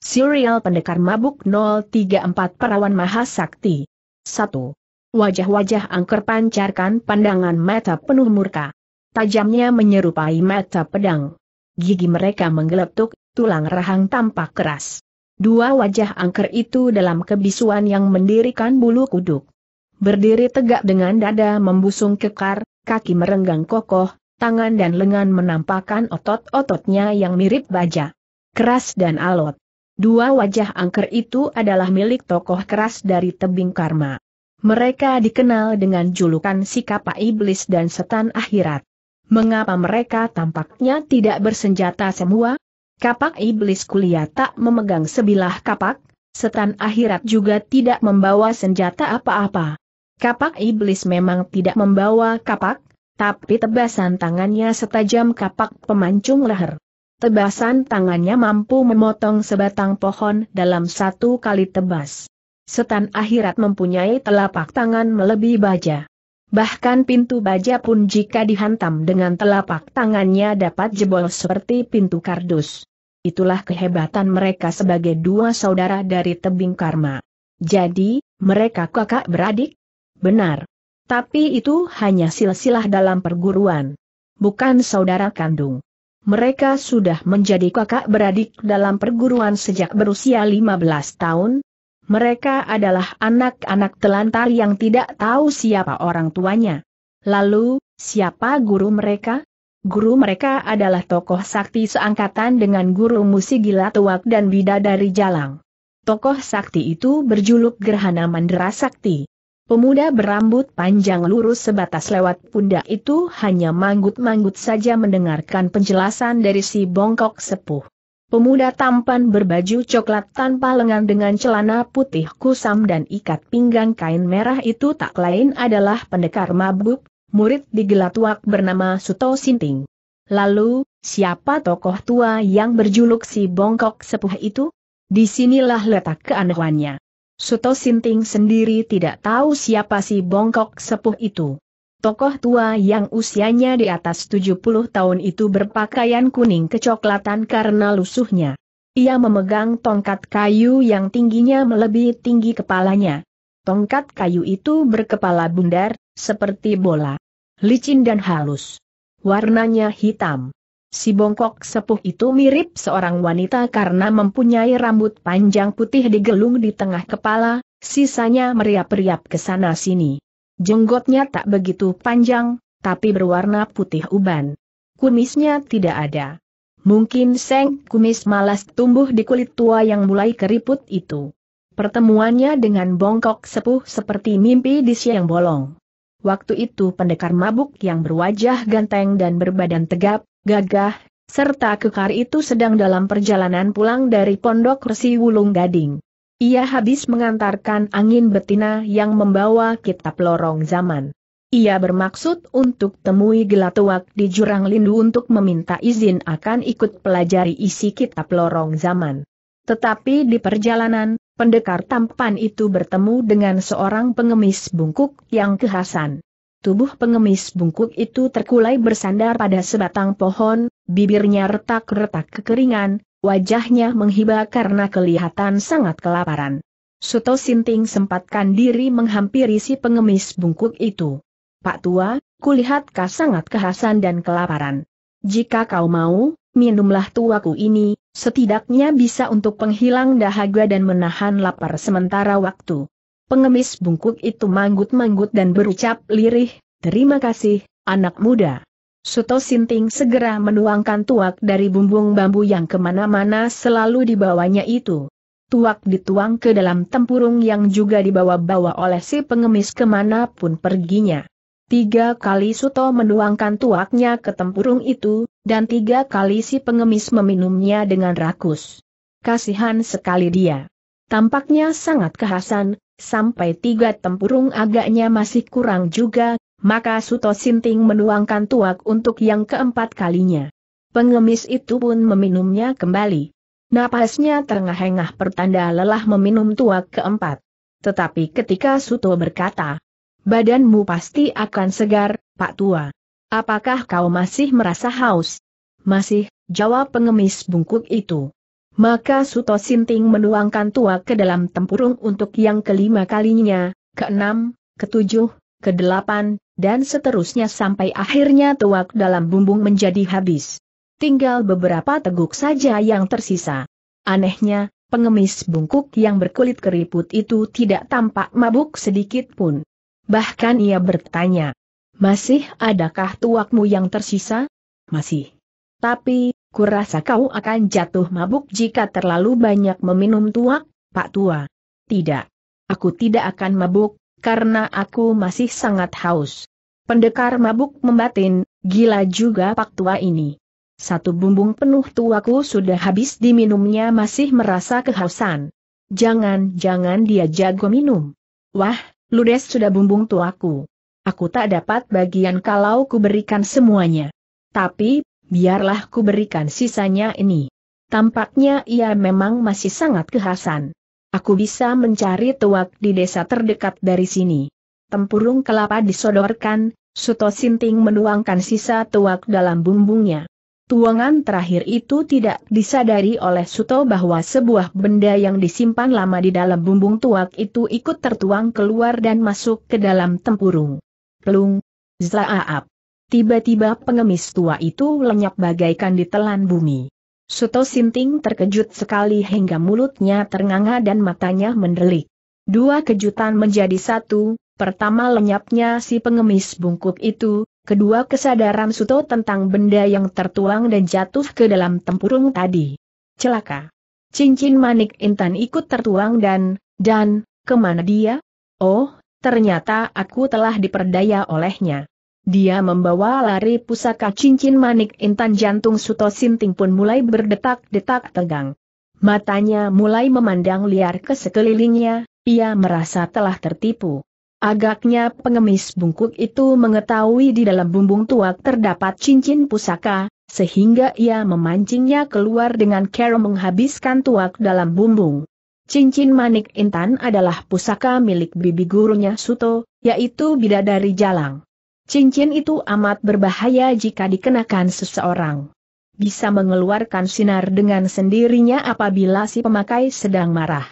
Serial Pendekar Mabuk 034 Perawan Mahasakti 1. Wajah-wajah angker pancarkan pandangan mata penuh murka. Tajamnya menyerupai mata pedang. Gigi mereka menggeletuk, tulang rahang tampak keras. Dua wajah angker itu dalam kebisuan yang mendirikan bulu kuduk. Berdiri tegak dengan dada membusung kekar, kaki merenggang kokoh, tangan dan lengan menampakkan otot-ototnya yang mirip baja. Keras dan alot. Dua wajah angker itu adalah milik tokoh keras dari tebing karma. Mereka dikenal dengan julukan si kapak iblis dan setan akhirat. Mengapa mereka tampaknya tidak bersenjata semua? Kapak iblis kuliah tak memegang sebilah kapak, setan akhirat juga tidak membawa senjata apa-apa. Kapak iblis memang tidak membawa kapak, tapi tebasan tangannya setajam kapak pemancung leher. Tebasan tangannya mampu memotong sebatang pohon dalam satu kali tebas. Setan akhirat mempunyai telapak tangan melebihi baja. Bahkan pintu baja pun jika dihantam dengan telapak tangannya dapat jebol seperti pintu kardus. Itulah kehebatan mereka sebagai dua saudara dari tebing karma. Jadi, mereka kakak beradik? Benar. Tapi itu hanya silsilah dalam perguruan. Bukan saudara kandung. Mereka sudah menjadi kakak beradik dalam perguruan sejak berusia 15 tahun. Mereka adalah anak-anak telantar yang tidak tahu siapa orang tuanya. Lalu, siapa guru mereka? Guru mereka adalah tokoh sakti seangkatan dengan guru musi gila tuak dan bidadari jalang. Tokoh sakti itu berjuluk Gerhana Mandera Sakti. Pemuda berambut panjang lurus sebatas lewat pundak itu hanya manggut-manggut saja mendengarkan penjelasan dari si bongkok sepuh. Pemuda tampan berbaju coklat tanpa lengan dengan celana putih kusam dan ikat pinggang kain merah itu tak lain adalah pendekar mabuk, murid di Gelatuak bernama Suto Sinting. Lalu, siapa tokoh tua yang berjuluk si bongkok sepuh itu? Disinilah letak keanehannya. Suto Sinting sendiri tidak tahu siapa si bongkok sepuh itu. Tokoh tua yang usianya di atas 70 tahun itu berpakaian kuning kecoklatan karena lusuhnya. Ia memegang tongkat kayu yang tingginya melebihi tinggi kepalanya. Tongkat kayu itu berkepala bundar, seperti bola. Licin dan halus. Warnanya hitam. Si bongkok sepuh itu mirip seorang wanita karena mempunyai rambut panjang putih digelung di tengah kepala, sisanya meriap-riap ke sana sini. Jenggotnya tak begitu panjang, tapi berwarna putih uban. Kumisnya tidak ada. Mungkin seng kumis malas tumbuh di kulit tua yang mulai keriput itu. Pertemuannya dengan bongkok sepuh seperti mimpi di siang bolong. Waktu itu pendekar mabuk yang berwajah ganteng dan berbadan tegap, gagah, serta kekar itu sedang dalam perjalanan pulang dari pondok resi wulung gading. Ia habis mengantarkan angin betina yang membawa kitab lorong zaman. Ia bermaksud untuk temui Gelatuak di Jurang Lindu untuk meminta izin akan ikut pelajari isi kitab lorong zaman. Tetapi di perjalanan, pendekar tampan itu bertemu dengan seorang pengemis bungkuk yang kehasan. Tubuh pengemis bungkuk itu terkulai bersandar pada sebatang pohon, bibirnya retak-retak kekeringan, wajahnya menghibah karena kelihatan sangat kelaparan. Suto Sinting sempatkan diri menghampiri si pengemis bungkuk itu. Pak Tua, kulihat kau sangat kehasan dan kelaparan. Jika kau mau, minumlah tuaku ini, setidaknya bisa untuk penghilang dahaga dan menahan lapar sementara waktu. Pengemis bungkuk itu manggut-manggut dan berucap lirih, terima kasih, anak muda. Suto Sinting segera menuangkan tuak dari bumbung bambu yang kemana-mana selalu dibawanya itu. Tuak dituang ke dalam tempurung yang juga dibawa-bawa oleh si pengemis kemanapun perginya. Tiga kali Suto menuangkan tuaknya ke tempurung itu, dan tiga kali si pengemis meminumnya dengan rakus. Kasihan sekali dia. Tampaknya sangat kehasan, sampai tiga tempurung agaknya masih kurang juga, maka Suto Sinting menuangkan tuak untuk yang keempat kalinya. Pengemis itu pun meminumnya kembali. Napasnya terengah-engah pertanda lelah meminum tuak keempat. Tetapi ketika Suto berkata, badanmu pasti akan segar, Pak Tua. Apakah kau masih merasa haus? Masih, jawab pengemis bungkuk itu. Maka Suto Sinting menuangkan tua ke dalam tempurung untuk yang kelima kalinya, keenam, ketujuh, kedelapan, dan seterusnya sampai akhirnya tuak dalam bumbung menjadi habis. Tinggal beberapa teguk saja yang tersisa. Anehnya, pengemis bungkuk yang berkulit keriput itu tidak tampak mabuk sedikit pun. Bahkan ia bertanya, masih adakah tuakmu yang tersisa? Masih. Tapi, Kurasa kau akan jatuh mabuk jika terlalu banyak meminum tuak, Pak Tua. Tidak. Aku tidak akan mabuk, karena aku masih sangat haus. Pendekar mabuk membatin, gila juga Pak Tua ini. Satu bumbung penuh tuaku sudah habis diminumnya masih merasa kehausan. Jangan-jangan dia jago minum. Wah, ludes sudah bumbung tuaku. Aku tak dapat bagian kalau kuberikan semuanya. Tapi, biarlah ku berikan sisanya ini. Tampaknya ia memang masih sangat kehasan. Aku bisa mencari tuak di desa terdekat dari sini. Tempurung kelapa disodorkan, Suto Sinting menuangkan sisa tuak dalam bumbungnya. Tuangan terakhir itu tidak disadari oleh Suto bahwa sebuah benda yang disimpan lama di dalam bumbung tuak itu ikut tertuang keluar dan masuk ke dalam tempurung. Pelung. Zlaaap. Tiba-tiba pengemis tua itu lenyap bagaikan ditelan bumi. Suto Sinting terkejut sekali hingga mulutnya ternganga dan matanya mendelik. Dua kejutan menjadi satu, pertama lenyapnya si pengemis bungkuk itu, kedua kesadaran Suto tentang benda yang tertuang dan jatuh ke dalam tempurung tadi. Celaka. Cincin manik intan ikut tertuang dan, dan, kemana dia? Oh, ternyata aku telah diperdaya olehnya. Dia membawa lari pusaka cincin manik intan jantung Suto Sinting pun mulai berdetak-detak tegang. Matanya mulai memandang liar ke sekelilingnya, ia merasa telah tertipu. Agaknya pengemis bungkuk itu mengetahui di dalam bumbung tuak terdapat cincin pusaka, sehingga ia memancingnya keluar dengan cara menghabiskan tuak dalam bumbung. Cincin manik intan adalah pusaka milik bibi gurunya Suto, yaitu bidadari jalang. Cincin itu amat berbahaya jika dikenakan seseorang. Bisa mengeluarkan sinar dengan sendirinya apabila si pemakai sedang marah.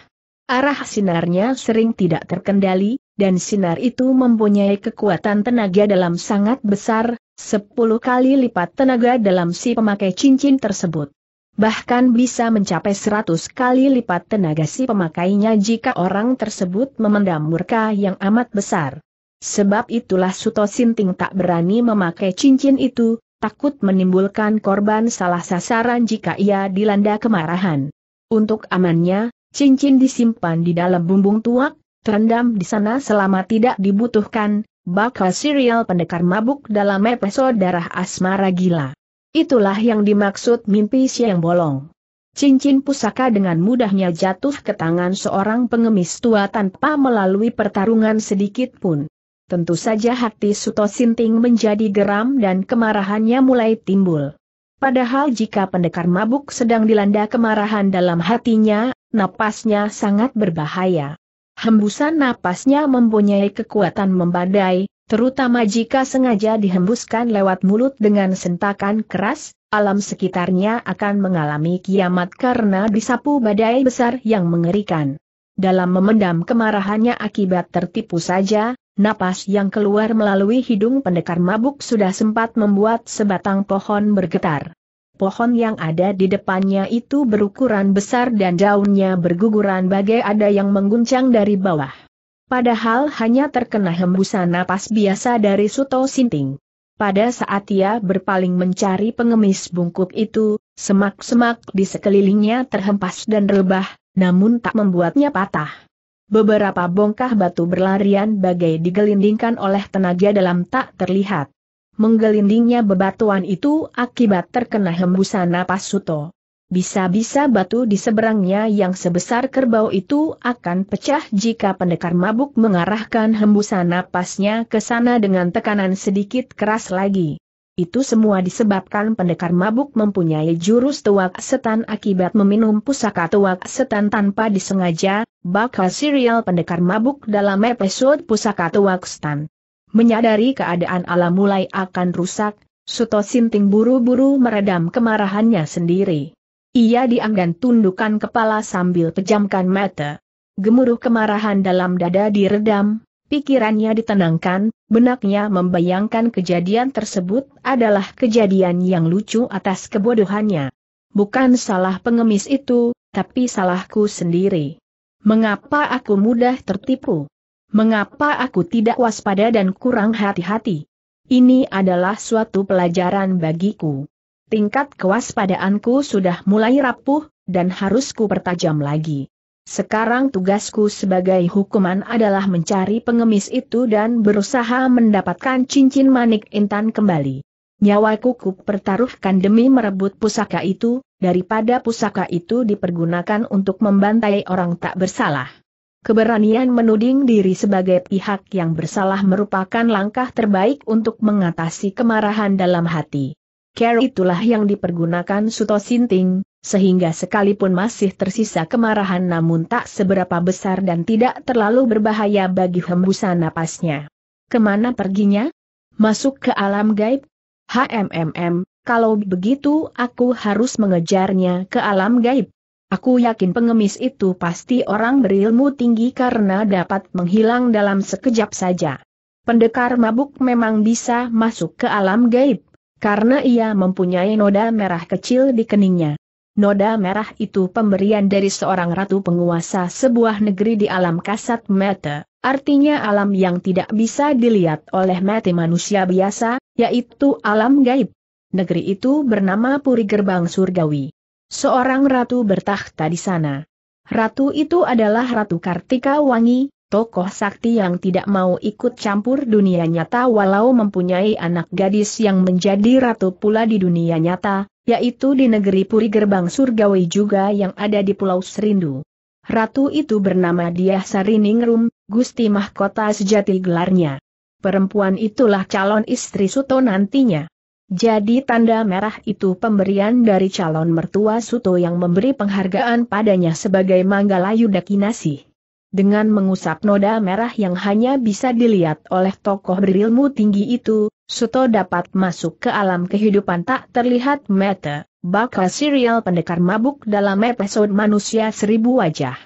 Arah sinarnya sering tidak terkendali, dan sinar itu mempunyai kekuatan tenaga dalam sangat besar, 10 kali lipat tenaga dalam si pemakai cincin tersebut. Bahkan bisa mencapai 100 kali lipat tenaga si pemakainya jika orang tersebut memendam murka yang amat besar. Sebab itulah Suto Sinting tak berani memakai cincin itu, takut menimbulkan korban salah sasaran jika ia dilanda kemarahan. Untuk amannya, cincin disimpan di dalam bumbung tuak, terendam di sana selama tidak dibutuhkan, bakal serial pendekar mabuk dalam episode darah asmara gila. Itulah yang dimaksud mimpi siang bolong. Cincin pusaka dengan mudahnya jatuh ke tangan seorang pengemis tua tanpa melalui pertarungan sedikit pun. Tentu saja hati Suto Sinting menjadi geram dan kemarahannya mulai timbul. Padahal jika pendekar mabuk sedang dilanda kemarahan dalam hatinya, napasnya sangat berbahaya. Hembusan napasnya mempunyai kekuatan membadai, terutama jika sengaja dihembuskan lewat mulut dengan sentakan keras, alam sekitarnya akan mengalami kiamat karena disapu badai besar yang mengerikan. Dalam memendam kemarahannya akibat tertipu saja, Napas yang keluar melalui hidung pendekar mabuk sudah sempat membuat sebatang pohon bergetar. Pohon yang ada di depannya itu berukuran besar dan daunnya berguguran bagai ada yang mengguncang dari bawah. Padahal hanya terkena hembusan napas biasa dari Suto Sinting. Pada saat ia berpaling mencari pengemis bungkuk itu, semak-semak di sekelilingnya terhempas dan rebah, namun tak membuatnya patah beberapa bongkah batu berlarian bagai digelindingkan oleh tenaga dalam tak terlihat. Menggelindingnya bebatuan itu akibat terkena hembusan napas Suto. Bisa-bisa batu di seberangnya yang sebesar kerbau itu akan pecah jika pendekar mabuk mengarahkan hembusan napasnya ke sana dengan tekanan sedikit keras lagi. Itu semua disebabkan pendekar mabuk mempunyai jurus tuak setan akibat meminum pusaka tuak setan tanpa disengaja, bakal serial pendekar mabuk dalam episode Pusaka Tuwakstan. Menyadari keadaan alam mulai akan rusak, Suto Sinting buru-buru meredam kemarahannya sendiri. Ia dianggan tundukkan kepala sambil pejamkan mata. Gemuruh kemarahan dalam dada diredam, pikirannya ditenangkan, benaknya membayangkan kejadian tersebut adalah kejadian yang lucu atas kebodohannya. Bukan salah pengemis itu, tapi salahku sendiri. Mengapa aku mudah tertipu? Mengapa aku tidak waspada dan kurang hati-hati? Ini adalah suatu pelajaran bagiku. Tingkat kewaspadaanku sudah mulai rapuh, dan harus ku pertajam lagi. Sekarang tugasku sebagai hukuman adalah mencari pengemis itu dan berusaha mendapatkan cincin manik intan kembali nyawa kuku pertaruhkan demi merebut pusaka itu, daripada pusaka itu dipergunakan untuk membantai orang tak bersalah. Keberanian menuding diri sebagai pihak yang bersalah merupakan langkah terbaik untuk mengatasi kemarahan dalam hati. Care itulah yang dipergunakan Suto Sinting, sehingga sekalipun masih tersisa kemarahan namun tak seberapa besar dan tidak terlalu berbahaya bagi hembusan napasnya. Kemana perginya? Masuk ke alam gaib, HMMM, kalau begitu aku harus mengejarnya ke alam gaib. Aku yakin pengemis itu pasti orang berilmu tinggi karena dapat menghilang dalam sekejap saja. Pendekar mabuk memang bisa masuk ke alam gaib, karena ia mempunyai noda merah kecil di keningnya. Noda merah itu pemberian dari seorang ratu penguasa sebuah negeri di alam kasat mata, artinya alam yang tidak bisa dilihat oleh mata manusia biasa, yaitu alam gaib. Negeri itu bernama Puri Gerbang Surgawi. Seorang ratu bertakhta di sana. Ratu itu adalah Ratu Kartika Wangi, tokoh sakti yang tidak mau ikut campur dunia nyata walau mempunyai anak gadis yang menjadi ratu pula di dunia nyata, yaitu di negeri Puri Gerbang Surgawi juga yang ada di Pulau Serindu. Ratu itu bernama Diah Sariningrum, Gusti Mahkota sejati gelarnya. Perempuan itulah calon istri Suto nantinya. Jadi tanda merah itu pemberian dari calon mertua Suto yang memberi penghargaan padanya sebagai Manggala Yudakinasi. Dengan mengusap noda merah yang hanya bisa dilihat oleh tokoh berilmu tinggi itu, Suto dapat masuk ke alam kehidupan tak terlihat mata, bakal serial pendekar mabuk dalam episode manusia seribu wajah.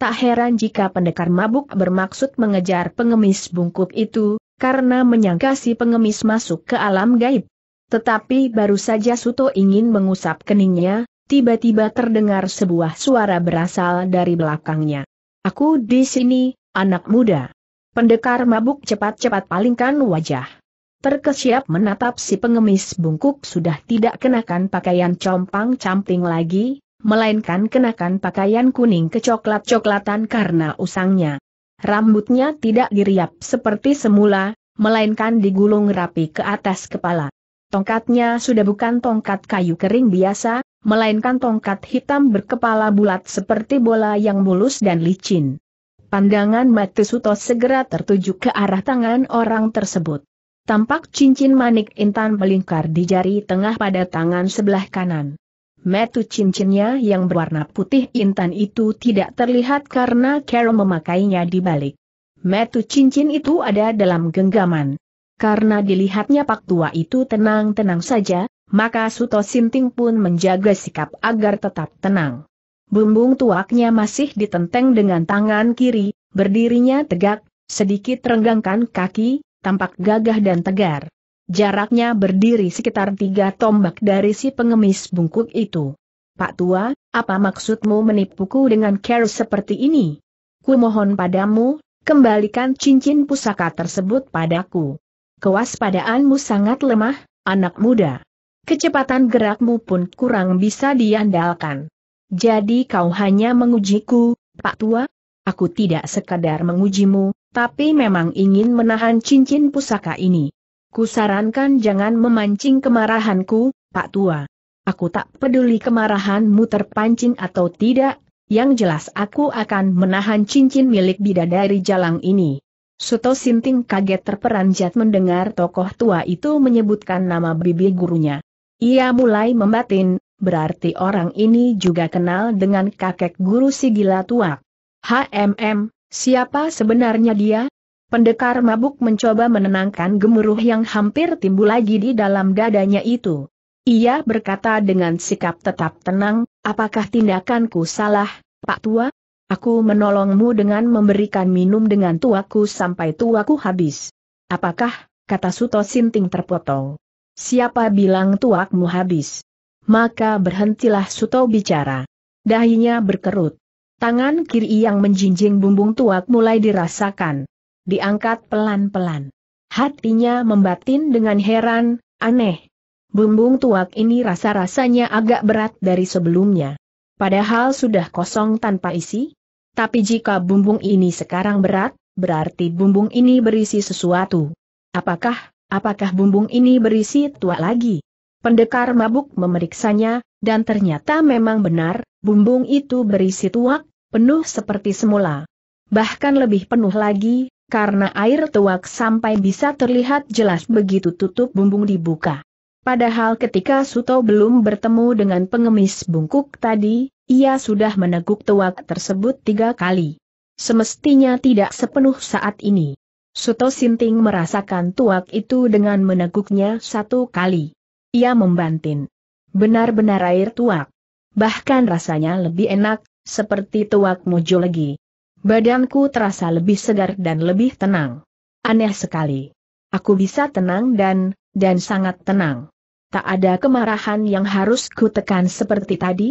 Tak heran jika pendekar mabuk bermaksud mengejar pengemis bungkuk itu, karena menyangka si pengemis masuk ke alam gaib. Tetapi baru saja Suto ingin mengusap keningnya, tiba-tiba terdengar sebuah suara berasal dari belakangnya. Aku di sini, anak muda. Pendekar mabuk cepat-cepat palingkan wajah. Terkesiap menatap si pengemis bungkuk sudah tidak kenakan pakaian compang-camping lagi, melainkan kenakan pakaian kuning kecoklat-coklatan karena usangnya. Rambutnya tidak diriap seperti semula, melainkan digulung rapi ke atas kepala. Tongkatnya sudah bukan tongkat kayu kering biasa, melainkan tongkat hitam berkepala bulat seperti bola yang mulus dan licin. Pandangan Matesuto segera tertuju ke arah tangan orang tersebut. Tampak cincin manik intan melingkar di jari tengah pada tangan sebelah kanan. Metu cincinnya yang berwarna putih intan itu tidak terlihat karena Carol memakainya di balik. Metu cincin itu ada dalam genggaman. Karena dilihatnya pak tua itu tenang-tenang saja, maka Suto Sinting pun menjaga sikap agar tetap tenang. Bumbung tuaknya masih ditenteng dengan tangan kiri, berdirinya tegak, sedikit renggangkan kaki, tampak gagah dan tegar. Jaraknya berdiri sekitar tiga tombak dari si pengemis bungkuk itu. Pak Tua, apa maksudmu menipuku dengan care seperti ini? Kumohon padamu, kembalikan cincin pusaka tersebut padaku. Kewaspadaanmu sangat lemah, anak muda. Kecepatan gerakmu pun kurang bisa diandalkan. Jadi kau hanya mengujiku, Pak Tua? Aku tidak sekadar mengujimu, tapi memang ingin menahan cincin pusaka ini. Kusarankan jangan memancing kemarahanku, Pak Tua. Aku tak peduli kemarahanmu terpancing atau tidak, yang jelas aku akan menahan cincin milik bidadari jalang ini. Suto Sinting kaget terperanjat mendengar tokoh tua itu menyebutkan nama bibi gurunya. Ia mulai membatin, berarti orang ini juga kenal dengan kakek guru si gila tua. HMM, Siapa sebenarnya dia? Pendekar mabuk mencoba menenangkan gemuruh yang hampir timbul lagi di dalam dadanya itu. Ia berkata dengan sikap tetap tenang, apakah tindakanku salah, Pak Tua? Aku menolongmu dengan memberikan minum dengan tuaku sampai tuaku habis. Apakah, kata Suto Sinting terpotong. Siapa bilang tuakmu habis? Maka berhentilah Suto bicara. Dahinya berkerut. Tangan kiri yang menjinjing bumbung tuak mulai dirasakan. Diangkat pelan-pelan. Hatinya membatin dengan heran, aneh. Bumbung tuak ini rasa-rasanya agak berat dari sebelumnya. Padahal sudah kosong tanpa isi. Tapi jika bumbung ini sekarang berat, berarti bumbung ini berisi sesuatu. Apakah, apakah bumbung ini berisi tua lagi? Pendekar mabuk memeriksanya, dan ternyata memang benar, bumbung itu berisi tuak, penuh seperti semula. Bahkan lebih penuh lagi, karena air tuak sampai bisa terlihat jelas begitu tutup bumbung dibuka. Padahal ketika Suto belum bertemu dengan pengemis bungkuk tadi, ia sudah meneguk tuak tersebut tiga kali. Semestinya tidak sepenuh saat ini. Suto Sinting merasakan tuak itu dengan meneguknya satu kali. Ia membantin benar-benar air tuak. Bahkan rasanya lebih enak, seperti tuak mojo lagi. Badanku terasa lebih segar dan lebih tenang. Aneh sekali. Aku bisa tenang dan, dan sangat tenang. Tak ada kemarahan yang harus kutekan seperti tadi?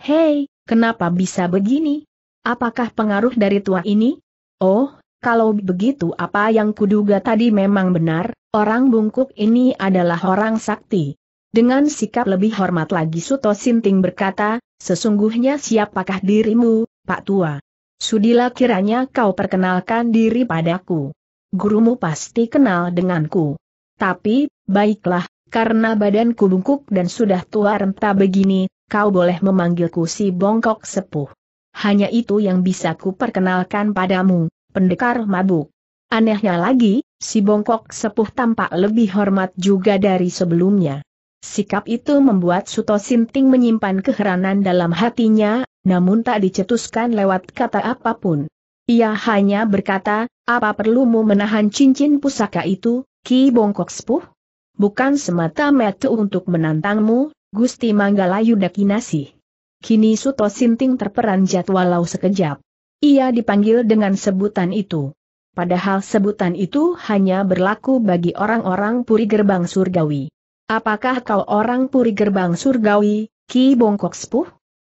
Hei, kenapa bisa begini? Apakah pengaruh dari tua ini? Oh, kalau begitu apa yang kuduga tadi memang benar, orang bungkuk ini adalah orang sakti. Dengan sikap lebih hormat lagi Suto Sinting berkata, sesungguhnya siapakah dirimu, Pak Tua? Sudilah kiranya kau perkenalkan diri padaku. Gurumu pasti kenal denganku. Tapi, baiklah, karena badanku bungkuk dan sudah tua renta begini, kau boleh memanggilku si bongkok sepuh. Hanya itu yang bisa kuperkenalkan padamu, pendekar mabuk. Anehnya lagi, si bongkok sepuh tampak lebih hormat juga dari sebelumnya. Sikap itu membuat Suto Sinting menyimpan keheranan dalam hatinya, namun tak dicetuskan lewat kata apapun. Ia hanya berkata, apa perlumu menahan cincin pusaka itu, Ki Bongkok Sepuh? Bukan semata metu untuk menantangmu, Gusti Manggala Yudakinasi. Kini Suto Sinting terperanjat walau sekejap. Ia dipanggil dengan sebutan itu. Padahal sebutan itu hanya berlaku bagi orang-orang puri gerbang surgawi. Apakah kau orang puri gerbang surgawi, Ki Bongkok Sepuh?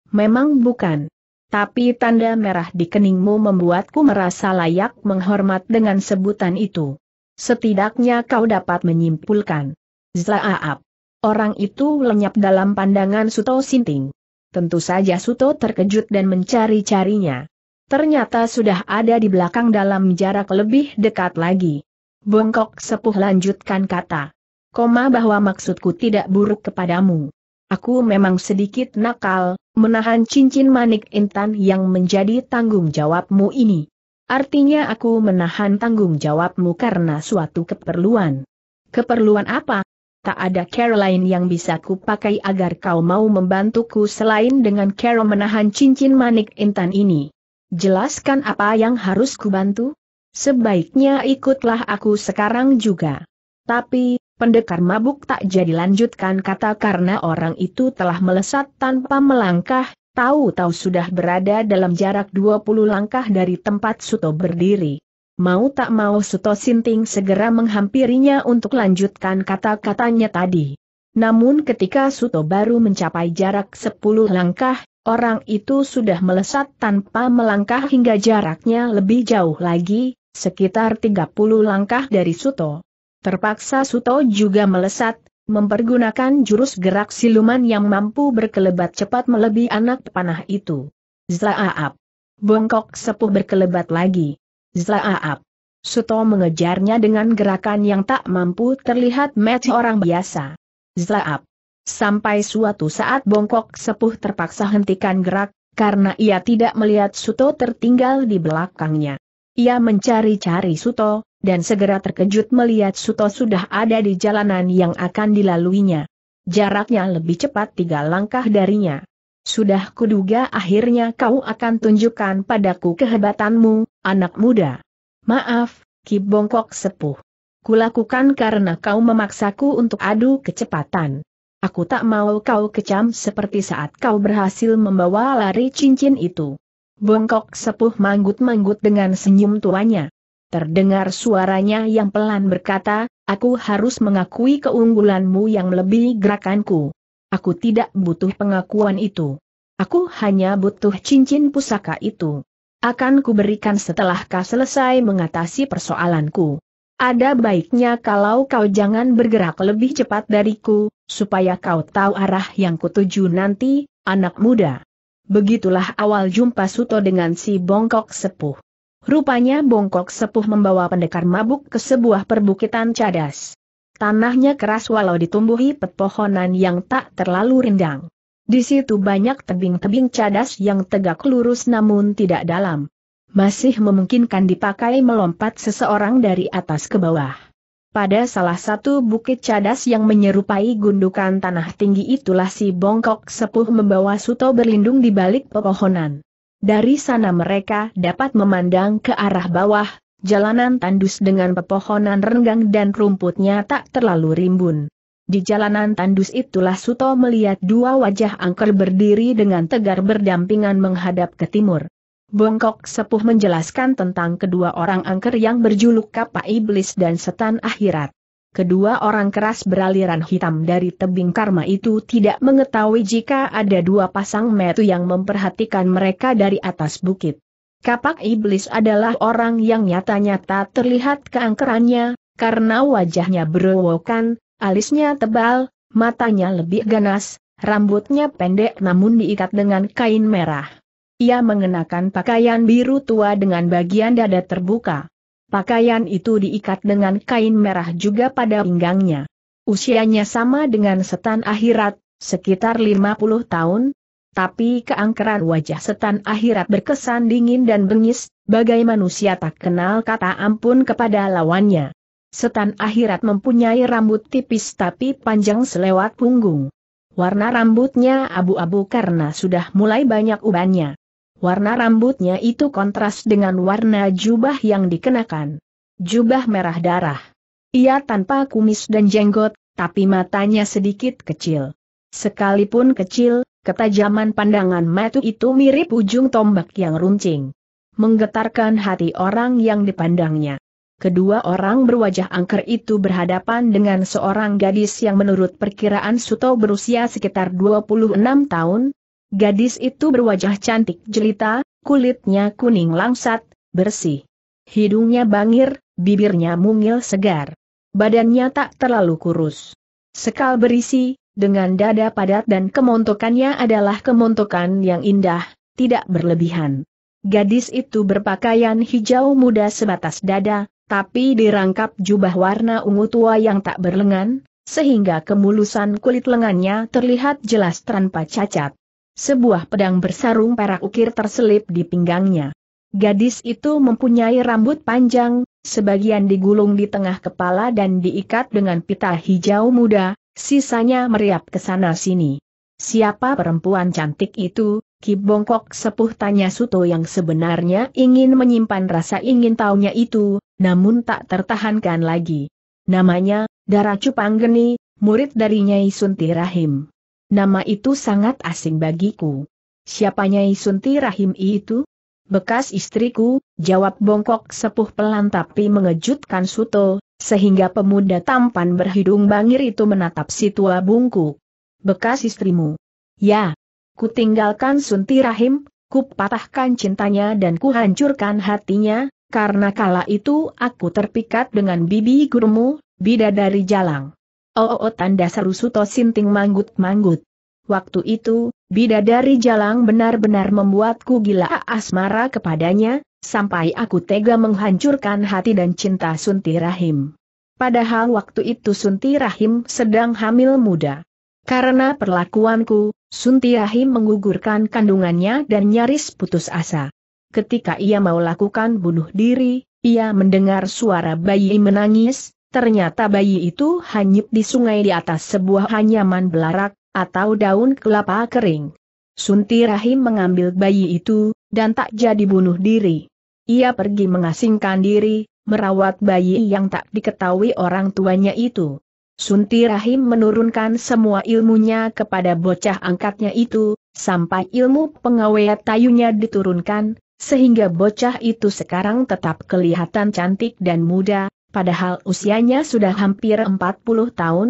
Memang bukan. Tapi tanda merah di keningmu membuatku merasa layak menghormat dengan sebutan itu. Setidaknya kau dapat menyimpulkan. Zlaaap. Orang itu lenyap dalam pandangan Suto Sinting. Tentu saja Suto terkejut dan mencari-carinya. Ternyata sudah ada di belakang dalam jarak lebih dekat lagi. Bongkok sepuh lanjutkan kata koma bahwa maksudku tidak buruk kepadamu. Aku memang sedikit nakal, menahan cincin manik intan yang menjadi tanggung jawabmu ini. Artinya aku menahan tanggung jawabmu karena suatu keperluan. Keperluan apa? Tak ada Caroline yang bisa kupakai agar kau mau membantuku selain dengan cara menahan cincin manik intan ini. Jelaskan apa yang harus kubantu? Sebaiknya ikutlah aku sekarang juga. Tapi, Pendekar mabuk tak jadi lanjutkan kata karena orang itu telah melesat tanpa melangkah, tahu-tahu sudah berada dalam jarak 20 langkah dari tempat Suto berdiri. Mau tak mau Suto Sinting segera menghampirinya untuk lanjutkan kata-katanya tadi. Namun ketika Suto baru mencapai jarak 10 langkah, orang itu sudah melesat tanpa melangkah hingga jaraknya lebih jauh lagi, sekitar 30 langkah dari Suto. Terpaksa Suto juga melesat, mempergunakan jurus gerak siluman yang mampu berkelebat cepat melebihi anak panah itu. Zlaaap. Bongkok sepuh berkelebat lagi. Zlaaap. Suto mengejarnya dengan gerakan yang tak mampu terlihat match orang biasa. Zlaap. Sampai suatu saat bongkok sepuh terpaksa hentikan gerak, karena ia tidak melihat Suto tertinggal di belakangnya. Ia mencari-cari Suto, dan segera terkejut melihat Suto sudah ada di jalanan yang akan dilaluinya. Jaraknya lebih cepat tiga langkah darinya. Sudah kuduga akhirnya kau akan tunjukkan padaku kehebatanmu, anak muda. Maaf, Ki Bongkok Sepuh. Kulakukan karena kau memaksaku untuk adu kecepatan. Aku tak mau kau kecam seperti saat kau berhasil membawa lari cincin itu. Bongkok Sepuh manggut-manggut dengan senyum tuanya. Terdengar suaranya yang pelan berkata, aku harus mengakui keunggulanmu yang lebih gerakanku. Aku tidak butuh pengakuan itu. Aku hanya butuh cincin pusaka itu. Akan kuberikan setelah kau selesai mengatasi persoalanku. Ada baiknya kalau kau jangan bergerak lebih cepat dariku, supaya kau tahu arah yang kutuju nanti, anak muda. Begitulah awal jumpa Suto dengan si bongkok sepuh. Rupanya bongkok sepuh membawa pendekar mabuk ke sebuah perbukitan cadas. Tanahnya keras walau ditumbuhi pepohonan yang tak terlalu rindang. Di situ banyak tebing-tebing cadas yang tegak lurus namun tidak dalam. Masih memungkinkan dipakai melompat seseorang dari atas ke bawah. Pada salah satu bukit cadas yang menyerupai gundukan tanah tinggi itulah si bongkok sepuh membawa Suto berlindung di balik pepohonan. Dari sana mereka dapat memandang ke arah bawah, jalanan tandus dengan pepohonan renggang dan rumputnya tak terlalu rimbun. Di jalanan tandus itulah Suto melihat dua wajah angker berdiri dengan tegar berdampingan menghadap ke timur. Bongkok Sepuh menjelaskan tentang kedua orang angker yang berjuluk Kapa Iblis dan Setan Akhirat. Kedua orang keras beraliran hitam dari tebing karma itu tidak mengetahui jika ada dua pasang metu yang memperhatikan mereka dari atas bukit. Kapak iblis adalah orang yang nyata-nyata terlihat keangkerannya, karena wajahnya berowokan, alisnya tebal, matanya lebih ganas, rambutnya pendek namun diikat dengan kain merah. Ia mengenakan pakaian biru tua dengan bagian dada terbuka. Pakaian itu diikat dengan kain merah juga pada pinggangnya. Usianya sama dengan setan akhirat, sekitar 50 tahun, tapi keangkeran wajah setan akhirat berkesan dingin dan bengis, bagai manusia tak kenal kata ampun kepada lawannya. Setan akhirat mempunyai rambut tipis tapi panjang selewat punggung. Warna rambutnya abu-abu karena sudah mulai banyak ubannya. Warna rambutnya itu kontras dengan warna jubah yang dikenakan. Jubah merah darah. Ia tanpa kumis dan jenggot, tapi matanya sedikit kecil. Sekalipun kecil, ketajaman pandangan matu itu mirip ujung tombak yang runcing. Menggetarkan hati orang yang dipandangnya. Kedua orang berwajah angker itu berhadapan dengan seorang gadis yang menurut perkiraan Suto berusia sekitar 26 tahun, Gadis itu berwajah cantik jelita, kulitnya kuning langsat, bersih. Hidungnya bangir, bibirnya mungil segar. Badannya tak terlalu kurus. Sekal berisi, dengan dada padat dan kemontokannya adalah kemontokan yang indah, tidak berlebihan. Gadis itu berpakaian hijau muda sebatas dada, tapi dirangkap jubah warna ungu tua yang tak berlengan, sehingga kemulusan kulit lengannya terlihat jelas tanpa cacat. Sebuah pedang bersarung perak ukir terselip di pinggangnya. Gadis itu mempunyai rambut panjang, sebagian digulung di tengah kepala dan diikat dengan pita hijau muda, sisanya meriap ke sana-sini. Siapa perempuan cantik itu? Ki Bongkok sepuh tanya Suto yang sebenarnya ingin menyimpan rasa ingin tahunya itu, namun tak tertahankan lagi. Namanya, Dara Cupanggeni, murid dari Nyai Sunti Rahim. Nama itu sangat asing bagiku. Siapanya Isunti Rahim itu? Bekas istriku, jawab bongkok sepuh pelan tapi mengejutkan Suto, sehingga pemuda tampan berhidung bangir itu menatap si tua bungku. Bekas istrimu. Ya. Ku tinggalkan Sunti Rahim, ku patahkan cintanya dan ku hancurkan hatinya, karena kala itu aku terpikat dengan bibi gurumu, bidadari jalang. Oh, oh, oh tanda seru Suto Sinting manggut-manggut. Waktu itu, bidadari jalang benar-benar membuatku gila asmara kepadanya, sampai aku tega menghancurkan hati dan cinta Sunti Rahim. Padahal waktu itu Sunti Rahim sedang hamil muda. Karena perlakuanku, Sunti Rahim menggugurkan kandungannya dan nyaris putus asa. Ketika ia mau lakukan bunuh diri, ia mendengar suara bayi menangis, Ternyata bayi itu hanyut di sungai di atas sebuah hanyaman belarak, atau daun kelapa kering. Sunti Rahim mengambil bayi itu, dan tak jadi bunuh diri. Ia pergi mengasingkan diri, merawat bayi yang tak diketahui orang tuanya itu. Sunti Rahim menurunkan semua ilmunya kepada bocah angkatnya itu, sampai ilmu pengawet tayunya diturunkan, sehingga bocah itu sekarang tetap kelihatan cantik dan muda, Padahal usianya sudah hampir 40 tahun,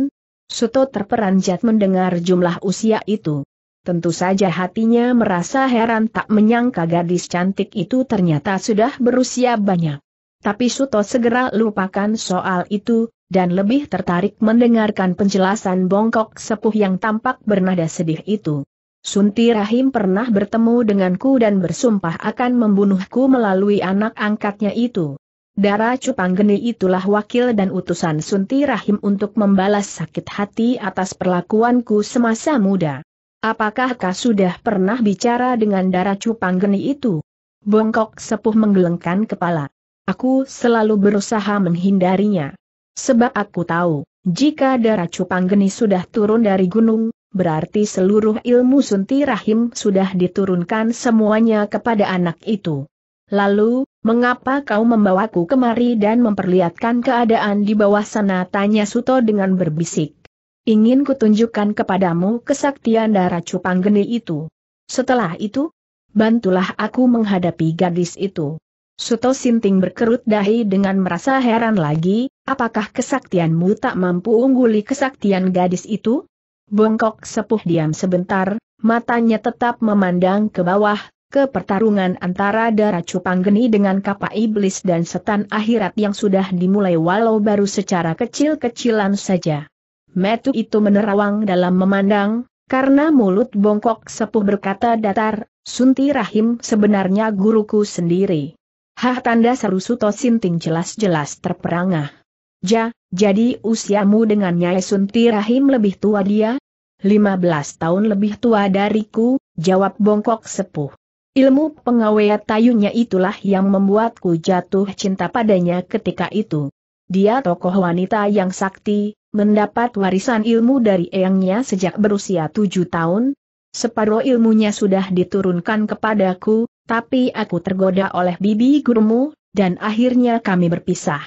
Suto terperanjat mendengar jumlah usia itu. Tentu saja hatinya merasa heran tak menyangka gadis cantik itu ternyata sudah berusia banyak. Tapi Suto segera lupakan soal itu, dan lebih tertarik mendengarkan penjelasan bongkok sepuh yang tampak bernada sedih itu. Sunti Rahim pernah bertemu denganku dan bersumpah akan membunuhku melalui anak angkatnya itu. Dara Cupanggeni itulah wakil dan utusan Sunti Rahim untuk membalas sakit hati atas perlakuanku semasa muda. Apakah kau sudah pernah bicara dengan Dara Cupanggeni itu? Bongkok sepuh menggelengkan kepala. Aku selalu berusaha menghindarinya. Sebab aku tahu, jika Dara Cupanggeni sudah turun dari gunung, berarti seluruh ilmu Sunti Rahim sudah diturunkan semuanya kepada anak itu. Lalu, mengapa kau membawaku kemari dan memperlihatkan keadaan di bawah sana? Tanya Suto dengan berbisik. Ingin kutunjukkan kepadamu kesaktian darah cupang geni itu. Setelah itu, bantulah aku menghadapi gadis itu. Suto Sinting berkerut dahi dengan merasa heran lagi, apakah kesaktianmu tak mampu ungguli kesaktian gadis itu? Bongkok sepuh diam sebentar, matanya tetap memandang ke bawah, ke pertarungan antara darah cupang geni dengan kapal iblis dan setan akhirat yang sudah dimulai walau baru secara kecil-kecilan saja. Metu itu menerawang dalam memandang, karena mulut bongkok sepuh berkata datar, Sunti Rahim sebenarnya guruku sendiri. Hah tanda seru Suto Sinting jelas-jelas terperangah. Ja, jadi usiamu dengan Nyai Sunti Rahim lebih tua dia? 15 tahun lebih tua dariku, jawab bongkok sepuh. Ilmu pengawet tayunya itulah yang membuatku jatuh cinta padanya ketika itu. Dia tokoh wanita yang sakti, mendapat warisan ilmu dari eyangnya sejak berusia tujuh tahun. Separuh ilmunya sudah diturunkan kepadaku, tapi aku tergoda oleh bibi gurumu, dan akhirnya kami berpisah.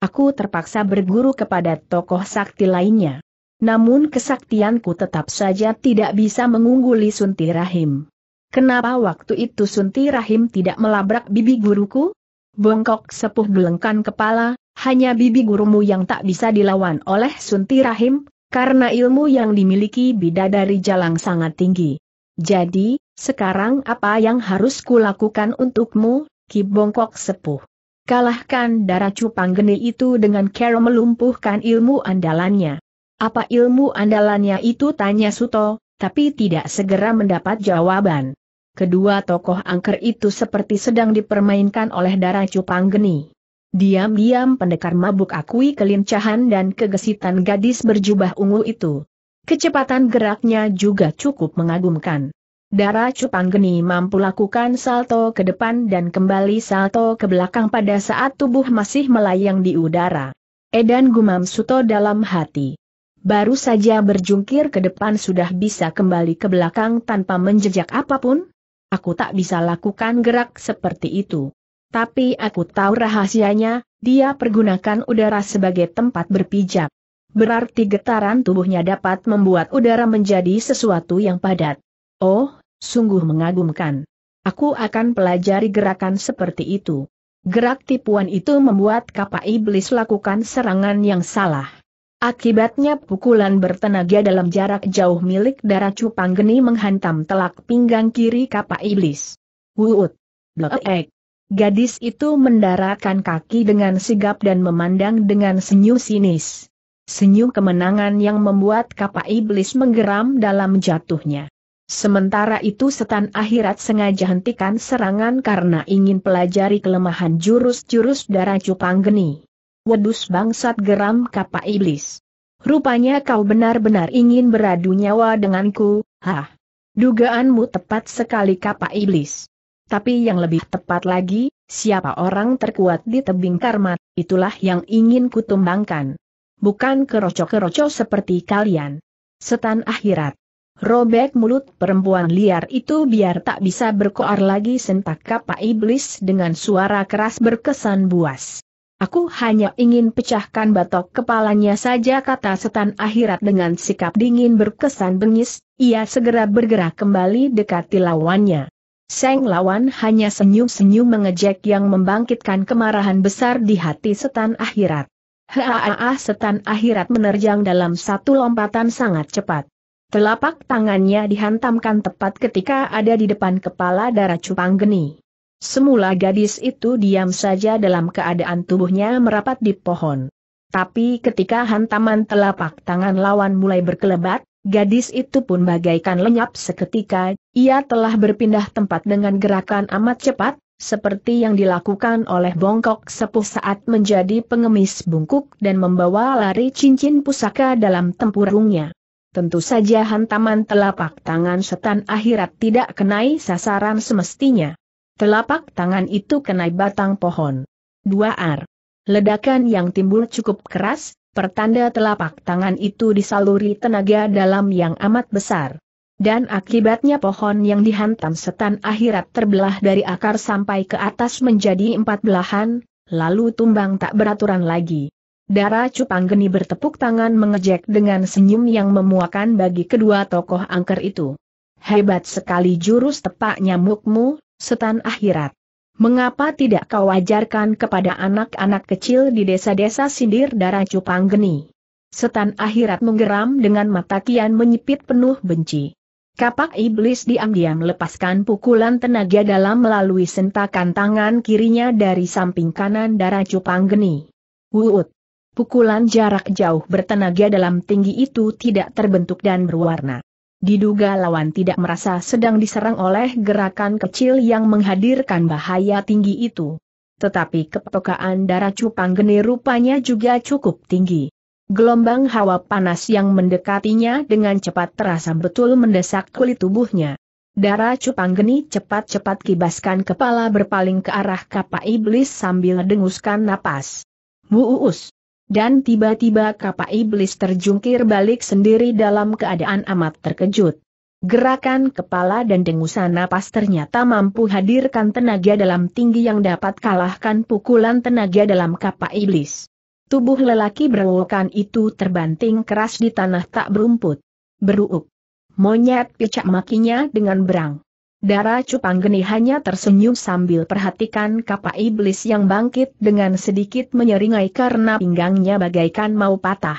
Aku terpaksa berguru kepada tokoh sakti lainnya. Namun kesaktianku tetap saja tidak bisa mengungguli Sunti Rahim. Kenapa waktu itu Sunti Rahim tidak melabrak bibi guruku? Bongkok sepuh gelengkan kepala, hanya bibi gurumu yang tak bisa dilawan oleh Sunti Rahim, karena ilmu yang dimiliki bidadari jalang sangat tinggi. Jadi, sekarang apa yang harus kulakukan untukmu, Ki Bongkok sepuh? Kalahkan darah cupang geni itu dengan cara melumpuhkan ilmu andalannya. Apa ilmu andalannya itu tanya Suto, tapi tidak segera mendapat jawaban. Kedua tokoh angker itu seperti sedang dipermainkan oleh darah cupang geni. Diam-diam pendekar mabuk akui kelincahan dan kegesitan gadis berjubah ungu itu. Kecepatan geraknya juga cukup mengagumkan. darah Cupang Geni mampu lakukan salto ke depan dan kembali salto ke belakang pada saat tubuh masih melayang di udara. Edan gumam Suto dalam hati. Baru saja berjungkir ke depan sudah bisa kembali ke belakang tanpa menjejak apapun, Aku tak bisa lakukan gerak seperti itu. Tapi aku tahu rahasianya, dia pergunakan udara sebagai tempat berpijak. Berarti getaran tubuhnya dapat membuat udara menjadi sesuatu yang padat. Oh, sungguh mengagumkan. Aku akan pelajari gerakan seperti itu. Gerak tipuan itu membuat kapal iblis lakukan serangan yang salah. Akibatnya pukulan bertenaga dalam jarak jauh milik darah cupang geni menghantam telak pinggang kiri kapak iblis. Wuut! Bleek! Gadis itu mendaratkan kaki dengan sigap dan memandang dengan senyum sinis. Senyum kemenangan yang membuat kapak iblis menggeram dalam jatuhnya. Sementara itu setan akhirat sengaja hentikan serangan karena ingin pelajari kelemahan jurus-jurus darah cupang geni. Wedus bangsat geram Kapak iblis. Rupanya kau benar-benar ingin beradu nyawa denganku, hah? Dugaanmu tepat sekali Kapak iblis. Tapi yang lebih tepat lagi, siapa orang terkuat di tebing karmat, itulah yang ingin kutumbangkan. Bukan keroco-keroco seperti kalian. Setan akhirat. Robek mulut perempuan liar itu biar tak bisa berkoar lagi sentak Kapak iblis dengan suara keras berkesan buas. Aku hanya ingin pecahkan batok kepalanya saja kata setan akhirat dengan sikap dingin berkesan bengis, ia segera bergerak kembali dekati lawannya. Seng lawan hanya senyum-senyum mengejek yang membangkitkan kemarahan besar di hati setan akhirat. Haaa setan akhirat menerjang dalam satu lompatan sangat cepat. Telapak tangannya dihantamkan tepat ketika ada di depan kepala darah cupang geni. Semula gadis itu diam saja dalam keadaan tubuhnya merapat di pohon. Tapi ketika hantaman telapak tangan lawan mulai berkelebat, gadis itu pun bagaikan lenyap seketika, ia telah berpindah tempat dengan gerakan amat cepat, seperti yang dilakukan oleh bongkok sepuh saat menjadi pengemis bungkuk dan membawa lari cincin pusaka dalam tempurungnya. Tentu saja hantaman telapak tangan setan akhirat tidak kenai sasaran semestinya. Telapak tangan itu kenai batang pohon. Dua ar. Ledakan yang timbul cukup keras, pertanda telapak tangan itu disaluri tenaga dalam yang amat besar. Dan akibatnya pohon yang dihantam setan akhirat terbelah dari akar sampai ke atas menjadi empat belahan, lalu tumbang tak beraturan lagi. Darah cupang geni bertepuk tangan mengejek dengan senyum yang memuakan bagi kedua tokoh angker itu. Hebat sekali jurus tepak nyamukmu, setan akhirat. Mengapa tidak kau ajarkan kepada anak-anak kecil di desa-desa sindir darah cupang geni? Setan akhirat menggeram dengan mata kian menyipit penuh benci. Kapak iblis diam-diam lepaskan pukulan tenaga dalam melalui sentakan tangan kirinya dari samping kanan darah cupang geni. Wuut. Pukulan jarak jauh bertenaga dalam tinggi itu tidak terbentuk dan berwarna. Diduga lawan tidak merasa sedang diserang oleh gerakan kecil yang menghadirkan bahaya tinggi itu. Tetapi kepekaan darah Cupang Geni rupanya juga cukup tinggi. Gelombang hawa panas yang mendekatinya dengan cepat terasa betul mendesak kulit tubuhnya. Darah Cupang Geni cepat-cepat kibaskan kepala berpaling ke arah kapak iblis sambil denguskan napas. Muus! dan tiba-tiba kapak iblis terjungkir balik sendiri dalam keadaan amat terkejut. Gerakan kepala dan dengusan napas ternyata mampu hadirkan tenaga dalam tinggi yang dapat kalahkan pukulan tenaga dalam kapak iblis. Tubuh lelaki berwokan itu terbanting keras di tanah tak berumput. Beruuk. Monyet picak makinya dengan berang. Darah Cupang Geni hanya tersenyum sambil perhatikan kapal iblis yang bangkit dengan sedikit menyeringai karena pinggangnya bagaikan mau patah.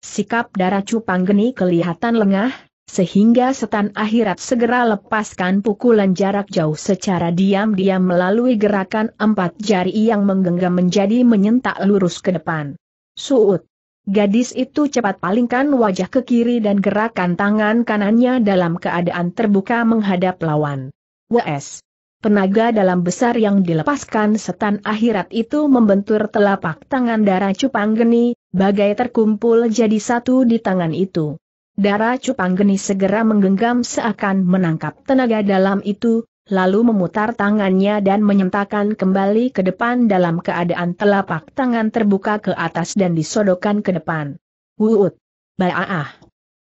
Sikap darah Cupang Geni kelihatan lengah, sehingga setan akhirat segera lepaskan pukulan jarak jauh secara diam-diam melalui gerakan empat jari yang menggenggam menjadi menyentak lurus ke depan. Suut! Gadis itu cepat palingkan wajah ke kiri dan gerakan tangan kanannya dalam keadaan terbuka menghadap lawan. WS. Tenaga dalam besar yang dilepaskan setan akhirat itu membentur telapak tangan darah Cupanggeni, bagai terkumpul jadi satu di tangan itu. Darah Cupanggeni segera menggenggam seakan menangkap tenaga dalam itu, lalu memutar tangannya dan menyentakan kembali ke depan dalam keadaan telapak tangan terbuka ke atas dan disodokkan ke depan. Wuut! baah,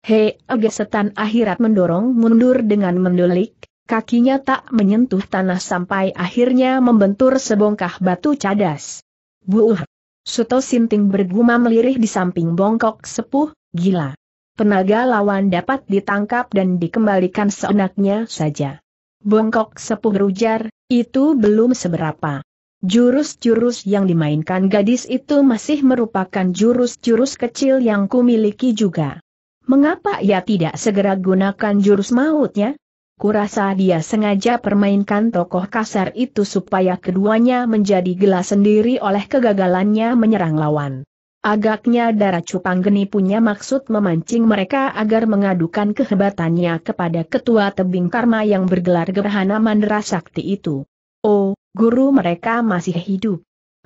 he, gesetan akhirat mendorong mundur dengan mendulik, kakinya tak menyentuh tanah sampai akhirnya membentur sebongkah batu cadas. Buuh! Suto Sinting bergumam lirih di samping bongkok sepuh, gila. Penaga lawan dapat ditangkap dan dikembalikan seenaknya saja. Bongkok sepuh rujar, itu belum seberapa. Jurus-jurus yang dimainkan gadis itu masih merupakan jurus-jurus kecil yang kumiliki juga. Mengapa ia tidak segera gunakan jurus mautnya? Kurasa dia sengaja permainkan tokoh kasar itu supaya keduanya menjadi gelas sendiri oleh kegagalannya menyerang lawan. Agaknya darah cupang geni punya maksud memancing mereka agar mengadukan kehebatannya kepada ketua tebing karma yang bergelar Gerhana Mandra Sakti itu. Oh, guru mereka masih hidup.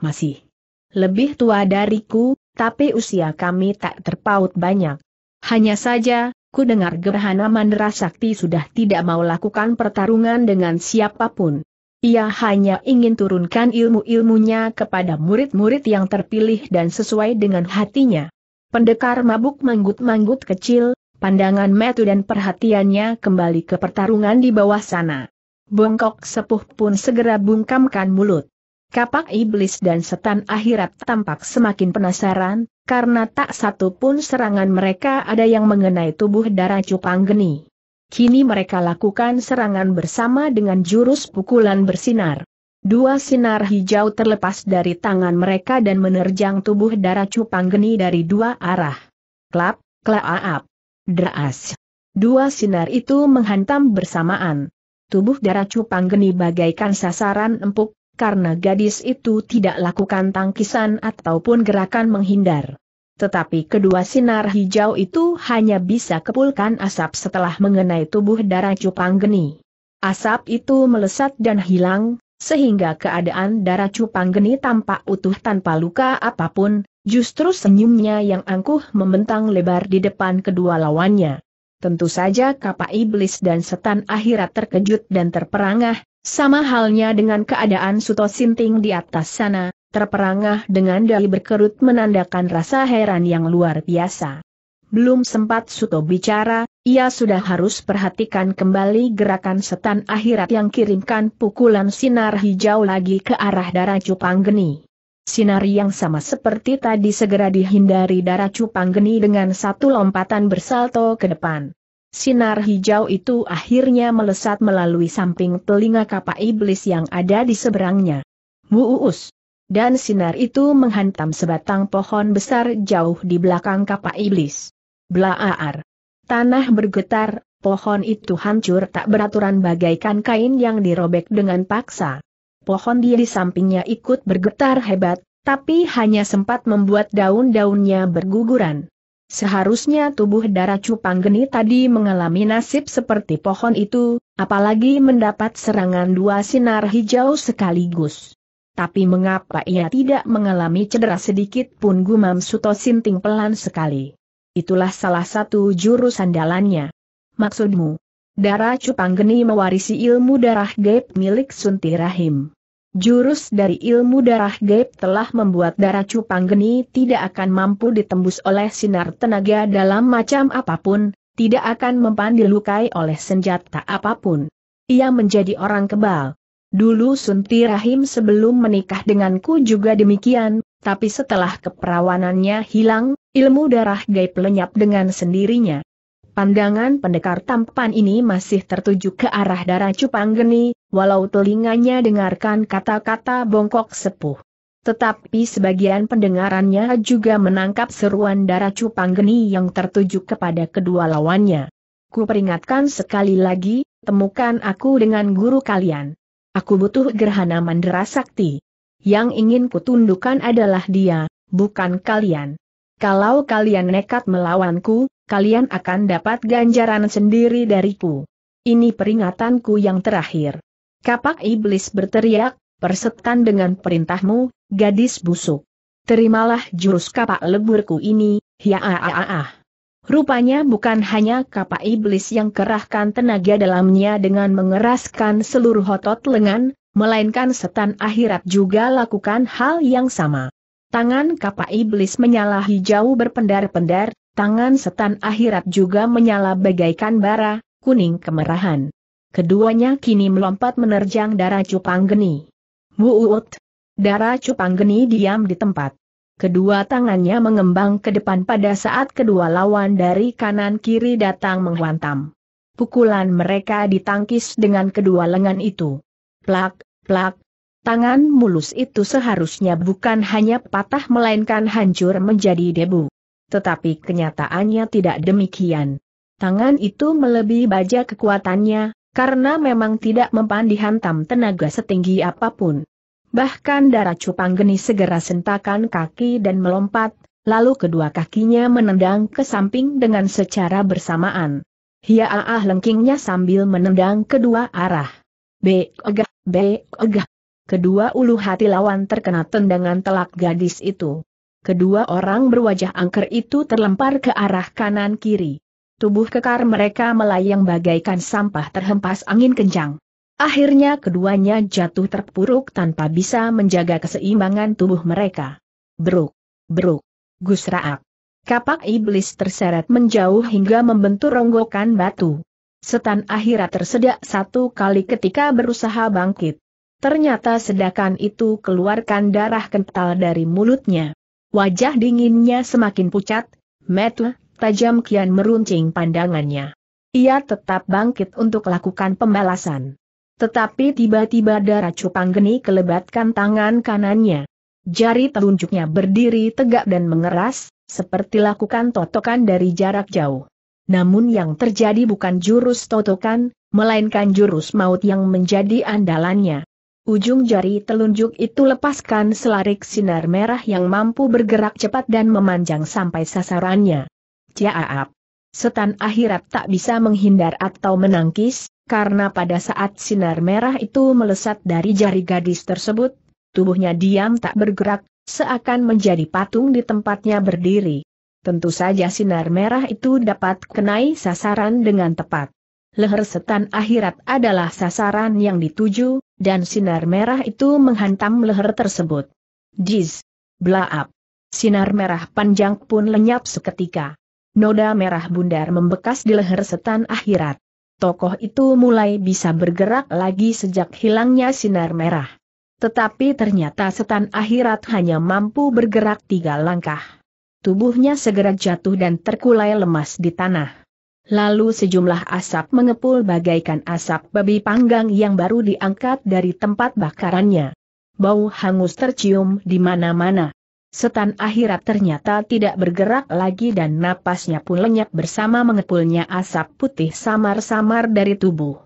Masih. Lebih tua dariku, tapi usia kami tak terpaut banyak. Hanya saja, ku dengar Gerhana Mandra Sakti sudah tidak mau lakukan pertarungan dengan siapapun. Ia hanya ingin turunkan ilmu-ilmunya kepada murid-murid yang terpilih dan sesuai dengan hatinya. Pendekar mabuk manggut-manggut kecil, pandangan metu dan perhatiannya kembali ke pertarungan di bawah sana. Bongkok sepuh pun segera bungkamkan mulut. Kapak iblis dan setan akhirat tampak semakin penasaran, karena tak satu pun serangan mereka ada yang mengenai tubuh darah cupang geni. Kini mereka lakukan serangan bersama dengan jurus pukulan bersinar. Dua sinar hijau terlepas dari tangan mereka dan menerjang tubuh darah cupang geni dari dua arah. Klap, klaap, draas. Dua sinar itu menghantam bersamaan. Tubuh darah cupang geni bagaikan sasaran empuk, karena gadis itu tidak lakukan tangkisan ataupun gerakan menghindar. Tetapi kedua sinar hijau itu hanya bisa kepulkan asap setelah mengenai tubuh darah cupang geni. Asap itu melesat dan hilang, sehingga keadaan darah cupang geni tampak utuh tanpa luka apapun, justru senyumnya yang angkuh membentang lebar di depan kedua lawannya. Tentu saja kapak iblis dan setan akhirat terkejut dan terperangah, sama halnya dengan keadaan Suto Sinting di atas sana, terperangah dengan dahi berkerut menandakan rasa heran yang luar biasa. Belum sempat Suto bicara, ia sudah harus perhatikan kembali gerakan setan akhirat yang kirimkan pukulan sinar hijau lagi ke arah darah cupang geni. Sinar yang sama seperti tadi segera dihindari darah cupang geni dengan satu lompatan bersalto ke depan. Sinar hijau itu akhirnya melesat melalui samping telinga kapak iblis yang ada di seberangnya. Wuus! Dan sinar itu menghantam sebatang pohon besar jauh di belakang kapak iblis. Blaar. Tanah bergetar, pohon itu hancur tak beraturan bagaikan kain yang dirobek dengan paksa. Pohon di sampingnya ikut bergetar hebat, tapi hanya sempat membuat daun-daunnya berguguran. Seharusnya tubuh darah cupang geni tadi mengalami nasib seperti pohon itu, apalagi mendapat serangan dua sinar hijau sekaligus. Tapi mengapa ia tidak mengalami cedera sedikit pun gumam Suto Sinting pelan sekali. Itulah salah satu jurus andalannya. Maksudmu? Darah Cupang Geni mewarisi ilmu darah gaib milik Sunti Rahim. Jurus dari ilmu darah gaib telah membuat darah Cupang Geni tidak akan mampu ditembus oleh sinar tenaga dalam macam apapun, tidak akan mempan dilukai oleh senjata apapun. Ia menjadi orang kebal. Dulu Sunti Rahim sebelum menikah denganku juga demikian, tapi setelah keperawanannya hilang, ilmu darah gaib lenyap dengan sendirinya. Pandangan pendekar tampan ini masih tertuju ke arah darah cupang geni, walau telinganya dengarkan kata-kata bongkok sepuh. Tetapi sebagian pendengarannya juga menangkap seruan darah cupang geni yang tertuju kepada kedua lawannya. Ku peringatkan sekali lagi, temukan aku dengan guru kalian. Aku butuh gerhana mandera sakti. Yang ingin kutundukkan adalah dia, bukan kalian. Kalau kalian nekat melawanku, kalian akan dapat ganjaran sendiri dariku. Ini peringatanku yang terakhir. Kapak iblis berteriak, persetan dengan perintahmu, gadis busuk. Terimalah jurus kapak leburku ini, ya Rupanya bukan hanya kapak iblis yang kerahkan tenaga dalamnya dengan mengeraskan seluruh otot lengan, melainkan setan akhirat juga lakukan hal yang sama. Tangan kapak iblis menyala hijau berpendar-pendar, tangan setan akhirat juga menyala bagaikan bara, kuning kemerahan. Keduanya kini melompat menerjang darah cupang geni. Wuut! Darah cupang geni diam di tempat. Kedua tangannya mengembang ke depan pada saat kedua lawan dari kanan kiri datang menghantam. Pukulan mereka ditangkis dengan kedua lengan itu. Plak, plak, tangan mulus itu seharusnya bukan hanya patah melainkan hancur menjadi debu. Tetapi kenyataannya tidak demikian. Tangan itu melebihi baja kekuatannya, karena memang tidak mempan dihantam tenaga setinggi apapun. Bahkan darah cupang geni segera sentakan kaki dan melompat, lalu kedua kakinya menendang ke samping dengan secara bersamaan. ah lengkingnya sambil menendang kedua arah. Begah, begah. Kedua ulu hati lawan terkena tendangan telak gadis itu. Kedua orang berwajah angker itu terlempar ke arah kanan kiri. Tubuh kekar mereka melayang bagaikan sampah terhempas angin kencang. Akhirnya keduanya jatuh terpuruk tanpa bisa menjaga keseimbangan tubuh mereka. Beruk, beruk, gusraak. Kapak iblis terseret menjauh hingga membentur ronggokan batu. Setan akhirat tersedak satu kali ketika berusaha bangkit. Ternyata sedakan itu keluarkan darah kental dari mulutnya. Wajah dinginnya semakin pucat, metu, tajam kian meruncing pandangannya. Ia tetap bangkit untuk lakukan pembalasan. Tetapi tiba-tiba darah cupang geni kelebatkan tangan kanannya. Jari telunjuknya berdiri tegak dan mengeras, seperti lakukan totokan dari jarak jauh. Namun yang terjadi bukan jurus totokan, melainkan jurus maut yang menjadi andalannya. Ujung jari telunjuk itu lepaskan selarik sinar merah yang mampu bergerak cepat dan memanjang sampai sasarannya. Ciaap! Setan akhirat tak bisa menghindar atau menangkis, karena pada saat sinar merah itu melesat dari jari gadis tersebut, tubuhnya diam tak bergerak, seakan menjadi patung di tempatnya berdiri. Tentu saja sinar merah itu dapat kenai sasaran dengan tepat. Leher setan akhirat adalah sasaran yang dituju, dan sinar merah itu menghantam leher tersebut. Jiz. Blaap. Sinar merah panjang pun lenyap seketika. Noda merah bundar membekas di leher setan akhirat tokoh itu mulai bisa bergerak lagi sejak hilangnya sinar merah. Tetapi ternyata setan akhirat hanya mampu bergerak tiga langkah. Tubuhnya segera jatuh dan terkulai lemas di tanah. Lalu sejumlah asap mengepul bagaikan asap babi panggang yang baru diangkat dari tempat bakarannya. Bau hangus tercium di mana-mana. Setan akhirat ternyata tidak bergerak lagi dan napasnya pun lenyap bersama mengepulnya asap putih samar-samar dari tubuh.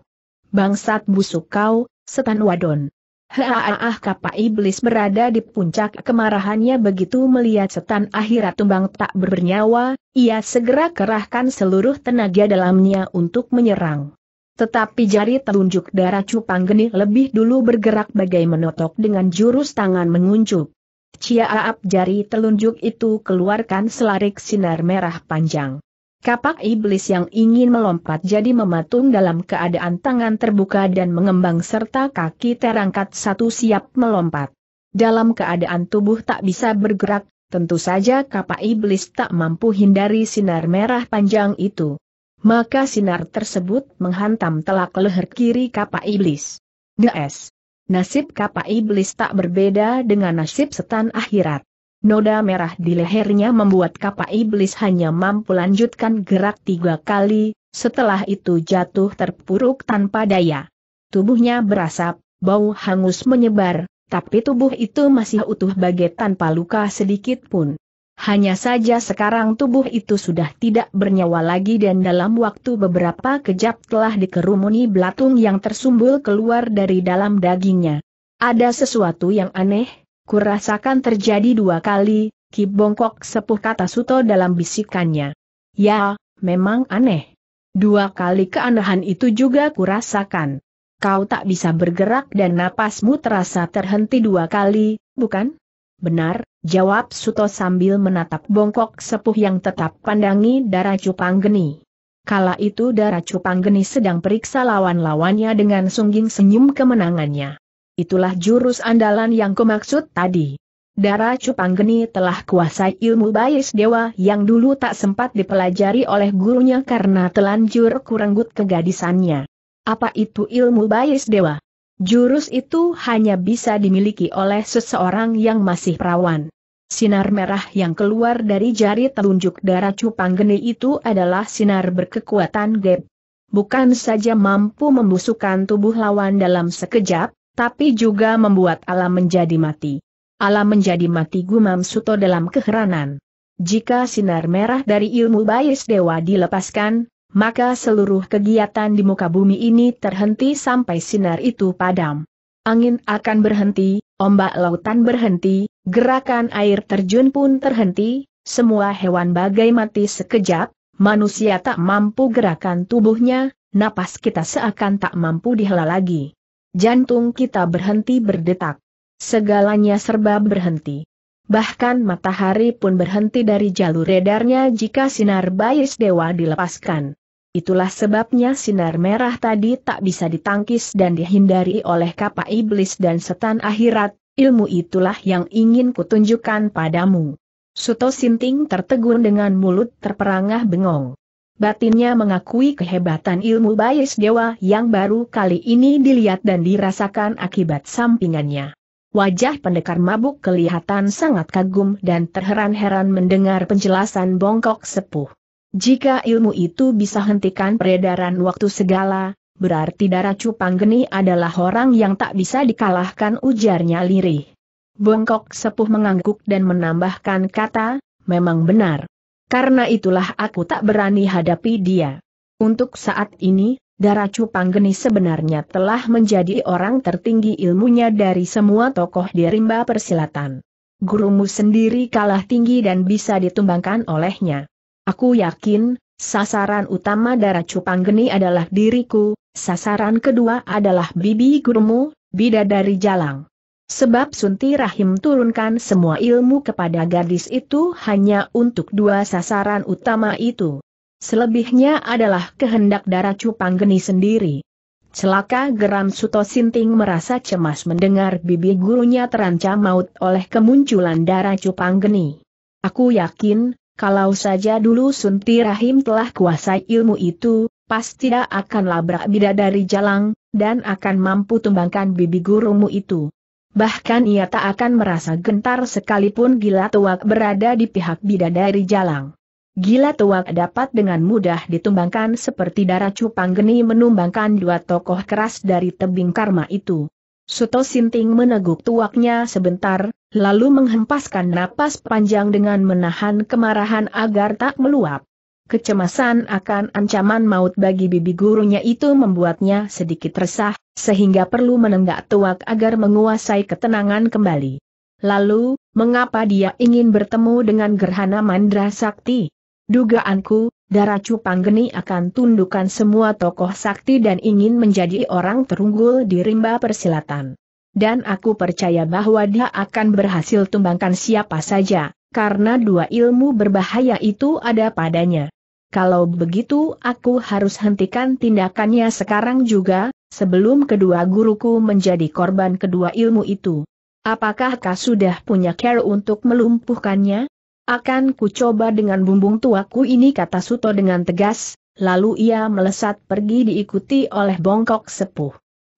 Bangsat busuk kau, setan wadon. Haaah kapak iblis berada di puncak kemarahannya begitu melihat setan akhirat tumbang tak bernyawa, ia segera kerahkan seluruh tenaga dalamnya untuk menyerang. Tetapi jari telunjuk darah cupang geni lebih dulu bergerak bagai menotok dengan jurus tangan menguncup. Cia jari telunjuk itu keluarkan selarik sinar merah panjang. Kapak iblis yang ingin melompat jadi mematung dalam keadaan tangan terbuka dan mengembang serta kaki terangkat satu siap melompat. Dalam keadaan tubuh tak bisa bergerak, tentu saja kapak iblis tak mampu hindari sinar merah panjang itu. Maka sinar tersebut menghantam telak leher kiri kapak iblis. Des! Nasib kapak iblis tak berbeda dengan nasib setan akhirat. Noda merah di lehernya membuat kapak iblis hanya mampu lanjutkan gerak tiga kali, setelah itu jatuh terpuruk tanpa daya. Tubuhnya berasap, bau hangus menyebar, tapi tubuh itu masih utuh bagai tanpa luka sedikit pun. Hanya saja sekarang tubuh itu sudah tidak bernyawa lagi dan dalam waktu beberapa kejap telah dikerumuni belatung yang tersumbul keluar dari dalam dagingnya. Ada sesuatu yang aneh, kurasakan terjadi dua kali, Ki Bongkok sepuh kata Suto dalam bisikannya. Ya, memang aneh. Dua kali keanehan itu juga kurasakan. Kau tak bisa bergerak dan napasmu terasa terhenti dua kali, bukan? Benar, jawab Suto sambil menatap bongkok sepuh yang tetap pandangi darah cupang geni. Kala itu darah cupang geni sedang periksa lawan-lawannya dengan sungging senyum kemenangannya. Itulah jurus andalan yang kumaksud tadi. Darah cupang geni telah kuasai ilmu Bayes Dewa yang dulu tak sempat dipelajari oleh gurunya karena telanjur kurenggut kegadisannya. Apa itu ilmu Bayes Dewa? Jurus itu hanya bisa dimiliki oleh seseorang yang masih perawan. Sinar merah yang keluar dari jari telunjuk darah cupang geni itu adalah sinar berkekuatan gap. Bukan saja mampu membusukkan tubuh lawan dalam sekejap, tapi juga membuat alam menjadi mati. Alam menjadi mati gumam Suto dalam keheranan. Jika sinar merah dari ilmu Bayis Dewa dilepaskan, maka seluruh kegiatan di muka bumi ini terhenti sampai sinar itu padam. Angin akan berhenti, ombak lautan berhenti, gerakan air terjun pun terhenti, semua hewan bagai mati sekejap, manusia tak mampu gerakan tubuhnya, napas kita seakan tak mampu dihela lagi. Jantung kita berhenti berdetak. Segalanya serba berhenti bahkan matahari pun berhenti dari jalur redarnya jika sinar Bayis Dewa dilepaskan. Itulah sebabnya sinar merah tadi tak bisa ditangkis dan dihindari oleh kapak iblis dan setan akhirat, ilmu itulah yang ingin kutunjukkan padamu. Suto Sinting tertegun dengan mulut terperangah bengong. Batinnya mengakui kehebatan ilmu Bayis Dewa yang baru kali ini dilihat dan dirasakan akibat sampingannya. Wajah pendekar mabuk kelihatan sangat kagum dan terheran-heran mendengar penjelasan bongkok sepuh. Jika ilmu itu bisa hentikan peredaran waktu segala, berarti darah cupang geni adalah orang yang tak bisa dikalahkan ujarnya lirih. Bongkok sepuh mengangguk dan menambahkan kata, memang benar. Karena itulah aku tak berani hadapi dia. Untuk saat ini, Darah Cupang Geni sebenarnya telah menjadi orang tertinggi ilmunya dari semua tokoh di rimba persilatan. Gurumu sendiri kalah tinggi dan bisa ditumbangkan olehnya. Aku yakin, sasaran utama darah Cupang Geni adalah diriku, sasaran kedua adalah bibi gurumu, bidadari jalang. Sebab Sunti Rahim turunkan semua ilmu kepada gadis itu hanya untuk dua sasaran utama itu. Selebihnya adalah kehendak darah cupang geni sendiri. Celaka geram Suto Sinting merasa cemas mendengar bibi gurunya terancam maut oleh kemunculan darah cupang geni. Aku yakin, kalau saja dulu Sunti Rahim telah kuasai ilmu itu, pasti tidak akan labrak bidadari jalang, dan akan mampu tumbangkan bibi gurumu itu. Bahkan ia tak akan merasa gentar sekalipun gila tuak berada di pihak bidadari jalang. Gila tuak dapat dengan mudah ditumbangkan seperti darah cupang geni menumbangkan dua tokoh keras dari tebing karma itu. Suto Sinting meneguk tuaknya sebentar, lalu menghempaskan napas panjang dengan menahan kemarahan agar tak meluap. Kecemasan akan ancaman maut bagi bibi gurunya itu membuatnya sedikit resah, sehingga perlu menenggak tuak agar menguasai ketenangan kembali. Lalu, mengapa dia ingin bertemu dengan Gerhana Mandra Sakti? Dugaanku, darah cupang geni akan tundukkan semua tokoh sakti dan ingin menjadi orang terunggul di rimba persilatan. Dan aku percaya bahwa dia akan berhasil tumbangkan siapa saja, karena dua ilmu berbahaya itu ada padanya. Kalau begitu aku harus hentikan tindakannya sekarang juga, sebelum kedua guruku menjadi korban kedua ilmu itu. Apakah kau sudah punya care untuk melumpuhkannya? Akan kucoba dengan bumbung tuaku ini kata Suto dengan tegas, lalu ia melesat pergi diikuti oleh bongkok sepuh.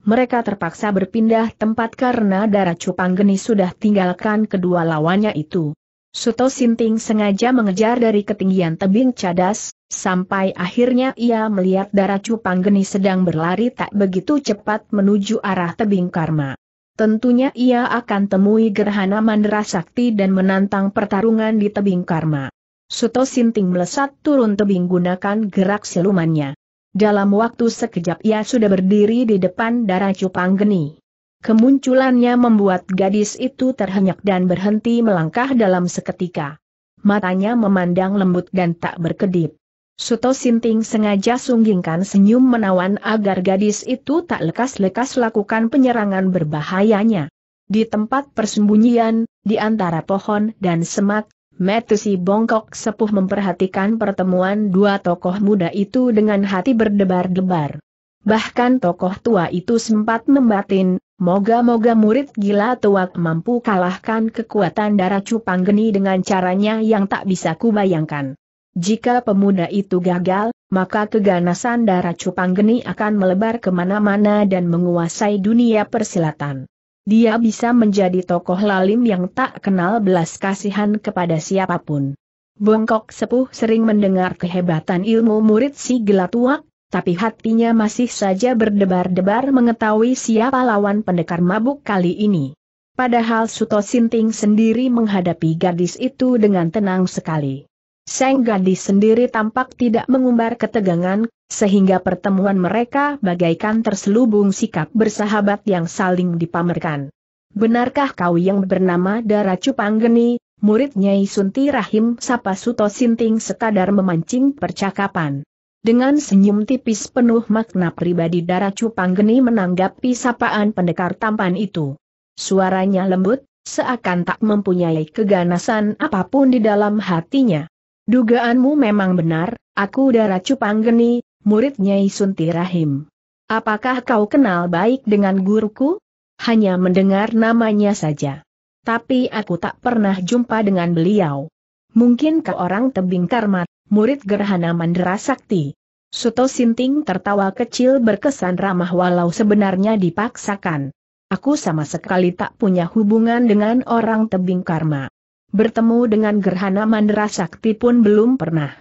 Mereka terpaksa berpindah tempat karena darah cupang geni sudah tinggalkan kedua lawannya itu. Suto Sinting sengaja mengejar dari ketinggian tebing cadas, sampai akhirnya ia melihat darah cupang geni sedang berlari tak begitu cepat menuju arah tebing karma. Tentunya ia akan temui gerhana mandra sakti dan menantang pertarungan di tebing karma. Suto Sinting melesat turun tebing gunakan gerak silumannya. Dalam waktu sekejap ia sudah berdiri di depan darah cupang geni. Kemunculannya membuat gadis itu terhenyak dan berhenti melangkah dalam seketika. Matanya memandang lembut dan tak berkedip. Suto Sinting sengaja sunggingkan senyum menawan agar gadis itu tak lekas-lekas lakukan penyerangan berbahayanya. Di tempat persembunyian, di antara pohon dan semak, Metusi bongkok sepuh memperhatikan pertemuan dua tokoh muda itu dengan hati berdebar-debar. Bahkan tokoh tua itu sempat membatin, moga-moga murid gila tuak mampu kalahkan kekuatan darah cupang geni dengan caranya yang tak bisa kubayangkan. Jika pemuda itu gagal, maka keganasan darah Cupang Geni akan melebar kemana-mana dan menguasai dunia persilatan. Dia bisa menjadi tokoh lalim yang tak kenal belas kasihan kepada siapapun. Bongkok Sepuh sering mendengar kehebatan ilmu murid si gelatua, tapi hatinya masih saja berdebar-debar mengetahui siapa lawan pendekar mabuk kali ini. Padahal Suto Sinting sendiri menghadapi gadis itu dengan tenang sekali. Seng gadis sendiri tampak tidak mengumbar ketegangan, sehingga pertemuan mereka bagaikan terselubung sikap bersahabat yang saling dipamerkan. Benarkah kau yang bernama Dara Cupanggeni, murid Nyai Sunti Rahim Sapa Suto Sinting sekadar memancing percakapan. Dengan senyum tipis penuh makna pribadi Dara Cupanggeni menanggapi sapaan pendekar tampan itu. Suaranya lembut, seakan tak mempunyai keganasan apapun di dalam hatinya. Dugaanmu memang benar, aku darah Cupang Geni, murid Nyai Sunti Rahim. Apakah kau kenal baik dengan guruku? Hanya mendengar namanya saja. Tapi aku tak pernah jumpa dengan beliau. Mungkin ke orang tebing karmat, murid gerhana Mandera sakti. Suto Sinting tertawa kecil berkesan ramah walau sebenarnya dipaksakan. Aku sama sekali tak punya hubungan dengan orang tebing karma bertemu dengan gerhana mandra sakti pun belum pernah.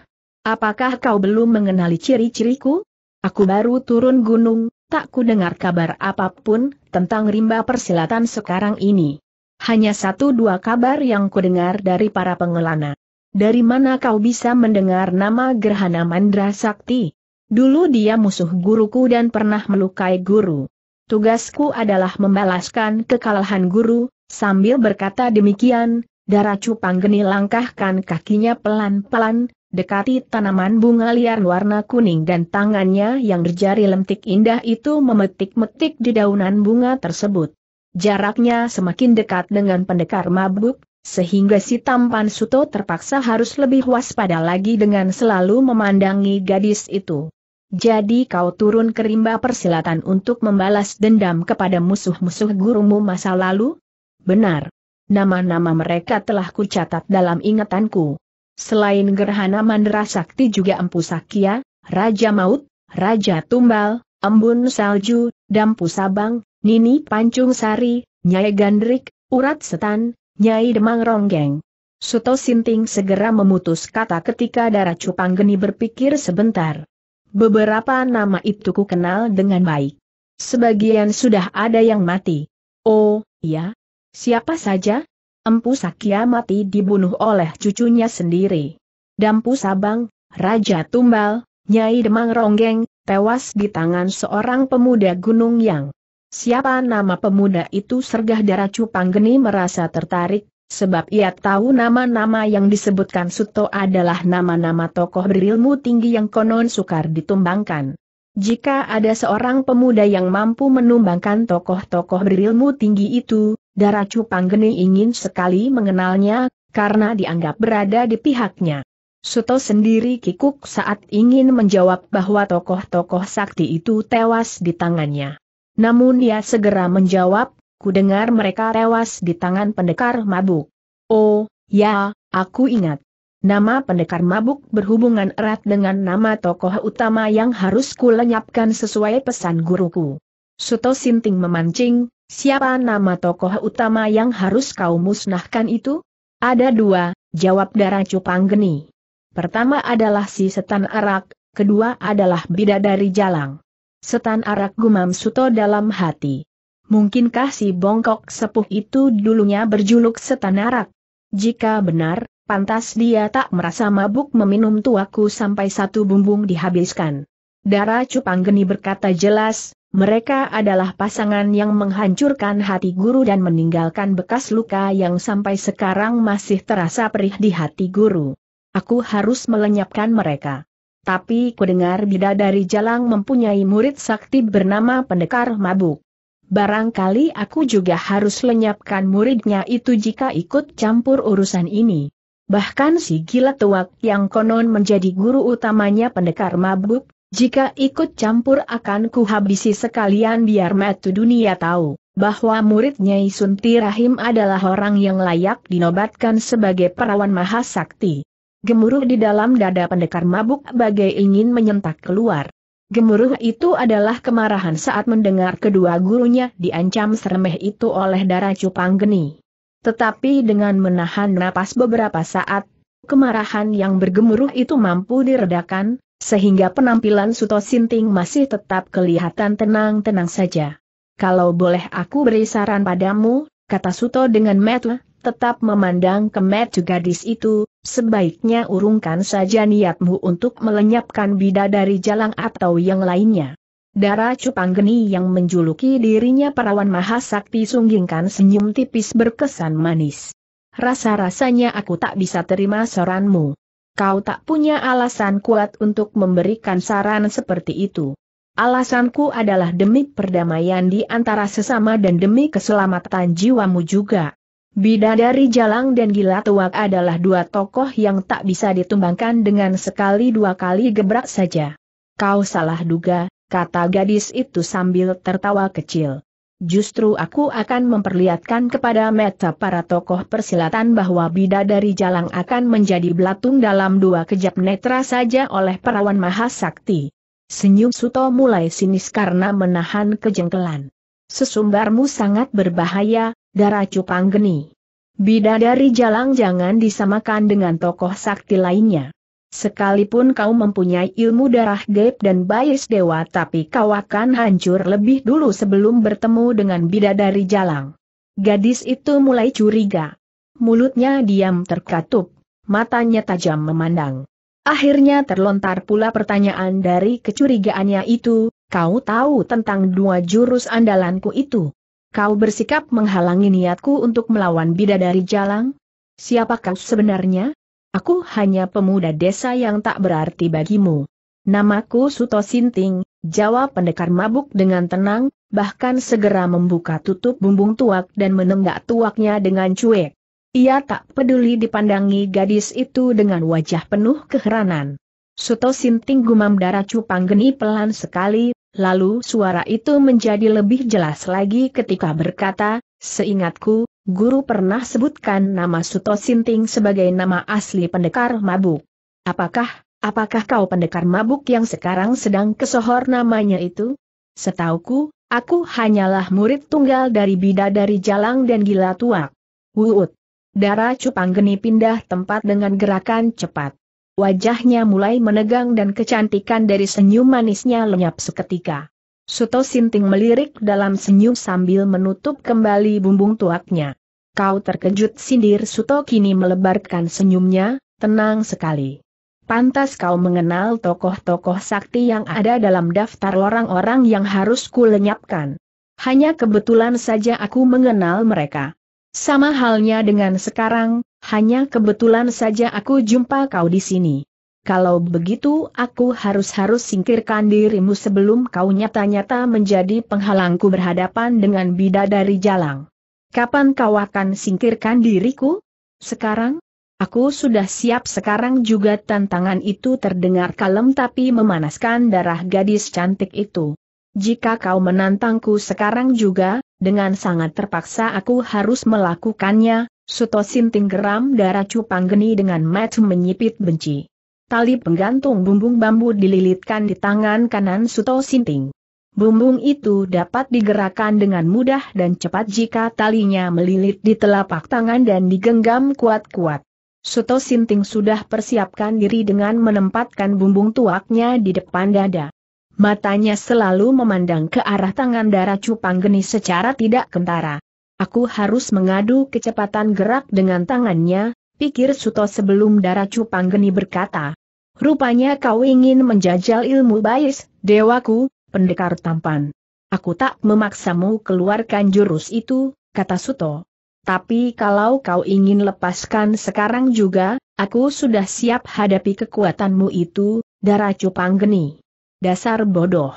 Apakah kau belum mengenali ciri-ciriku? Aku baru turun gunung, tak ku dengar kabar apapun tentang rimba persilatan sekarang ini. Hanya satu dua kabar yang ku dengar dari para pengelana. Dari mana kau bisa mendengar nama Gerhana Mandra Sakti? Dulu dia musuh guruku dan pernah melukai guru. Tugasku adalah membalaskan kekalahan guru, sambil berkata demikian, Darah cupang geni langkahkan kakinya pelan-pelan, dekati tanaman bunga liar warna kuning dan tangannya yang berjari lentik indah itu memetik-metik di daunan bunga tersebut. Jaraknya semakin dekat dengan pendekar mabuk, sehingga si tampan Suto terpaksa harus lebih waspada lagi dengan selalu memandangi gadis itu. Jadi kau turun ke rimba persilatan untuk membalas dendam kepada musuh-musuh gurumu masa lalu? Benar. Nama-nama mereka telah kucatat dalam ingatanku. Selain Gerhana Mandra Sakti juga Empu Sakya, Raja Maut, Raja Tumbal, Embun Salju, Dampu Sabang, Nini Pancung Sari, Nyai Gandrik, Urat Setan, Nyai Demang Ronggeng. Suto Sinting segera memutus kata ketika darah cupang geni berpikir sebentar. Beberapa nama itu ku kenal dengan baik. Sebagian sudah ada yang mati. Oh, ya, Siapa saja? Empu Sakya mati dibunuh oleh cucunya sendiri. Dampu Sabang, Raja Tumbal, Nyai Demang Ronggeng, tewas di tangan seorang pemuda Gunung Yang. Siapa nama pemuda itu Sergah Dara geni merasa tertarik, sebab ia tahu nama-nama yang disebutkan Suto adalah nama-nama tokoh berilmu tinggi yang konon sukar ditumbangkan. Jika ada seorang pemuda yang mampu menumbangkan tokoh-tokoh berilmu tinggi itu, Darah Cupang Geni ingin sekali mengenalnya, karena dianggap berada di pihaknya. Suto sendiri kikuk saat ingin menjawab bahwa tokoh-tokoh sakti itu tewas di tangannya. Namun ia segera menjawab, ku dengar mereka tewas di tangan pendekar mabuk. Oh, ya, aku ingat. Nama pendekar mabuk berhubungan erat dengan nama tokoh utama yang harus kulenyapkan sesuai pesan guruku. Suto Sinting memancing, Siapa nama tokoh utama yang harus kau musnahkan itu? Ada dua, jawab darah cupang geni. Pertama adalah si setan arak, kedua adalah bidadari jalang. Setan arak gumam suto dalam hati. Mungkinkah si bongkok sepuh itu dulunya berjuluk setan arak? Jika benar, pantas dia tak merasa mabuk meminum tuaku sampai satu bumbung dihabiskan. Darah cupang geni berkata jelas, mereka adalah pasangan yang menghancurkan hati guru dan meninggalkan bekas luka yang sampai sekarang masih terasa perih di hati guru. Aku harus melenyapkan mereka. Tapi kudengar bidadari jalang mempunyai murid sakti bernama pendekar mabuk. Barangkali aku juga harus lenyapkan muridnya itu jika ikut campur urusan ini. Bahkan si gila tuak yang konon menjadi guru utamanya pendekar mabuk, jika ikut campur akan kuhabisi sekalian biar metu dunia tahu bahwa muridnya Nyai Sunti Rahim adalah orang yang layak dinobatkan sebagai perawan mahasakti. Gemuruh di dalam dada pendekar mabuk bagai ingin menyentak keluar. Gemuruh itu adalah kemarahan saat mendengar kedua gurunya diancam seremeh itu oleh darah cupang geni. Tetapi dengan menahan napas beberapa saat, kemarahan yang bergemuruh itu mampu diredakan, sehingga penampilan Suto Sinting masih tetap kelihatan tenang-tenang saja. Kalau boleh aku beri saran padamu, kata Suto dengan metu, tetap memandang ke metu gadis itu, sebaiknya urungkan saja niatmu untuk melenyapkan bida dari jalan atau yang lainnya. Darah cupang geni yang menjuluki dirinya perawan mahasakti sunggingkan senyum tipis berkesan manis. Rasa-rasanya aku tak bisa terima saranmu kau tak punya alasan kuat untuk memberikan saran seperti itu. Alasanku adalah demi perdamaian di antara sesama dan demi keselamatan jiwamu juga. Bidadari Jalang dan Gila Tuak adalah dua tokoh yang tak bisa ditumbangkan dengan sekali dua kali gebrak saja. Kau salah duga, kata gadis itu sambil tertawa kecil. Justru aku akan memperlihatkan kepada meta para tokoh persilatan bahwa dari jalang akan menjadi belatung dalam dua kejap netra saja oleh perawan mahasakti. Senyum Suto mulai sinis karena menahan kejengkelan. Sesumbarmu sangat berbahaya, darah cupang geni. Bidadari jalang jangan disamakan dengan tokoh sakti lainnya. Sekalipun kau mempunyai ilmu darah gaib dan bayis dewa tapi kau akan hancur lebih dulu sebelum bertemu dengan bidadari jalang. Gadis itu mulai curiga. Mulutnya diam terkatup, matanya tajam memandang. Akhirnya terlontar pula pertanyaan dari kecurigaannya itu, kau tahu tentang dua jurus andalanku itu. Kau bersikap menghalangi niatku untuk melawan bidadari jalang? Siapa kau sebenarnya? Aku hanya pemuda desa yang tak berarti bagimu. Namaku Suto Sinting, jawab pendekar mabuk dengan tenang, bahkan segera membuka tutup bumbung tuak dan menenggak tuaknya dengan cuek. Ia tak peduli dipandangi gadis itu dengan wajah penuh keheranan. Suto Sinting gumam darah cupang geni pelan sekali, lalu suara itu menjadi lebih jelas lagi ketika berkata, Seingatku, guru pernah sebutkan nama Suto Sinting sebagai nama asli pendekar mabuk. Apakah, apakah kau pendekar mabuk yang sekarang sedang kesohor namanya itu? Setauku, aku hanyalah murid tunggal dari bidadari Jalang dan Gila Tua. Wuut. Darah cupang geni pindah tempat dengan gerakan cepat. Wajahnya mulai menegang dan kecantikan dari senyum manisnya lenyap seketika. Suto Sinting melirik dalam senyum sambil menutup kembali bumbung tuaknya. Kau terkejut sindir Suto kini melebarkan senyumnya, tenang sekali. Pantas kau mengenal tokoh-tokoh sakti yang ada dalam daftar orang-orang yang harus kulenyapkan. Hanya kebetulan saja aku mengenal mereka. Sama halnya dengan sekarang, hanya kebetulan saja aku jumpa kau di sini kalau begitu aku harus-harus singkirkan dirimu sebelum kau nyata-nyata menjadi penghalangku berhadapan dengan bidadari jalang. Kapan kau akan singkirkan diriku? Sekarang? Aku sudah siap sekarang juga tantangan itu terdengar kalem tapi memanaskan darah gadis cantik itu. Jika kau menantangku sekarang juga, dengan sangat terpaksa aku harus melakukannya, Suto Sinting geram darah geni dengan mata menyipit benci. Tali penggantung bumbung bambu dililitkan di tangan kanan Suto Sinting. Bumbung itu dapat digerakkan dengan mudah dan cepat jika talinya melilit di telapak tangan dan digenggam kuat-kuat. Suto Sinting sudah persiapkan diri dengan menempatkan bumbung tuaknya di depan dada. Matanya selalu memandang ke arah tangan darah cupang geni secara tidak kentara. Aku harus mengadu kecepatan gerak dengan tangannya, pikir Suto sebelum darah cupang geni berkata. Rupanya kau ingin menjajal ilmu bais, dewaku, pendekar tampan. Aku tak memaksamu keluarkan jurus itu, kata Suto. Tapi kalau kau ingin lepaskan sekarang juga, aku sudah siap hadapi kekuatanmu itu, darah cupang geni. Dasar bodoh.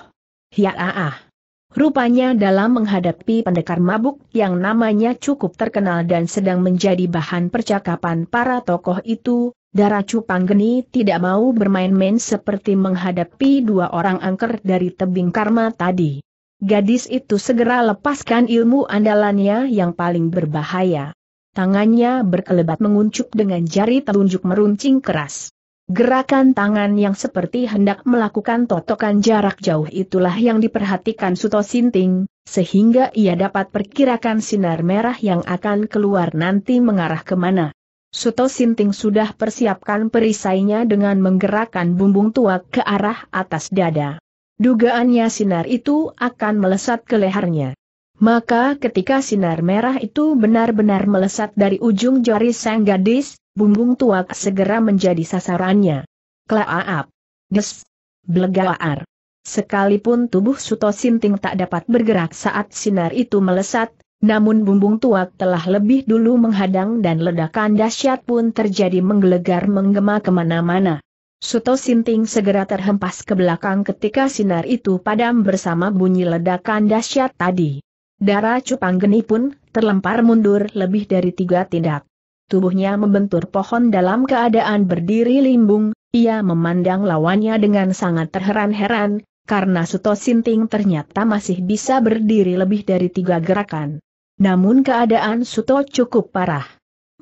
Ya ah, Rupanya dalam menghadapi pendekar mabuk yang namanya cukup terkenal dan sedang menjadi bahan percakapan para tokoh itu, Darah Cupang Geni tidak mau bermain-main seperti menghadapi dua orang angker dari tebing karma tadi. Gadis itu segera lepaskan ilmu andalannya yang paling berbahaya. Tangannya berkelebat menguncup dengan jari telunjuk meruncing keras. Gerakan tangan yang seperti hendak melakukan totokan jarak jauh itulah yang diperhatikan Suto Sinting, sehingga ia dapat perkirakan sinar merah yang akan keluar nanti mengarah kemana. Suto Sinting sudah persiapkan perisainya dengan menggerakkan bumbung tua ke arah atas dada. Dugaannya sinar itu akan melesat ke lehernya. Maka ketika sinar merah itu benar-benar melesat dari ujung jari sang gadis, bumbung tua segera menjadi sasarannya. Klaaap. Des. Blegaar. Sekalipun tubuh Suto Sinting tak dapat bergerak saat sinar itu melesat, namun bumbung tuak telah lebih dulu menghadang dan ledakan dahsyat pun terjadi menggelegar menggema kemana-mana. Suto Sinting segera terhempas ke belakang ketika sinar itu padam bersama bunyi ledakan dahsyat tadi. Darah cupang geni pun terlempar mundur lebih dari tiga tindak. Tubuhnya membentur pohon dalam keadaan berdiri limbung, ia memandang lawannya dengan sangat terheran-heran, karena Suto Sinting ternyata masih bisa berdiri lebih dari tiga gerakan. Namun keadaan Suto cukup parah.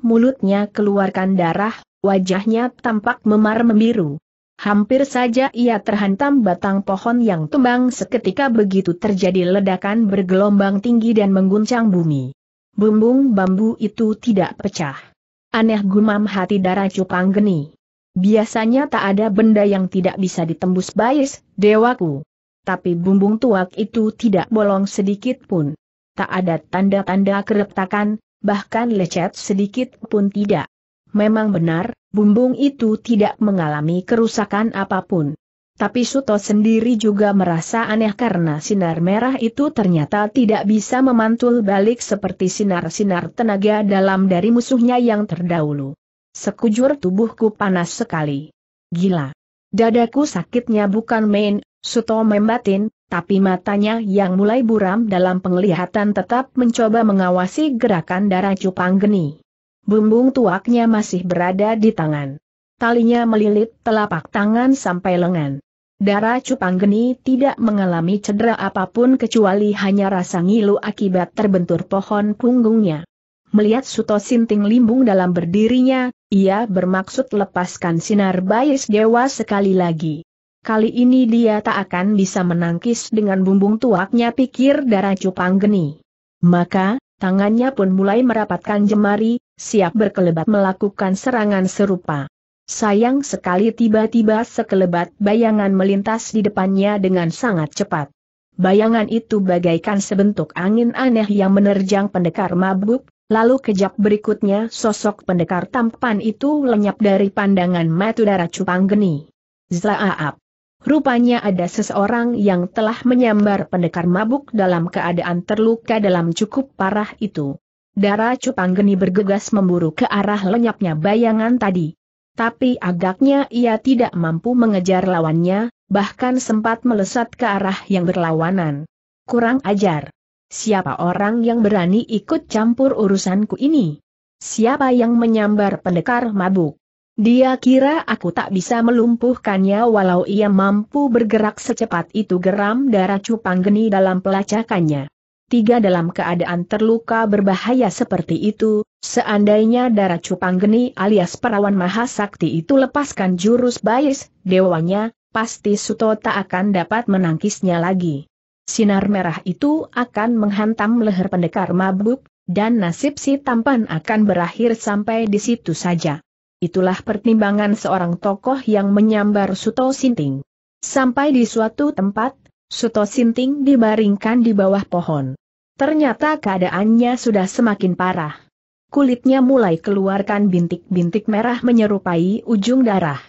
Mulutnya keluarkan darah, wajahnya tampak memar membiru. Hampir saja ia terhantam batang pohon yang tumbang seketika begitu terjadi ledakan bergelombang tinggi dan mengguncang bumi. Bumbung bambu itu tidak pecah. Aneh gumam hati darah cupang geni. Biasanya tak ada benda yang tidak bisa ditembus bayis, dewaku. Tapi bumbung tuak itu tidak bolong sedikit pun tak ada tanda-tanda keretakan, bahkan lecet sedikit pun tidak. Memang benar, bumbung itu tidak mengalami kerusakan apapun. Tapi Suto sendiri juga merasa aneh karena sinar merah itu ternyata tidak bisa memantul balik seperti sinar-sinar tenaga dalam dari musuhnya yang terdahulu. Sekujur tubuhku panas sekali. Gila. Dadaku sakitnya bukan main, Suto membatin, tapi matanya yang mulai buram dalam penglihatan tetap mencoba mengawasi gerakan darah cupang geni. Bumbung tuaknya masih berada di tangan. Talinya melilit telapak tangan sampai lengan. Darah cupang geni tidak mengalami cedera apapun kecuali hanya rasa ngilu akibat terbentur pohon punggungnya. Melihat Suto Sinting limbung dalam berdirinya, ia bermaksud lepaskan sinar Bayis Dewa sekali lagi. Kali ini dia tak akan bisa menangkis dengan bumbung tuaknya pikir darah cupang geni. Maka, tangannya pun mulai merapatkan jemari, siap berkelebat melakukan serangan serupa. Sayang sekali tiba-tiba sekelebat bayangan melintas di depannya dengan sangat cepat. Bayangan itu bagaikan sebentuk angin aneh yang menerjang pendekar mabuk, lalu kejap berikutnya sosok pendekar tampan itu lenyap dari pandangan matu darah cupang geni. Zaaap! Rupanya ada seseorang yang telah menyambar pendekar mabuk dalam keadaan terluka dalam cukup parah itu. Darah cupang geni bergegas memburu ke arah lenyapnya bayangan tadi. Tapi agaknya ia tidak mampu mengejar lawannya, bahkan sempat melesat ke arah yang berlawanan. Kurang ajar. Siapa orang yang berani ikut campur urusanku ini? Siapa yang menyambar pendekar mabuk? Dia kira aku tak bisa melumpuhkannya walau ia mampu bergerak secepat itu geram darah cupang geni dalam pelacakannya. Tiga dalam keadaan terluka berbahaya seperti itu, seandainya darah cupang geni alias perawan mahasakti itu lepaskan jurus bayis dewanya, pasti Suto tak akan dapat menangkisnya lagi. Sinar merah itu akan menghantam leher pendekar mabuk, dan nasib si tampan akan berakhir sampai di situ saja. Itulah pertimbangan seorang tokoh yang menyambar Suto Sinting. Sampai di suatu tempat, Suto Sinting dibaringkan di bawah pohon. Ternyata keadaannya sudah semakin parah. Kulitnya mulai keluarkan bintik-bintik merah menyerupai ujung darah.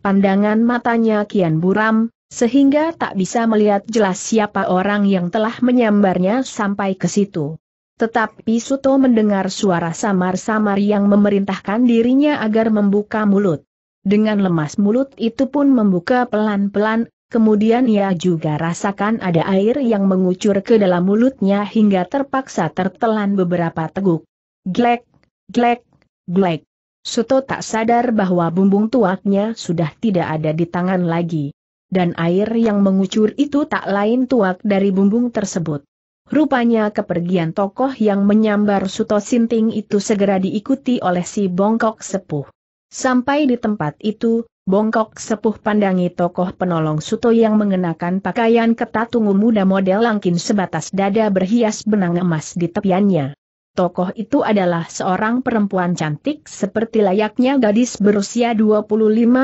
Pandangan matanya kian buram, sehingga tak bisa melihat jelas siapa orang yang telah menyambarnya sampai ke situ. Tetapi Suto mendengar suara samar-samar yang memerintahkan dirinya agar membuka mulut. Dengan lemas mulut itu pun membuka pelan-pelan, kemudian ia juga rasakan ada air yang mengucur ke dalam mulutnya hingga terpaksa tertelan beberapa teguk. Glek, glek, glek. Suto tak sadar bahwa bumbung tuaknya sudah tidak ada di tangan lagi. Dan air yang mengucur itu tak lain tuak dari bumbung tersebut. Rupanya kepergian tokoh yang menyambar Suto Sinting itu segera diikuti oleh si bongkok sepuh. Sampai di tempat itu, bongkok sepuh pandangi tokoh penolong Suto yang mengenakan pakaian ketat ungu muda model langkin sebatas dada berhias benang emas di tepiannya. Tokoh itu adalah seorang perempuan cantik seperti layaknya gadis berusia 25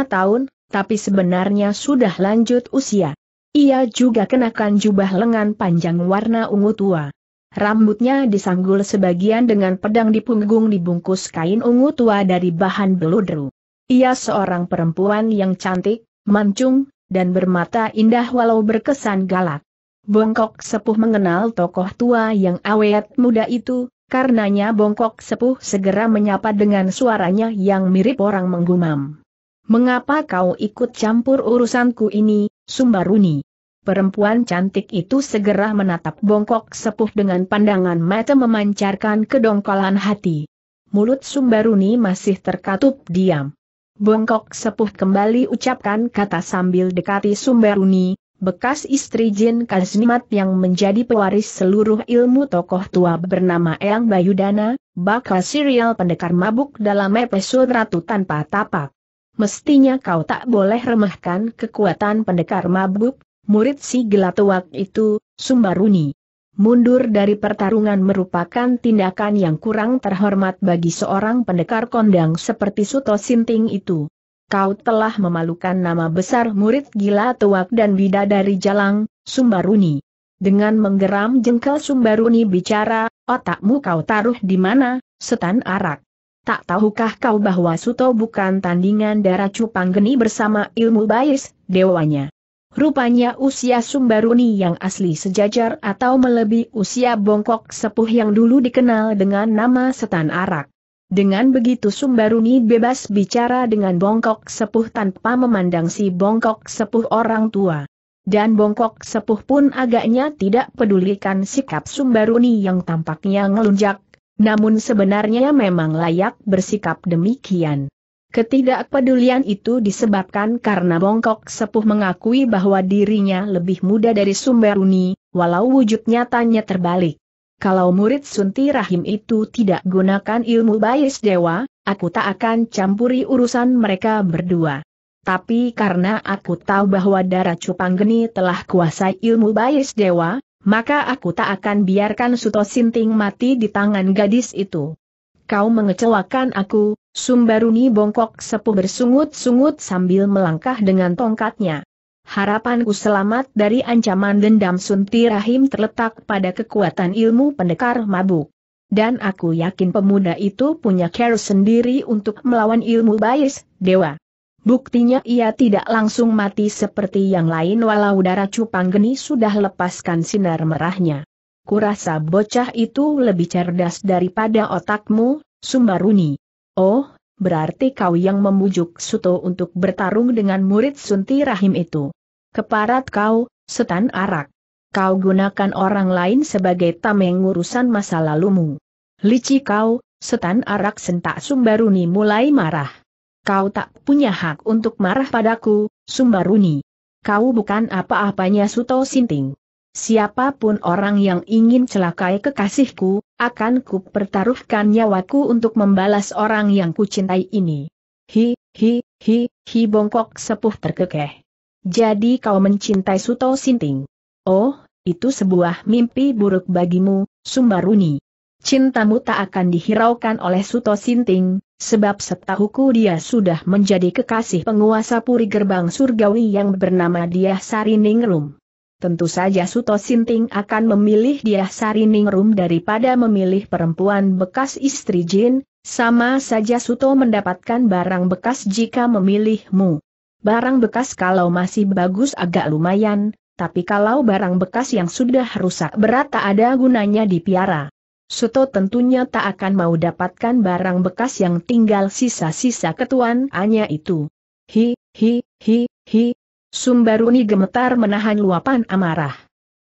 tahun, tapi sebenarnya sudah lanjut usia. Ia juga kenakan jubah lengan panjang warna ungu tua. Rambutnya disanggul sebagian dengan pedang di punggung dibungkus kain ungu tua dari bahan beludru. Ia seorang perempuan yang cantik, mancung, dan bermata indah walau berkesan galak. Bongkok Sepuh mengenal tokoh tua yang awet muda itu, karenanya Bongkok Sepuh segera menyapa dengan suaranya yang mirip orang menggumam. Mengapa kau ikut campur urusanku ini, Sumbaruni? Perempuan cantik itu segera menatap bongkok sepuh dengan pandangan mata memancarkan kedongkolan hati. Mulut Sumbaruni masih terkatup diam. Bongkok sepuh kembali ucapkan kata sambil dekati Sumbaruni, bekas istri Jin Kaznimat yang menjadi pewaris seluruh ilmu tokoh tua bernama Eyang Bayudana, bakal serial pendekar mabuk dalam episode Ratu Tanpa Tapak mestinya kau tak boleh remehkan kekuatan pendekar mabuk, murid si gelatuak itu, Sumbaruni. Mundur dari pertarungan merupakan tindakan yang kurang terhormat bagi seorang pendekar kondang seperti Suto Sinting itu. Kau telah memalukan nama besar murid gila tuak dan bidadari jalang, Sumbaruni. Dengan menggeram jengkel Sumbaruni bicara, otakmu kau taruh di mana, setan arak. Tak tahukah kau bahwa Suto bukan tandingan darah cupang geni bersama ilmu bayis dewanya? Rupanya usia Sumbaruni yang asli sejajar atau melebihi usia bongkok sepuh yang dulu dikenal dengan nama setan arak. Dengan begitu Sumbaruni bebas bicara dengan bongkok sepuh tanpa memandang si bongkok sepuh orang tua. Dan bongkok sepuh pun agaknya tidak pedulikan sikap Sumbaruni yang tampaknya ngelunjak, namun sebenarnya memang layak bersikap demikian. Ketidakpedulian itu disebabkan karena Bongkok Sepuh mengakui bahwa dirinya lebih muda dari Sumberuni, walau wujud nyatanya terbalik. Kalau murid Sunti Rahim itu tidak gunakan ilmu Bayis Dewa, aku tak akan campuri urusan mereka berdua. Tapi karena aku tahu bahwa darah Cupang Geni telah kuasai ilmu Bayis Dewa, maka aku tak akan biarkan Suto Sinting mati di tangan gadis itu. Kau mengecewakan aku, Sumbaruni bongkok sepuh bersungut-sungut sambil melangkah dengan tongkatnya. Harapanku selamat dari ancaman dendam Sunti Rahim terletak pada kekuatan ilmu pendekar mabuk. Dan aku yakin pemuda itu punya care sendiri untuk melawan ilmu bias, dewa. Buktinya ia tidak langsung mati seperti yang lain walau darah cupang geni sudah lepaskan sinar merahnya. Kurasa bocah itu lebih cerdas daripada otakmu, Sumbaruni. Oh, berarti kau yang membujuk Suto untuk bertarung dengan murid Sunti Rahim itu. Keparat kau, setan arak. Kau gunakan orang lain sebagai tameng urusan masa lalumu. Lici kau, setan arak sentak Sumbaruni mulai marah. Kau tak punya hak untuk marah padaku, Sumbaruni. Kau bukan apa-apanya Suto Sinting. Siapapun orang yang ingin celakai kekasihku, akan ku pertaruhkan nyawaku untuk membalas orang yang kucintai ini. Hi, hi, hi, hi bongkok sepuh terkekeh. Jadi kau mencintai Suto Sinting. Oh, itu sebuah mimpi buruk bagimu, Sumbaruni. Cintamu tak akan dihiraukan oleh Suto Sinting, sebab setahuku dia sudah menjadi kekasih penguasa puri gerbang surgawi yang bernama Dia Sari Ningrum. Tentu saja Suto Sinting akan memilih Dia Sari Ningrum daripada memilih perempuan bekas istri Jin, sama saja Suto mendapatkan barang bekas jika memilihmu. Barang bekas kalau masih bagus agak lumayan, tapi kalau barang bekas yang sudah rusak berat tak ada gunanya dipiara. Suto tentunya tak akan mau dapatkan barang bekas yang tinggal sisa-sisa ketuanannya itu. Hi, hi, hi, hi. Sumbaruni gemetar menahan luapan amarah.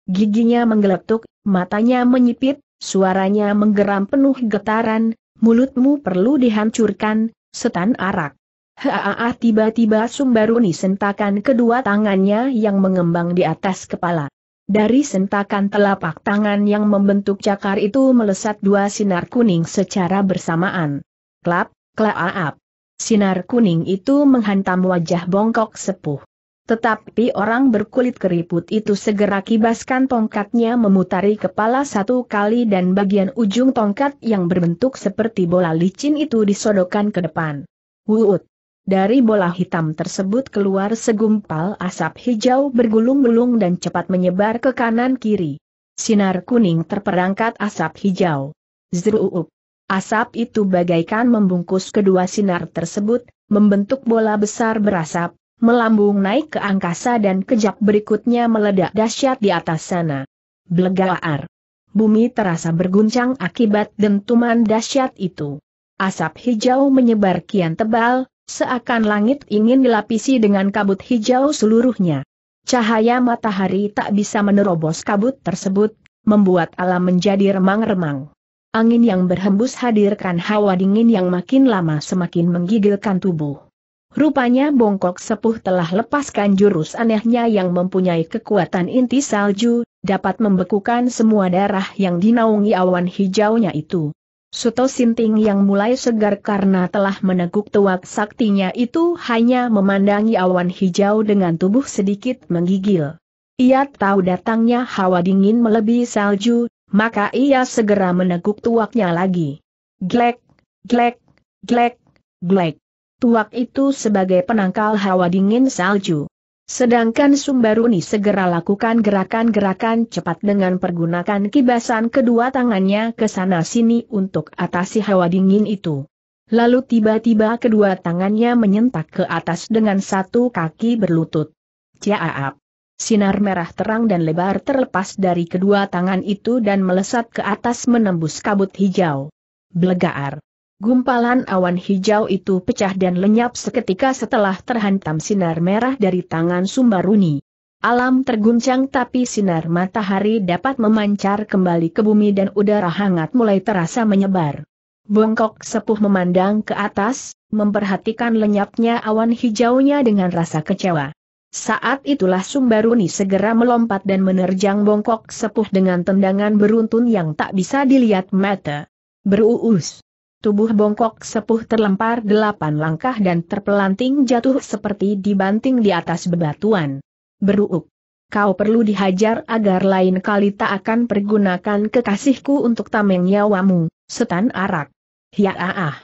Giginya menggeletuk, matanya menyipit, suaranya menggeram penuh getaran, mulutmu perlu dihancurkan, setan arak. Haa tiba-tiba Sumbaruni sentakan kedua tangannya yang mengembang di atas kepala. Dari sentakan telapak tangan yang membentuk cakar itu melesat dua sinar kuning secara bersamaan. Klap, klaaap. Sinar kuning itu menghantam wajah bongkok sepuh. Tetapi orang berkulit keriput itu segera kibaskan tongkatnya memutari kepala satu kali dan bagian ujung tongkat yang berbentuk seperti bola licin itu disodokkan ke depan. Wuut! Dari bola hitam tersebut keluar segumpal asap hijau bergulung-gulung dan cepat menyebar ke kanan-kiri. Sinar kuning terperangkat asap hijau. Zruup. Asap itu bagaikan membungkus kedua sinar tersebut, membentuk bola besar berasap, melambung naik ke angkasa dan kejap berikutnya meledak dahsyat di atas sana. Blegaar. Bumi terasa berguncang akibat dentuman dahsyat itu. Asap hijau menyebar kian tebal, Seakan langit ingin dilapisi dengan kabut hijau seluruhnya. Cahaya matahari tak bisa menerobos kabut tersebut, membuat alam menjadi remang-remang. Angin yang berhembus hadirkan hawa dingin yang makin lama semakin menggigilkan tubuh. Rupanya bongkok sepuh telah lepaskan jurus anehnya yang mempunyai kekuatan inti salju, dapat membekukan semua darah yang dinaungi awan hijaunya itu. Suto Sinting yang mulai segar karena telah meneguk tuak saktinya itu hanya memandangi awan hijau dengan tubuh sedikit menggigil. Ia tahu datangnya hawa dingin melebihi salju, maka ia segera meneguk tuaknya lagi. Glek, glek, glek, glek. Tuak itu sebagai penangkal hawa dingin salju. Sedangkan Sumbaruni segera lakukan gerakan-gerakan cepat dengan pergunakan kibasan kedua tangannya ke sana-sini untuk atasi hawa dingin itu. Lalu tiba-tiba kedua tangannya menyentak ke atas dengan satu kaki berlutut. Ciaap. Sinar merah terang dan lebar terlepas dari kedua tangan itu dan melesat ke atas menembus kabut hijau. Blegaar. Gumpalan awan hijau itu pecah dan lenyap seketika setelah terhantam sinar merah dari tangan Sumbaruni. Alam terguncang tapi sinar matahari dapat memancar kembali ke bumi dan udara hangat mulai terasa menyebar. Bongkok sepuh memandang ke atas, memperhatikan lenyapnya awan hijaunya dengan rasa kecewa. Saat itulah Sumbaruni segera melompat dan menerjang bongkok sepuh dengan tendangan beruntun yang tak bisa dilihat mata. Beruus. Tubuh bongkok sepuh terlempar delapan langkah dan terpelanting jatuh seperti dibanting di atas bebatuan. Beruuk. Kau perlu dihajar agar lain kali tak akan pergunakan kekasihku untuk tameng nyawamu, setan arak. Ya ah ah.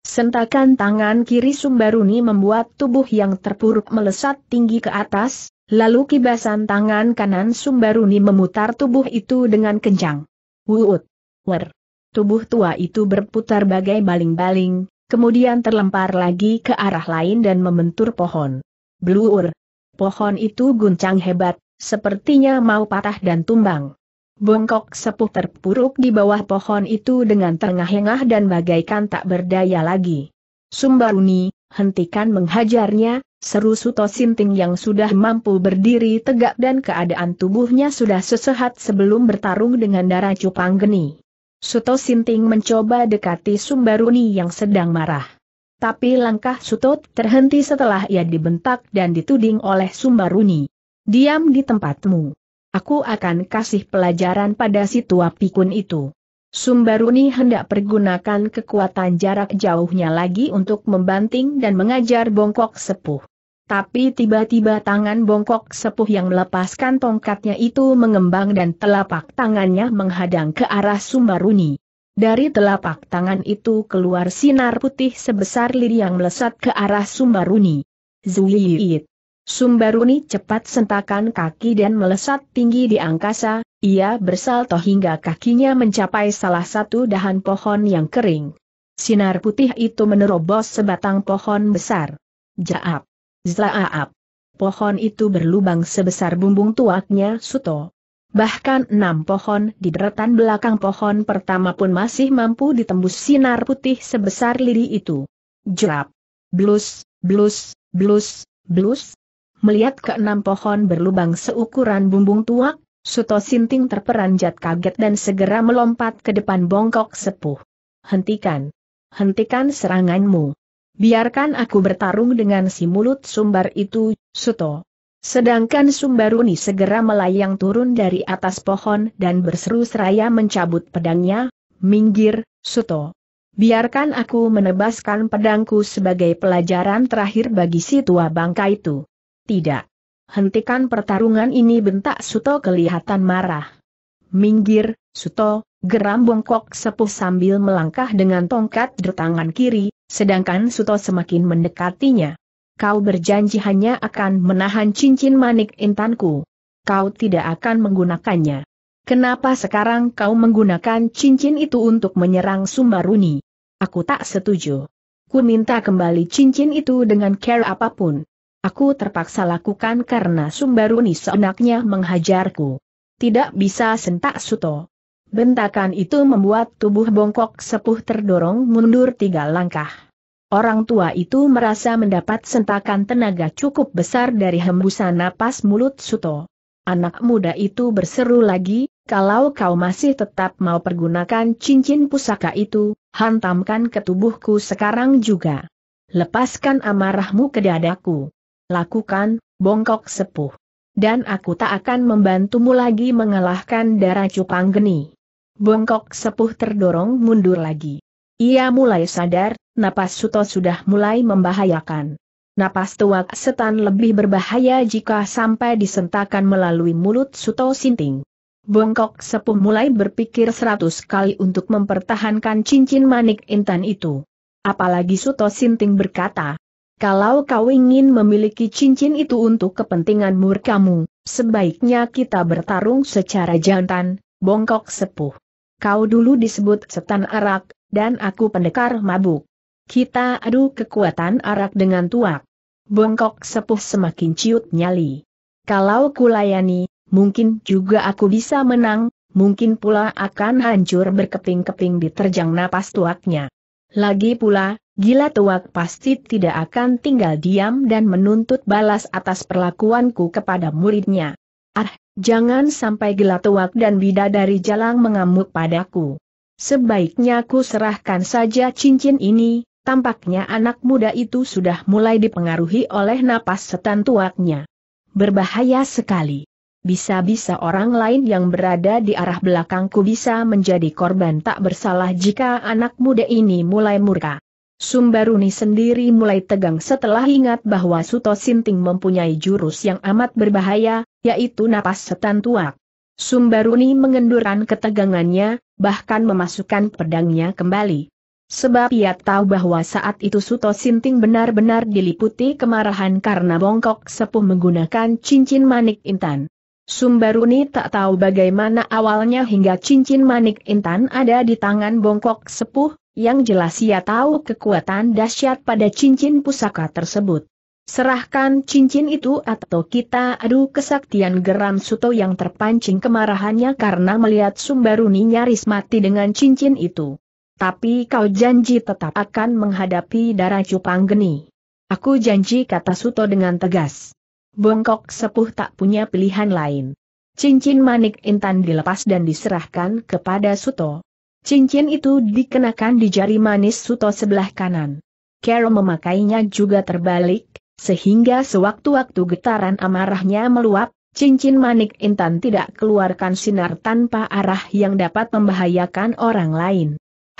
Sentakan tangan kiri Sumbaruni membuat tubuh yang terpuruk melesat tinggi ke atas, lalu kibasan tangan kanan Sumbaruni memutar tubuh itu dengan kencang. Wuut. Wer. Tubuh tua itu berputar bagai baling-baling, kemudian terlempar lagi ke arah lain dan membentur pohon. Bluur. Pohon itu guncang hebat, sepertinya mau patah dan tumbang. Bongkok sepuh terpuruk di bawah pohon itu dengan tengah engah dan bagaikan tak berdaya lagi. Sumbaruni, hentikan menghajarnya, seru Suto Sinting yang sudah mampu berdiri tegak dan keadaan tubuhnya sudah sesehat sebelum bertarung dengan darah cupang geni. Suto Sinting mencoba dekati Sumbaruni yang sedang marah. Tapi langkah Suto terhenti setelah ia dibentak dan dituding oleh Sumbaruni. Diam di tempatmu. Aku akan kasih pelajaran pada si tua pikun itu. Sumbaruni hendak pergunakan kekuatan jarak jauhnya lagi untuk membanting dan mengajar bongkok sepuh. Tapi tiba-tiba tangan bongkok sepuh yang melepaskan tongkatnya itu mengembang dan telapak tangannya menghadang ke arah Sumaruni. Dari telapak tangan itu keluar sinar putih sebesar lidi yang melesat ke arah Sumbaruni. Zuiit. Sumbaruni cepat sentakan kaki dan melesat tinggi di angkasa, ia bersalto hingga kakinya mencapai salah satu dahan pohon yang kering. Sinar putih itu menerobos sebatang pohon besar. Jaap. Zlaaap. Pohon itu berlubang sebesar bumbung tuaknya Suto. Bahkan enam pohon di deretan belakang pohon pertama pun masih mampu ditembus sinar putih sebesar lidi itu. Jerap. Blus, blus, blus, blus. Melihat keenam pohon berlubang seukuran bumbung tuak, Suto Sinting terperanjat kaget dan segera melompat ke depan bongkok sepuh. Hentikan. Hentikan seranganmu biarkan aku bertarung dengan si mulut sumbar itu, Suto. Sedangkan Sumbaruni segera melayang turun dari atas pohon dan berseru seraya mencabut pedangnya, minggir, Suto. Biarkan aku menebaskan pedangku sebagai pelajaran terakhir bagi si tua bangka itu. Tidak. Hentikan pertarungan ini bentak Suto kelihatan marah. Minggir, Suto, Geram bongkok sepuh sambil melangkah dengan tongkat di tangan kiri, sedangkan Suto semakin mendekatinya. Kau berjanji hanya akan menahan cincin manik intanku. Kau tidak akan menggunakannya. Kenapa sekarang kau menggunakan cincin itu untuk menyerang Sumbaruni? Aku tak setuju. Ku minta kembali cincin itu dengan care apapun. Aku terpaksa lakukan karena Sumbaruni seenaknya menghajarku. Tidak bisa sentak Suto. Bentakan itu membuat tubuh bongkok sepuh terdorong mundur tiga langkah. Orang tua itu merasa mendapat sentakan tenaga cukup besar dari hembusan napas mulut Suto. Anak muda itu berseru lagi, kalau kau masih tetap mau pergunakan cincin pusaka itu, hantamkan ke tubuhku sekarang juga. Lepaskan amarahmu ke dadaku. Lakukan, bongkok sepuh. Dan aku tak akan membantumu lagi mengalahkan darah cupang geni bongkok sepuh terdorong mundur lagi. Ia mulai sadar, napas Suto sudah mulai membahayakan. Napas tuak setan lebih berbahaya jika sampai disentakan melalui mulut Suto Sinting. Bongkok sepuh mulai berpikir seratus kali untuk mempertahankan cincin manik intan itu. Apalagi Suto Sinting berkata, kalau kau ingin memiliki cincin itu untuk kepentingan murkamu, sebaiknya kita bertarung secara jantan, bongkok sepuh. Kau dulu disebut setan arak, dan aku pendekar mabuk. Kita adu kekuatan arak dengan tuak. Bongkok sepuh semakin ciut nyali. Kalau kulayani, mungkin juga aku bisa menang, mungkin pula akan hancur berkeping-keping di terjang napas tuaknya. Lagi pula, gila tuak pasti tidak akan tinggal diam dan menuntut balas atas perlakuanku kepada muridnya. Ah, jangan sampai tuak dan Bidadari Jalang mengamuk padaku. Sebaiknya ku serahkan saja cincin ini, tampaknya anak muda itu sudah mulai dipengaruhi oleh napas setan tuaknya. Berbahaya sekali. Bisa-bisa orang lain yang berada di arah belakangku bisa menjadi korban tak bersalah jika anak muda ini mulai murka. Sumbaruni sendiri mulai tegang setelah ingat bahwa Suto Sinting mempunyai jurus yang amat berbahaya, yaitu napas setan tuak. Sumbaruni mengendurkan ketegangannya, bahkan memasukkan pedangnya kembali. Sebab ia tahu bahwa saat itu Suto Sinting benar-benar diliputi kemarahan karena bongkok sepuh menggunakan cincin manik intan. Sumbaruni tak tahu bagaimana awalnya hingga cincin manik intan ada di tangan bongkok sepuh, yang jelas ia tahu kekuatan dahsyat pada cincin pusaka tersebut. Serahkan cincin itu atau kita adu kesaktian geram Suto yang terpancing kemarahannya karena melihat Sumbaruni nyaris mati dengan cincin itu. Tapi kau janji tetap akan menghadapi darah cupang geni. Aku janji kata Suto dengan tegas. Bongkok sepuh tak punya pilihan lain. Cincin manik intan dilepas dan diserahkan kepada Suto. Cincin itu dikenakan di jari manis Suto sebelah kanan. Carol memakainya juga terbalik, sehingga sewaktu-waktu getaran amarahnya meluap, cincin manik intan tidak keluarkan sinar tanpa arah yang dapat membahayakan orang lain.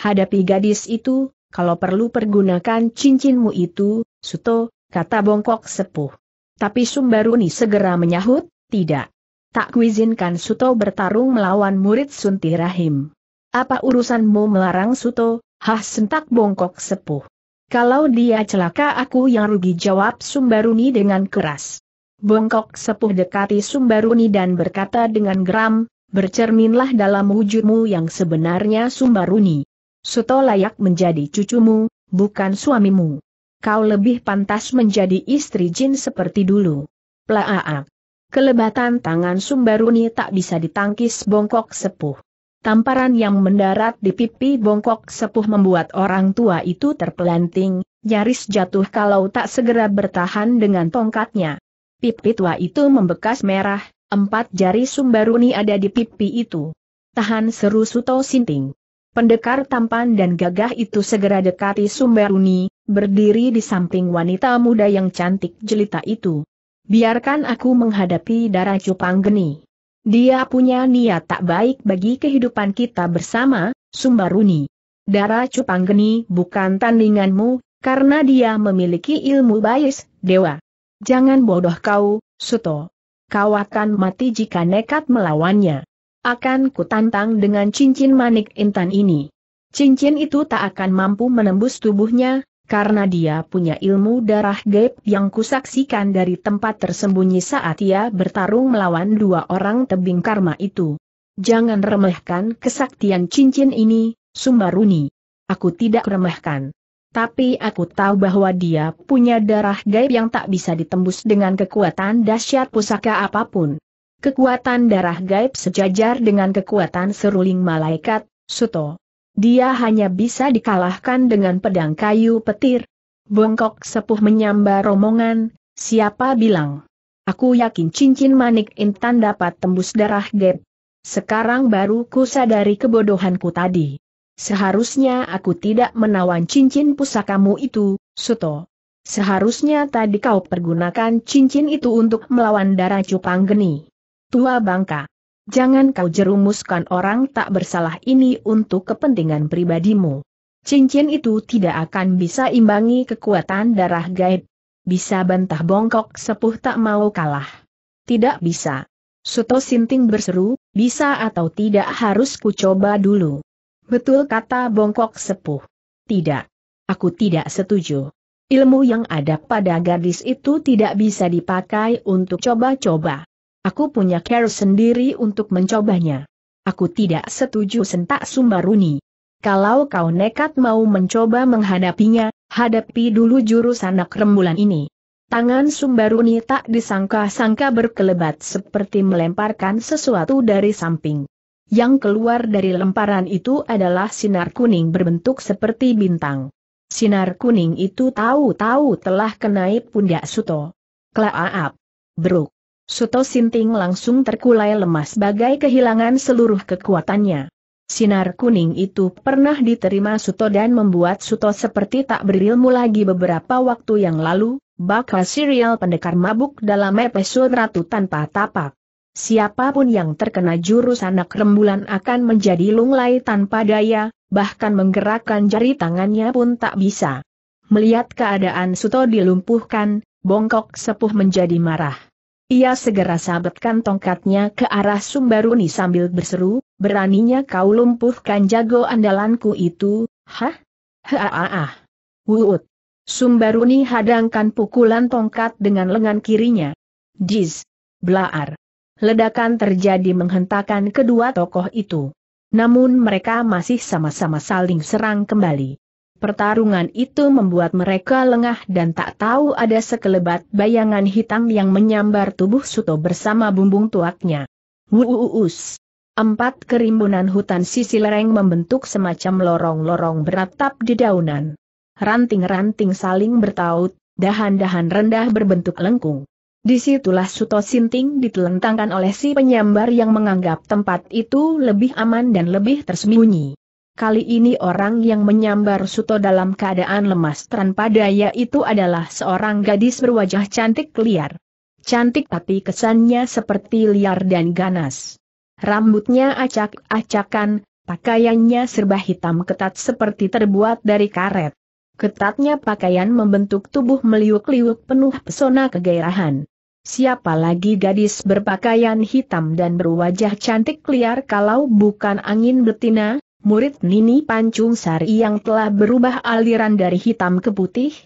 Hadapi gadis itu, kalau perlu pergunakan cincinmu itu, Suto, kata bongkok sepuh. Tapi Sumbaruni segera menyahut, tidak. Tak kuizinkan Suto bertarung melawan murid Sunti Rahim. Apa urusanmu melarang Suto? Hah sentak bongkok sepuh. Kalau dia celaka aku yang rugi jawab Sumbaruni dengan keras. Bongkok sepuh dekati Sumbaruni dan berkata dengan geram, bercerminlah dalam wujudmu yang sebenarnya Sumbaruni. Suto layak menjadi cucumu, bukan suamimu. Kau lebih pantas menjadi istri jin seperti dulu. Plaaak. Kelebatan tangan Sumbaruni tak bisa ditangkis bongkok sepuh. Tamparan yang mendarat di pipi bongkok sepuh membuat orang tua itu terpelanting, nyaris jatuh kalau tak segera bertahan dengan tongkatnya. Pipi tua itu membekas merah, empat jari sumbaruni ada di pipi itu. Tahan seru Suto Sinting. Pendekar tampan dan gagah itu segera dekati sumbaruni, berdiri di samping wanita muda yang cantik jelita itu. Biarkan aku menghadapi darah cupang geni. Dia punya niat tak baik bagi kehidupan kita bersama, Sumbaruni. Darah Cupanggeni bukan tandinganmu, karena dia memiliki ilmu bias, dewa. Jangan bodoh kau, Suto. Kau akan mati jika nekat melawannya. Akan kutantang dengan cincin manik intan ini. Cincin itu tak akan mampu menembus tubuhnya, karena dia punya ilmu darah gaib yang kusaksikan dari tempat tersembunyi saat ia bertarung melawan dua orang tebing karma itu. Jangan remehkan kesaktian cincin ini, Sumaruni. Aku tidak remehkan. Tapi aku tahu bahwa dia punya darah gaib yang tak bisa ditembus dengan kekuatan dahsyat pusaka apapun. Kekuatan darah gaib sejajar dengan kekuatan seruling malaikat, Suto. Dia hanya bisa dikalahkan dengan pedang kayu petir. Bongkok sepuh menyambar romongan, siapa bilang. Aku yakin cincin manik intan dapat tembus darah Gap. Sekarang baru ku sadari kebodohanku tadi. Seharusnya aku tidak menawan cincin pusakamu itu, Suto. Seharusnya tadi kau pergunakan cincin itu untuk melawan darah Cupang Geni. Tua Bangka. Jangan kau jerumuskan orang tak bersalah ini untuk kepentingan pribadimu. Cincin itu tidak akan bisa imbangi kekuatan darah gaib. Bisa bantah bongkok sepuh tak mau kalah. Tidak bisa. Suto Sinting berseru, bisa atau tidak harus ku coba dulu. Betul kata bongkok sepuh. Tidak. Aku tidak setuju. Ilmu yang ada pada gadis itu tidak bisa dipakai untuk coba-coba. Aku punya care sendiri untuk mencobanya. Aku tidak setuju sentak Sumbaruni. Kalau kau nekat mau mencoba menghadapinya, hadapi dulu jurus anak rembulan ini. Tangan Sumbaruni tak disangka-sangka berkelebat seperti melemparkan sesuatu dari samping. Yang keluar dari lemparan itu adalah sinar kuning berbentuk seperti bintang. Sinar kuning itu tahu-tahu telah kenaip pundak Suto. Klaaap. Beruk. Suto Sinting langsung terkulai lemas bagai kehilangan seluruh kekuatannya. Sinar kuning itu pernah diterima Suto dan membuat Suto seperti tak berilmu lagi beberapa waktu yang lalu, bakal serial pendekar mabuk dalam episode Ratu Tanpa Tapak. Siapapun yang terkena jurus anak rembulan akan menjadi lunglai tanpa daya, bahkan menggerakkan jari tangannya pun tak bisa. Melihat keadaan Suto dilumpuhkan, bongkok sepuh menjadi marah. Ia segera sabetkan tongkatnya ke arah Sumbaruni sambil berseru, beraninya kau lumpuhkan jago andalanku itu, hah? Haaah. Wuut. Sumbaruni hadangkan pukulan tongkat dengan lengan kirinya. Jiz. Blaar. Ledakan terjadi menghentakkan kedua tokoh itu. Namun mereka masih sama-sama saling serang kembali. Pertarungan itu membuat mereka lengah dan tak tahu ada sekelebat bayangan hitam yang menyambar tubuh Suto bersama bumbung tuaknya. Wuuus. Empat kerimbunan hutan sisi lereng membentuk semacam lorong-lorong beratap di daunan. Ranting-ranting saling bertaut, dahan-dahan rendah berbentuk lengkung. Disitulah Suto Sinting ditelentangkan oleh si penyambar yang menganggap tempat itu lebih aman dan lebih tersembunyi. Kali ini orang yang menyambar Suto dalam keadaan lemas tanpa daya itu adalah seorang gadis berwajah cantik liar. Cantik tapi kesannya seperti liar dan ganas. Rambutnya acak-acakan, pakaiannya serba hitam ketat seperti terbuat dari karet. Ketatnya pakaian membentuk tubuh meliuk-liuk penuh pesona kegairahan. Siapa lagi gadis berpakaian hitam dan berwajah cantik liar kalau bukan angin betina? Murid Nini Pancung Sari yang telah berubah aliran dari hitam ke putih?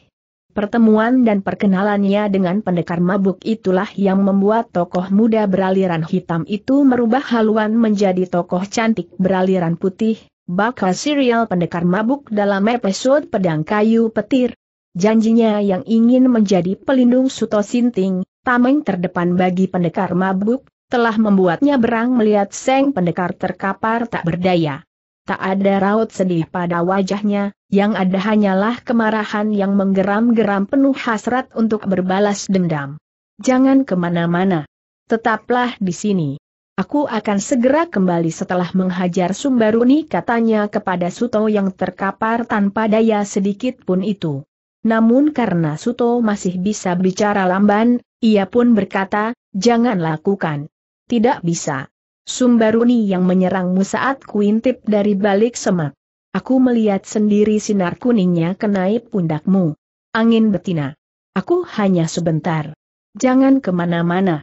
Pertemuan dan perkenalannya dengan pendekar mabuk itulah yang membuat tokoh muda beraliran hitam itu merubah haluan menjadi tokoh cantik beraliran putih, bakal serial pendekar mabuk dalam episode Pedang Kayu Petir. Janjinya yang ingin menjadi pelindung Suto Sinting, tameng terdepan bagi pendekar mabuk, telah membuatnya berang melihat Seng pendekar terkapar tak berdaya tak ada raut sedih pada wajahnya, yang ada hanyalah kemarahan yang menggeram-geram penuh hasrat untuk berbalas dendam. Jangan kemana-mana. Tetaplah di sini. Aku akan segera kembali setelah menghajar Sumbaruni katanya kepada Suto yang terkapar tanpa daya sedikit pun itu. Namun karena Suto masih bisa bicara lamban, ia pun berkata, jangan lakukan. Tidak bisa. Sumbaruni yang menyerangmu saat kuintip dari balik semak. Aku melihat sendiri sinar kuningnya kenai pundakmu. Angin betina. Aku hanya sebentar. Jangan kemana-mana.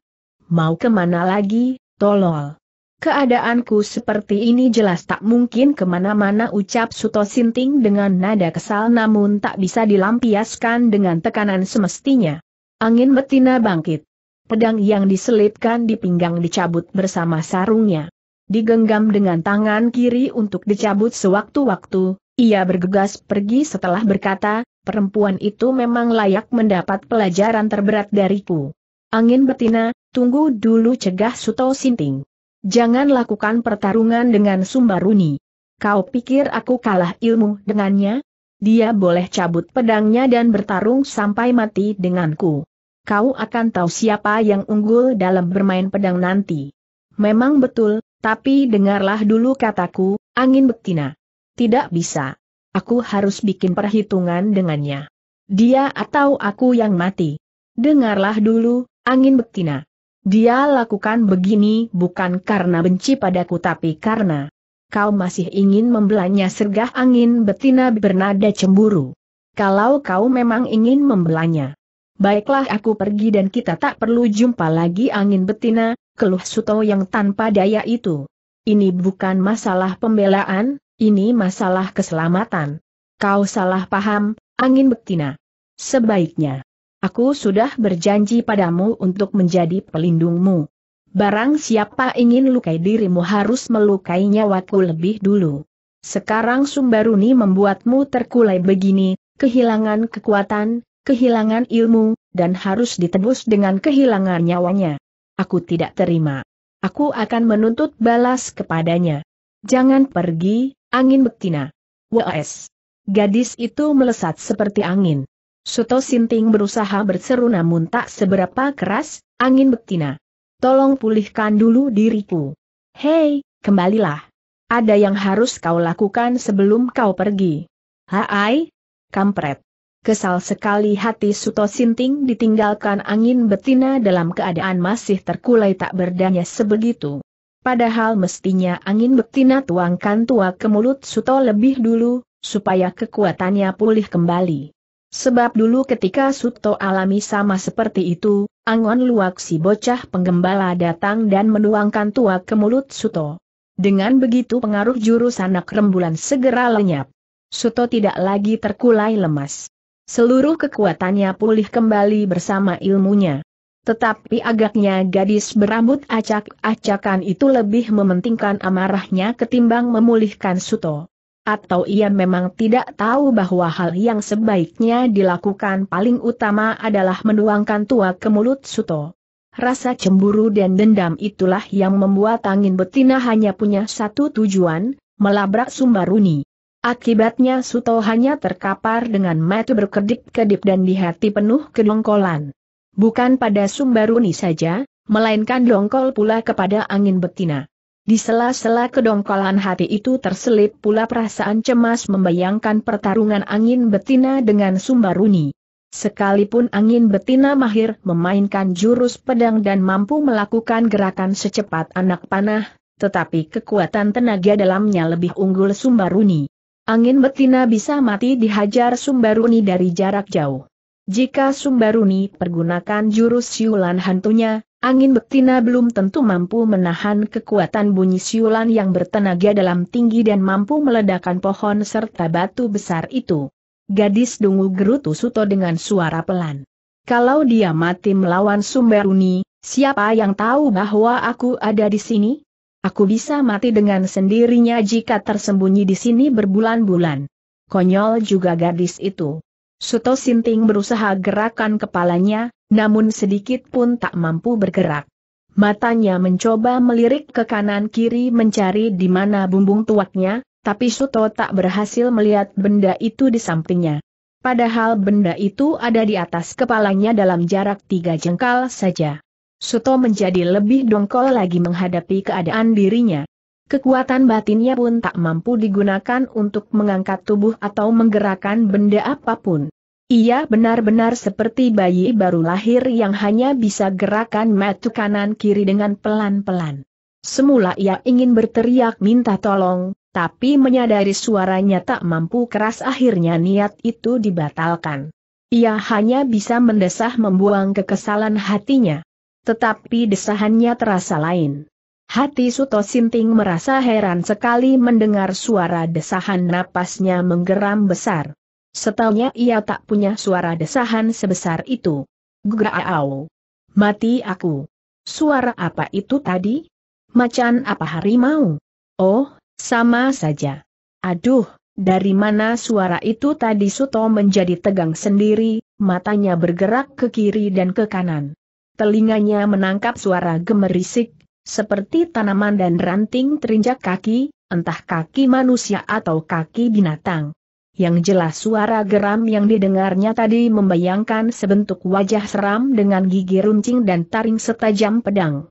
Mau kemana lagi, tolol. Keadaanku seperti ini jelas tak mungkin kemana-mana ucap Suto Sinting dengan nada kesal namun tak bisa dilampiaskan dengan tekanan semestinya. Angin betina bangkit pedang yang diselipkan di pinggang dicabut bersama sarungnya. Digenggam dengan tangan kiri untuk dicabut sewaktu-waktu, ia bergegas pergi setelah berkata, perempuan itu memang layak mendapat pelajaran terberat dariku. Angin betina, tunggu dulu cegah Suto Sinting. Jangan lakukan pertarungan dengan Sumbaruni. Kau pikir aku kalah ilmu dengannya? Dia boleh cabut pedangnya dan bertarung sampai mati denganku kau akan tahu siapa yang unggul dalam bermain pedang nanti. Memang betul, tapi dengarlah dulu kataku, angin betina. Tidak bisa. Aku harus bikin perhitungan dengannya. Dia atau aku yang mati. Dengarlah dulu, angin betina. Dia lakukan begini bukan karena benci padaku tapi karena kau masih ingin membelanya sergah angin betina bernada cemburu. Kalau kau memang ingin membelanya, baiklah aku pergi dan kita tak perlu jumpa lagi angin betina, keluh Suto yang tanpa daya itu. Ini bukan masalah pembelaan, ini masalah keselamatan. Kau salah paham, angin betina. Sebaiknya, aku sudah berjanji padamu untuk menjadi pelindungmu. Barang siapa ingin lukai dirimu harus melukai nyawaku lebih dulu. Sekarang Sumbaruni membuatmu terkulai begini, kehilangan kekuatan, kehilangan ilmu, dan harus ditebus dengan kehilangan nyawanya. Aku tidak terima. Aku akan menuntut balas kepadanya. Jangan pergi, angin betina. W.S. Gadis itu melesat seperti angin. Suto Sinting berusaha berseru namun tak seberapa keras, angin betina. Tolong pulihkan dulu diriku. Hei, kembalilah. Ada yang harus kau lakukan sebelum kau pergi. Hai, kampret. Kesal sekali hati Suto Sinting ditinggalkan angin betina dalam keadaan masih terkulai tak berdaya sebegitu. Padahal mestinya angin betina tuangkan tua ke mulut Suto lebih dulu, supaya kekuatannya pulih kembali. Sebab dulu ketika Suto alami sama seperti itu, Angon Luak si bocah penggembala datang dan menuangkan tua ke mulut Suto. Dengan begitu pengaruh jurus anak rembulan segera lenyap. Suto tidak lagi terkulai lemas. Seluruh kekuatannya pulih kembali bersama ilmunya. Tetapi agaknya gadis berambut acak-acakan itu lebih mementingkan amarahnya ketimbang memulihkan Suto. Atau ia memang tidak tahu bahwa hal yang sebaiknya dilakukan paling utama adalah menuangkan tua ke mulut Suto. Rasa cemburu dan dendam itulah yang membuat angin betina hanya punya satu tujuan, melabrak Sumbaruni. Akibatnya Suto hanya terkapar dengan mata berkedip-kedip dan di hati penuh kedongkolan. Bukan pada Sumbaruni saja, melainkan dongkol pula kepada angin betina. Di sela-sela kedongkolan hati itu terselip pula perasaan cemas membayangkan pertarungan angin betina dengan Sumbaruni. Sekalipun angin betina mahir memainkan jurus pedang dan mampu melakukan gerakan secepat anak panah, tetapi kekuatan tenaga dalamnya lebih unggul Sumbaruni. Angin betina bisa mati dihajar Sumbaruni dari jarak jauh. Jika Sumbaruni pergunakan jurus siulan hantunya, angin betina belum tentu mampu menahan kekuatan bunyi siulan yang bertenaga dalam tinggi dan mampu meledakkan pohon serta batu besar itu. Gadis dungu gerutu Suto dengan suara pelan. Kalau dia mati melawan Sumbaruni, siapa yang tahu bahwa aku ada di sini? Aku bisa mati dengan sendirinya jika tersembunyi di sini berbulan-bulan. Konyol juga gadis itu. Suto Sinting berusaha gerakan kepalanya, namun sedikit pun tak mampu bergerak. Matanya mencoba melirik ke kanan-kiri mencari di mana bumbung tuaknya, tapi Suto tak berhasil melihat benda itu di sampingnya. Padahal benda itu ada di atas kepalanya dalam jarak tiga jengkal saja. Suto menjadi lebih dongkol lagi menghadapi keadaan dirinya. Kekuatan batinnya pun tak mampu digunakan untuk mengangkat tubuh atau menggerakkan benda apapun. Ia benar-benar seperti bayi baru lahir yang hanya bisa gerakan mata kanan kiri dengan pelan-pelan. Semula ia ingin berteriak minta tolong, tapi menyadari suaranya tak mampu keras akhirnya niat itu dibatalkan. Ia hanya bisa mendesah membuang kekesalan hatinya. Tetapi desahannya terasa lain. Hati Suto Sinting merasa heran sekali mendengar suara desahan napasnya menggeram besar. Setelahnya ia tak punya suara desahan sebesar itu. Gugraau. Mati aku. Suara apa itu tadi? Macan apa harimau? Oh, sama saja. Aduh, dari mana suara itu tadi Suto menjadi tegang sendiri, matanya bergerak ke kiri dan ke kanan telinganya menangkap suara gemerisik, seperti tanaman dan ranting terinjak kaki, entah kaki manusia atau kaki binatang. Yang jelas suara geram yang didengarnya tadi membayangkan sebentuk wajah seram dengan gigi runcing dan taring setajam pedang.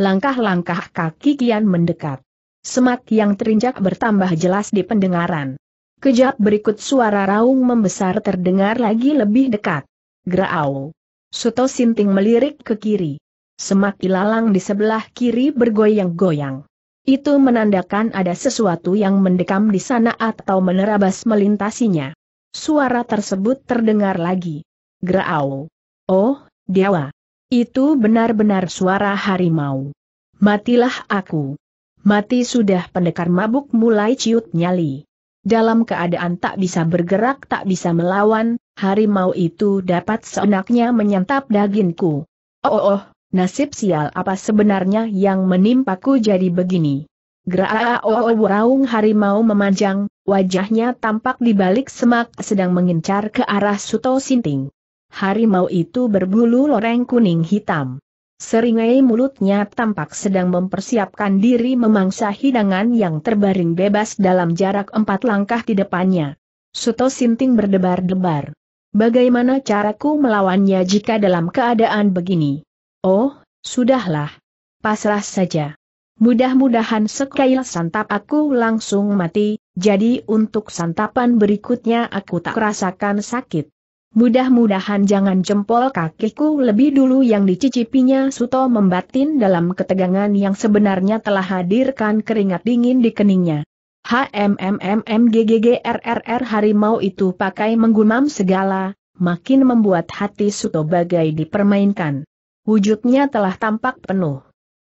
Langkah-langkah kaki kian mendekat. Semak yang terinjak bertambah jelas di pendengaran. Kejap berikut suara raung membesar terdengar lagi lebih dekat. Grau. Suto Sinting melirik ke kiri. Semak ilalang di sebelah kiri bergoyang-goyang. Itu menandakan ada sesuatu yang mendekam di sana atau menerabas melintasinya. Suara tersebut terdengar lagi. Grau. Oh, dewa. Itu benar-benar suara harimau. Matilah aku. Mati sudah pendekar mabuk mulai ciut nyali. Dalam keadaan tak bisa bergerak tak bisa melawan, harimau itu dapat seenaknya menyantap dagingku. Oh oh oh, nasib sial apa sebenarnya yang menimpaku jadi begini? Gerak oh, oh, oh, raung harimau memanjang, wajahnya tampak di balik semak sedang mengincar ke arah Suto Sinting. Harimau itu berbulu loreng kuning hitam. Seringai mulutnya tampak sedang mempersiapkan diri memangsa hidangan yang terbaring bebas dalam jarak empat langkah di depannya. Suto Sinting berdebar-debar. Bagaimana caraku melawannya jika dalam keadaan begini? Oh, sudahlah. Pasrah saja. Mudah-mudahan sekali santap aku langsung mati, jadi untuk santapan berikutnya aku tak rasakan sakit. Mudah-mudahan jangan jempol kakiku lebih dulu yang dicicipinya Suto membatin dalam ketegangan yang sebenarnya telah hadirkan keringat dingin di keningnya. HMMMMGGGRRR harimau itu pakai menggumam segala, makin membuat hati Suto bagai dipermainkan. Wujudnya telah tampak penuh.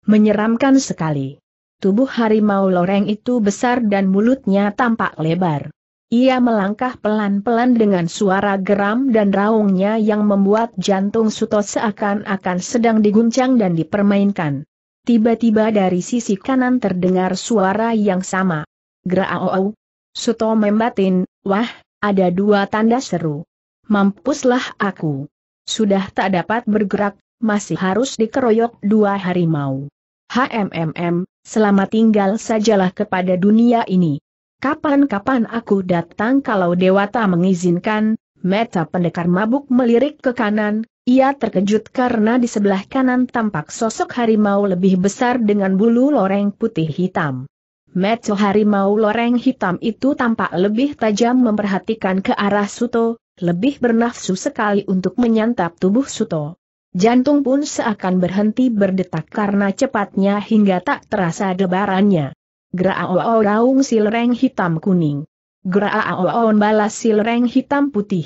Menyeramkan sekali. Tubuh harimau loreng itu besar dan mulutnya tampak lebar. Ia melangkah pelan-pelan dengan suara geram dan raungnya yang membuat jantung Suto seakan-akan sedang diguncang dan dipermainkan. Tiba-tiba dari sisi kanan terdengar suara yang sama. Graau. Suto membatin, wah, ada dua tanda seru. Mampuslah aku. Sudah tak dapat bergerak, masih harus dikeroyok dua harimau. HMMM, selamat tinggal sajalah kepada dunia ini. Kapan-kapan aku datang kalau Dewata mengizinkan, meta pendekar mabuk melirik ke kanan, ia terkejut karena di sebelah kanan tampak sosok harimau lebih besar dengan bulu loreng putih hitam. Metso harimau loreng hitam itu tampak lebih tajam memperhatikan ke arah Suto, lebih bernafsu sekali untuk menyantap tubuh Suto. Jantung pun seakan berhenti berdetak karena cepatnya hingga tak terasa debarannya. Graao raung silreng hitam kuning. Graao balas silreng hitam putih.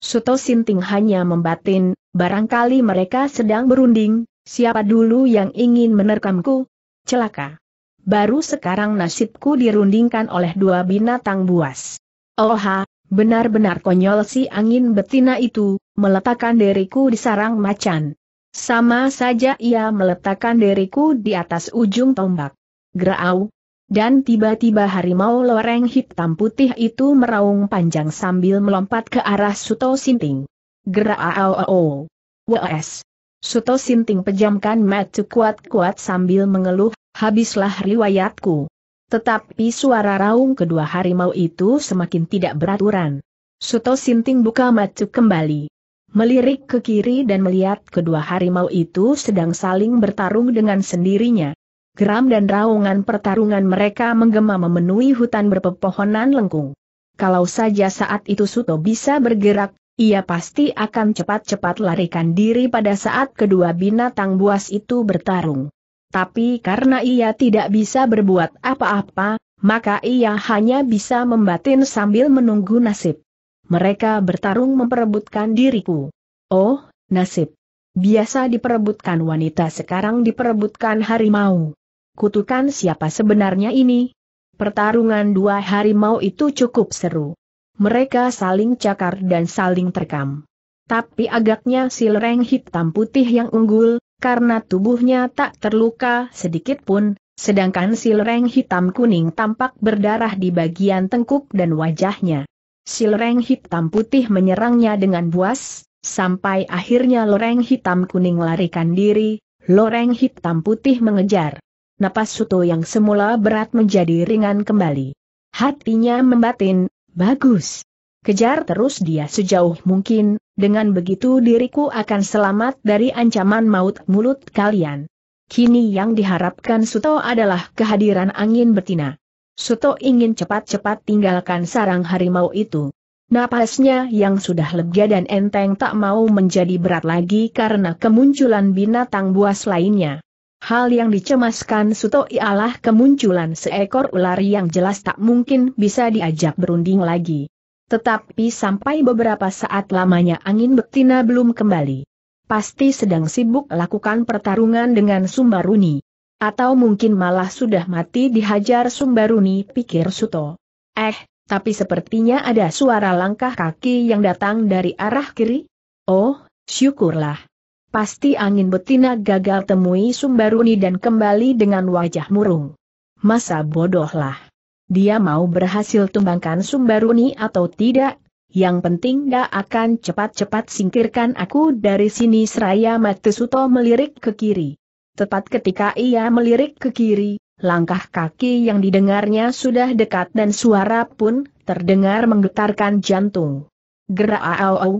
Suto Sinting hanya membatin, barangkali mereka sedang berunding, siapa dulu yang ingin menerkamku? Celaka baru sekarang nasibku dirundingkan oleh dua binatang buas. Oha, benar-benar konyol si angin betina itu, meletakkan diriku di sarang macan. Sama saja ia meletakkan diriku di atas ujung tombak. Graau. Dan tiba-tiba harimau loreng hitam putih itu meraung panjang sambil melompat ke arah Suto Sinting. Graau. Wes. Suto Sinting pejamkan mata kuat-kuat sambil mengeluh habislah riwayatku. Tetapi suara raung kedua harimau itu semakin tidak beraturan. Suto Sinting buka macu kembali. Melirik ke kiri dan melihat kedua harimau itu sedang saling bertarung dengan sendirinya. Geram dan raungan pertarungan mereka menggema memenuhi hutan berpepohonan lengkung. Kalau saja saat itu Suto bisa bergerak, ia pasti akan cepat-cepat larikan diri pada saat kedua binatang buas itu bertarung. Tapi karena ia tidak bisa berbuat apa-apa, maka ia hanya bisa membatin sambil menunggu nasib. Mereka bertarung memperebutkan diriku. Oh, nasib. Biasa diperebutkan wanita sekarang diperebutkan harimau. Kutukan siapa sebenarnya ini? Pertarungan dua harimau itu cukup seru. Mereka saling cakar dan saling terkam. Tapi agaknya si lereng hitam putih yang unggul, karena tubuhnya tak terluka sedikit pun, sedangkan silreng hitam kuning tampak berdarah di bagian tengkuk dan wajahnya. Silreng hitam putih menyerangnya dengan buas, sampai akhirnya loreng hitam kuning larikan diri, loreng hitam putih mengejar. Napas Suto yang semula berat menjadi ringan kembali. Hatinya membatin, bagus. Kejar terus dia sejauh mungkin, dengan begitu diriku akan selamat dari ancaman maut mulut kalian. Kini yang diharapkan Suto adalah kehadiran angin betina. Suto ingin cepat-cepat tinggalkan sarang harimau itu. Napasnya yang sudah lega dan enteng tak mau menjadi berat lagi karena kemunculan binatang buas lainnya. Hal yang dicemaskan Suto ialah kemunculan seekor ular yang jelas tak mungkin bisa diajak berunding lagi. Tetapi sampai beberapa saat lamanya angin betina belum kembali. Pasti sedang sibuk lakukan pertarungan dengan Sumbaruni. Atau mungkin malah sudah mati dihajar Sumbaruni pikir Suto. Eh, tapi sepertinya ada suara langkah kaki yang datang dari arah kiri. Oh, syukurlah. Pasti angin betina gagal temui Sumbaruni dan kembali dengan wajah murung. Masa bodohlah dia mau berhasil tumbangkan Sumbaruni atau tidak, yang penting dia akan cepat-cepat singkirkan aku dari sini seraya Matsuto melirik ke kiri. Tepat ketika ia melirik ke kiri, langkah kaki yang didengarnya sudah dekat dan suara pun terdengar menggetarkan jantung. Gerak au au.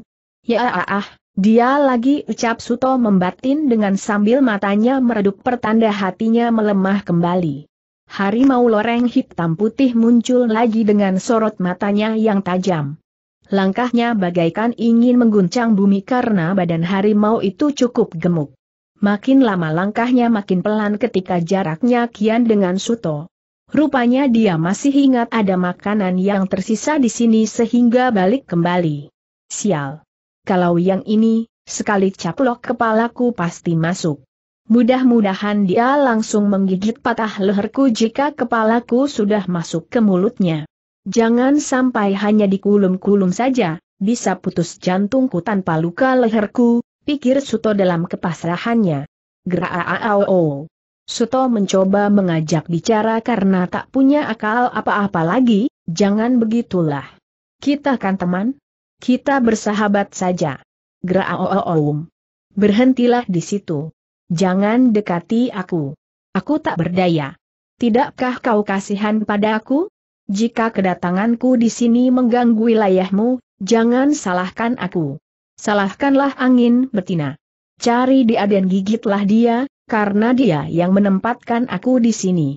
Ya ah ah, dia lagi ucap Suto membatin dengan sambil matanya meredup pertanda hatinya melemah kembali harimau loreng hitam putih muncul lagi dengan sorot matanya yang tajam. Langkahnya bagaikan ingin mengguncang bumi karena badan harimau itu cukup gemuk. Makin lama langkahnya makin pelan ketika jaraknya kian dengan Suto. Rupanya dia masih ingat ada makanan yang tersisa di sini sehingga balik kembali. Sial. Kalau yang ini, sekali caplok kepalaku pasti masuk. Mudah-mudahan dia langsung menggigit patah leherku jika kepalaku sudah masuk ke mulutnya. Jangan sampai hanya dikulum-kulum saja, bisa putus jantungku tanpa luka leherku, pikir Suto dalam kepasrahannya. Geraaao. Suto mencoba mengajak bicara karena tak punya akal apa-apa lagi, jangan begitulah. Kita kan teman? Kita bersahabat saja. Geraaoom. Berhentilah di situ. Jangan dekati aku. Aku tak berdaya. Tidakkah kau kasihan pada aku? Jika kedatanganku di sini mengganggu wilayahmu, jangan salahkan aku. Salahkanlah angin betina. Cari dia dan gigitlah dia, karena dia yang menempatkan aku di sini.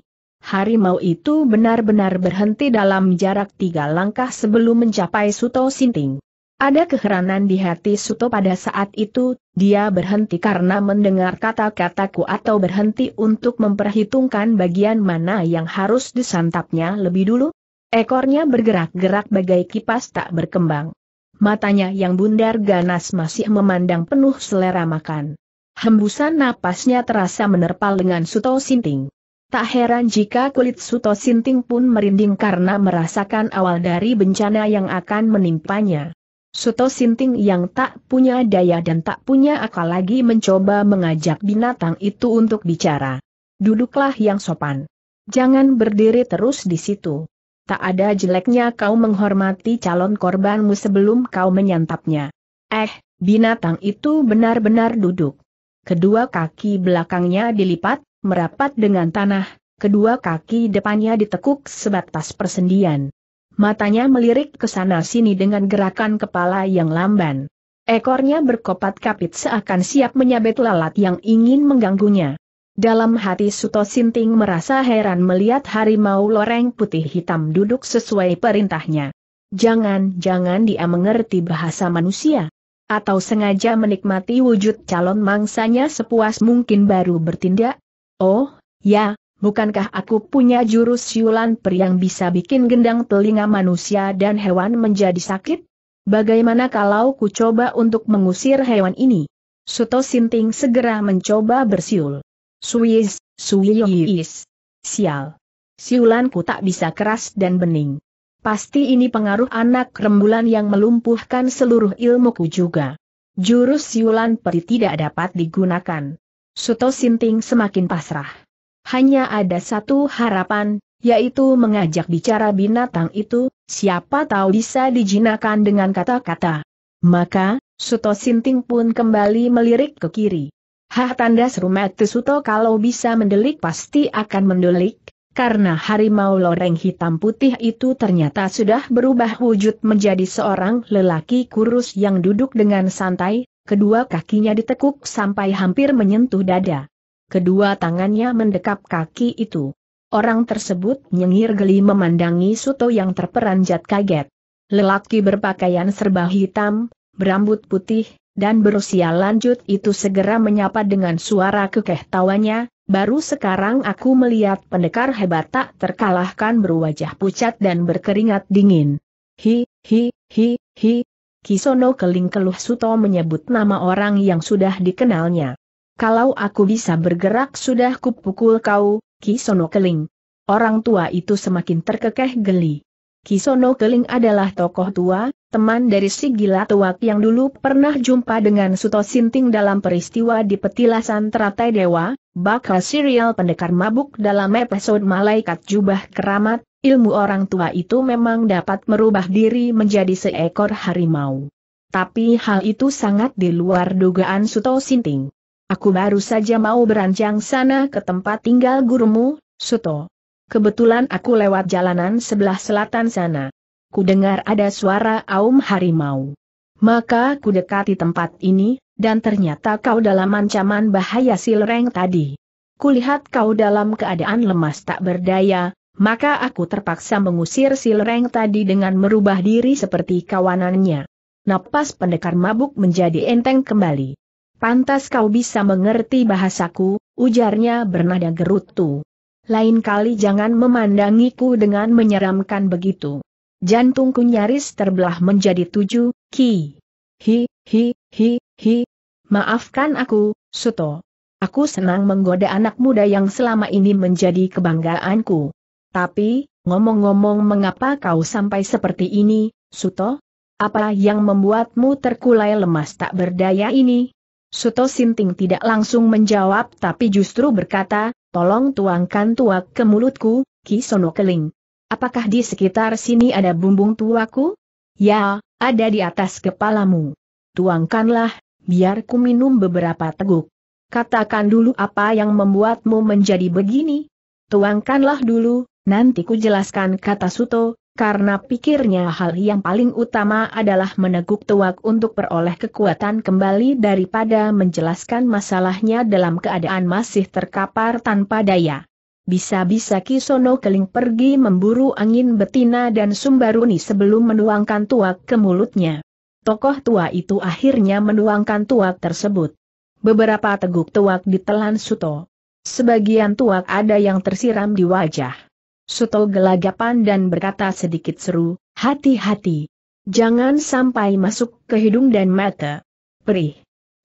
Harimau itu benar-benar berhenti dalam jarak tiga langkah sebelum mencapai Suto Sinting. Ada keheranan di hati Suto pada saat itu, dia berhenti karena mendengar kata-kataku atau berhenti untuk memperhitungkan bagian mana yang harus disantapnya lebih dulu. Ekornya bergerak-gerak bagai kipas tak berkembang. Matanya yang bundar ganas masih memandang penuh selera makan. Hembusan napasnya terasa menerpal dengan Suto Sinting. Tak heran jika kulit Suto Sinting pun merinding karena merasakan awal dari bencana yang akan menimpanya. Suto Sinting yang tak punya daya dan tak punya akal lagi mencoba mengajak binatang itu untuk bicara. Duduklah yang sopan. Jangan berdiri terus di situ. Tak ada jeleknya kau menghormati calon korbanmu sebelum kau menyantapnya. Eh, binatang itu benar-benar duduk. Kedua kaki belakangnya dilipat, merapat dengan tanah, kedua kaki depannya ditekuk sebatas persendian. Matanya melirik ke sana-sini dengan gerakan kepala yang lamban. Ekornya berkopat kapit seakan siap menyabet lalat yang ingin mengganggunya. Dalam hati Suto Sinting merasa heran melihat harimau loreng putih hitam duduk sesuai perintahnya. Jangan-jangan dia mengerti bahasa manusia. Atau sengaja menikmati wujud calon mangsanya sepuas mungkin baru bertindak? Oh, ya, Bukankah aku punya jurus siulan peri yang bisa bikin gendang telinga manusia dan hewan menjadi sakit? Bagaimana kalau ku coba untuk mengusir hewan ini? Suto Sinting segera mencoba bersiul. Suis, suis, sial. Siulanku tak bisa keras dan bening. Pasti ini pengaruh anak rembulan yang melumpuhkan seluruh ilmuku juga. Jurus siulan peri tidak dapat digunakan. Suto Sinting semakin pasrah. Hanya ada satu harapan, yaitu mengajak bicara binatang itu, siapa tahu bisa dijinakan dengan kata-kata. Maka, Suto Sinting pun kembali melirik ke kiri. Hah tanda seru mati Suto kalau bisa mendelik pasti akan mendelik, karena harimau loreng hitam putih itu ternyata sudah berubah wujud menjadi seorang lelaki kurus yang duduk dengan santai, kedua kakinya ditekuk sampai hampir menyentuh dada kedua tangannya mendekap kaki itu. Orang tersebut nyengir geli memandangi Suto yang terperanjat kaget. Lelaki berpakaian serba hitam, berambut putih, dan berusia lanjut itu segera menyapa dengan suara kekeh tawanya, baru sekarang aku melihat pendekar hebat tak terkalahkan berwajah pucat dan berkeringat dingin. Hi, hi, hi, hi. Kisono keling keluh Suto menyebut nama orang yang sudah dikenalnya. Kalau aku bisa bergerak sudah kupukul kau, Kisono Keling. Orang tua itu semakin terkekeh geli. Kisono Keling adalah tokoh tua, teman dari si gila tuak yang dulu pernah jumpa dengan Suto Sinting dalam peristiwa di petilasan teratai dewa, bakal serial pendekar mabuk dalam episode Malaikat Jubah Keramat, ilmu orang tua itu memang dapat merubah diri menjadi seekor harimau. Tapi hal itu sangat di luar dugaan Suto Sinting. Aku baru saja mau beranjang sana ke tempat tinggal gurumu, Suto. Kebetulan aku lewat jalanan sebelah selatan sana. Ku dengar ada suara aum harimau. Maka ku dekati tempat ini, dan ternyata kau dalam ancaman bahaya silreng tadi. Kulihat kau dalam keadaan lemas tak berdaya, maka aku terpaksa mengusir Silreng tadi dengan merubah diri seperti kawanannya. Napas pendekar mabuk menjadi enteng kembali. Pantas kau bisa mengerti bahasaku, ujarnya bernada gerutu. Lain kali jangan memandangiku dengan menyeramkan begitu. Jantungku nyaris terbelah menjadi tujuh, ki. Hi, hi, hi, hi. Maafkan aku, Suto. Aku senang menggoda anak muda yang selama ini menjadi kebanggaanku. Tapi, ngomong-ngomong mengapa kau sampai seperti ini, Suto? Apa yang membuatmu terkulai lemas tak berdaya ini? Suto Sinting tidak langsung menjawab tapi justru berkata, tolong tuangkan tuak ke mulutku, Kisono Keling. Apakah di sekitar sini ada bumbung tuaku? Ya, ada di atas kepalamu. Tuangkanlah, biar ku minum beberapa teguk. Katakan dulu apa yang membuatmu menjadi begini. Tuangkanlah dulu, nanti ku jelaskan kata Suto, karena pikirnya hal yang paling utama adalah meneguk tuak untuk peroleh kekuatan kembali daripada menjelaskan masalahnya dalam keadaan masih terkapar tanpa daya. Bisa-bisa Kisono Keling pergi memburu angin betina dan sumbaruni sebelum menuangkan tuak ke mulutnya. Tokoh tua itu akhirnya menuangkan tuak tersebut. Beberapa teguk tuak ditelan Suto. Sebagian tuak ada yang tersiram di wajah. Suto gelagapan dan berkata sedikit seru, hati-hati. Jangan sampai masuk ke hidung dan mata. Perih.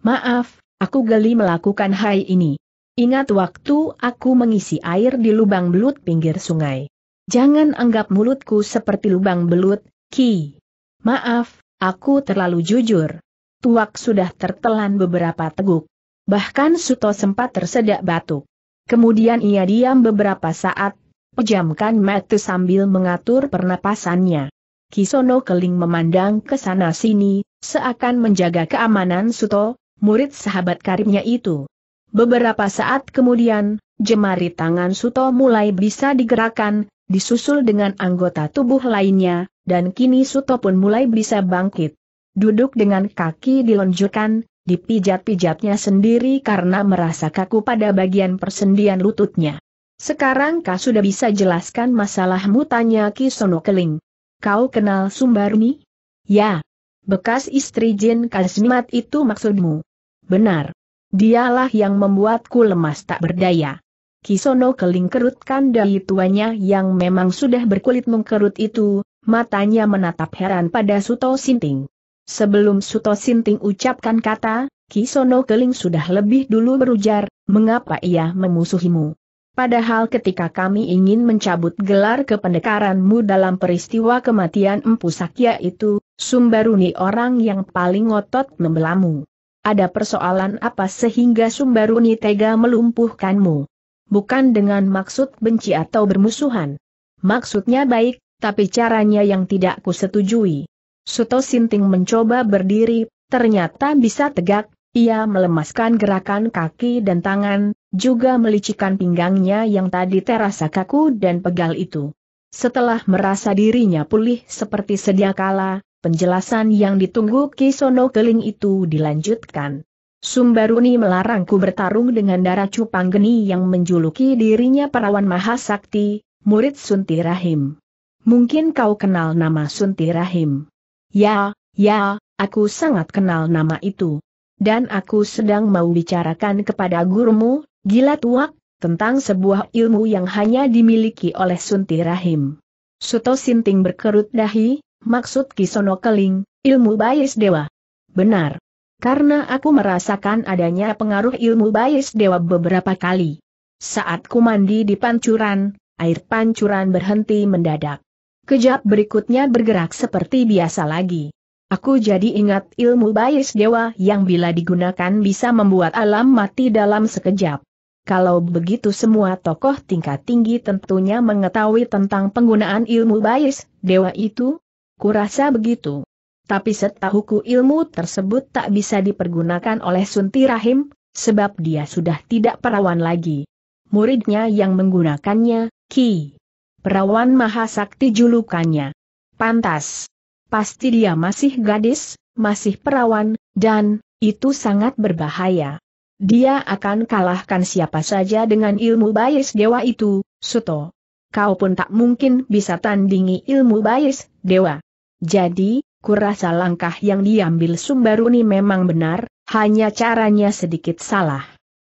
Maaf, aku geli melakukan hal ini. Ingat waktu aku mengisi air di lubang belut pinggir sungai. Jangan anggap mulutku seperti lubang belut, Ki. Maaf, aku terlalu jujur. Tuak sudah tertelan beberapa teguk. Bahkan Suto sempat tersedak batuk. Kemudian ia diam beberapa saat, Pejamkan mata sambil mengatur pernapasannya. Kisono Keling memandang ke sana sini, seakan menjaga keamanan Suto, murid sahabat karibnya itu. Beberapa saat kemudian, jemari tangan Suto mulai bisa digerakkan, disusul dengan anggota tubuh lainnya, dan kini Suto pun mulai bisa bangkit. Duduk dengan kaki dilonjurkan, dipijat-pijatnya sendiri karena merasa kaku pada bagian persendian lututnya. Sekarang kau sudah bisa jelaskan masalahmu tanya Kisono Keling. Kau kenal Sumbarni? Ya. Bekas istri Jin Kasmat itu maksudmu? Benar. Dialah yang membuatku lemas tak berdaya. Kisono Keling kerutkan dari tuanya yang memang sudah berkulit mengkerut itu, matanya menatap heran pada Suto Sinting. Sebelum Suto Sinting ucapkan kata, Kisono Keling sudah lebih dulu berujar, mengapa ia memusuhimu? Padahal ketika kami ingin mencabut gelar kependekaranmu dalam peristiwa kematian Empu Sakya itu, Sumbaruni orang yang paling otot membelamu. Ada persoalan apa sehingga Sumbaruni tega melumpuhkanmu? Bukan dengan maksud benci atau bermusuhan. Maksudnya baik, tapi caranya yang tidak kusetujui. Suto Sinting mencoba berdiri, ternyata bisa tegak, ia melemaskan gerakan kaki dan tangan, juga melicikan pinggangnya yang tadi terasa kaku dan pegal itu. Setelah merasa dirinya pulih seperti sedia kala, penjelasan yang ditunggu Kisono Keling itu dilanjutkan. Sumbaruni melarangku bertarung dengan darah cupang geni yang menjuluki dirinya perawan mahasakti, murid Sunti Rahim. Mungkin kau kenal nama Sunti Rahim. Ya, ya, aku sangat kenal nama itu. Dan aku sedang mau bicarakan kepada gurumu, Gila tuak, tentang sebuah ilmu yang hanya dimiliki oleh Sunti Rahim. Suto Sinting berkerut dahi, maksud Kisono Keling, ilmu Bayis Dewa. Benar. Karena aku merasakan adanya pengaruh ilmu Bayis Dewa beberapa kali. Saat ku mandi di pancuran, air pancuran berhenti mendadak. Kejap berikutnya bergerak seperti biasa lagi. Aku jadi ingat ilmu Bayis Dewa yang bila digunakan bisa membuat alam mati dalam sekejap. Kalau begitu semua tokoh tingkat tinggi tentunya mengetahui tentang penggunaan ilmu bayis dewa itu? Kurasa begitu. Tapi setahuku ilmu tersebut tak bisa dipergunakan oleh Sunti Rahim, sebab dia sudah tidak perawan lagi. Muridnya yang menggunakannya, Ki. Perawan Mahasakti julukannya. Pantas. Pasti dia masih gadis, masih perawan, dan, itu sangat berbahaya. Dia akan kalahkan siapa saja dengan ilmu Bayis Dewa itu, Suto. Kau pun tak mungkin bisa tandingi ilmu Bayis Dewa. Jadi, kurasa langkah yang diambil Sumbaruni memang benar, hanya caranya sedikit salah.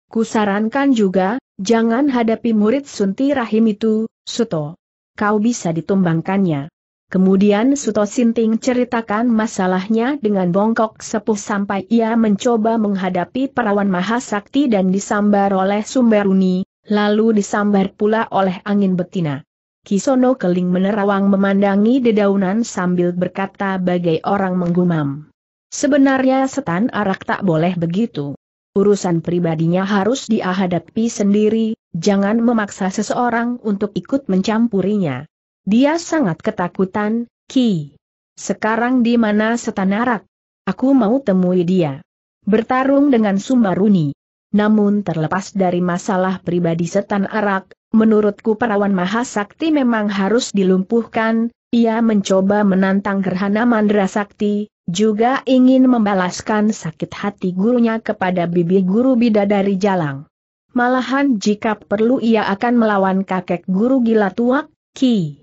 Kusarankan juga, jangan hadapi murid Sunti Rahim itu, Suto. Kau bisa ditumbangkannya. Kemudian Suto Sinting ceritakan masalahnya dengan bongkok sepuh sampai ia mencoba menghadapi perawan Mahasakti dan disambar oleh Sumberuni, lalu disambar pula oleh angin betina. Kisono Keling menerawang memandangi dedaunan sambil berkata bagai orang menggumam. Sebenarnya setan arak tak boleh begitu. Urusan pribadinya harus dihadapi sendiri, jangan memaksa seseorang untuk ikut mencampurinya. Dia sangat ketakutan, Ki. Sekarang di mana Setanarak? Aku mau temui dia. Bertarung dengan Sumbaruni. Namun terlepas dari masalah pribadi setan arak, menurutku perawan mahasakti memang harus dilumpuhkan, ia mencoba menantang gerhana mandra sakti, juga ingin membalaskan sakit hati gurunya kepada bibi guru bidadari jalang. Malahan jika perlu ia akan melawan kakek guru gila tua, Ki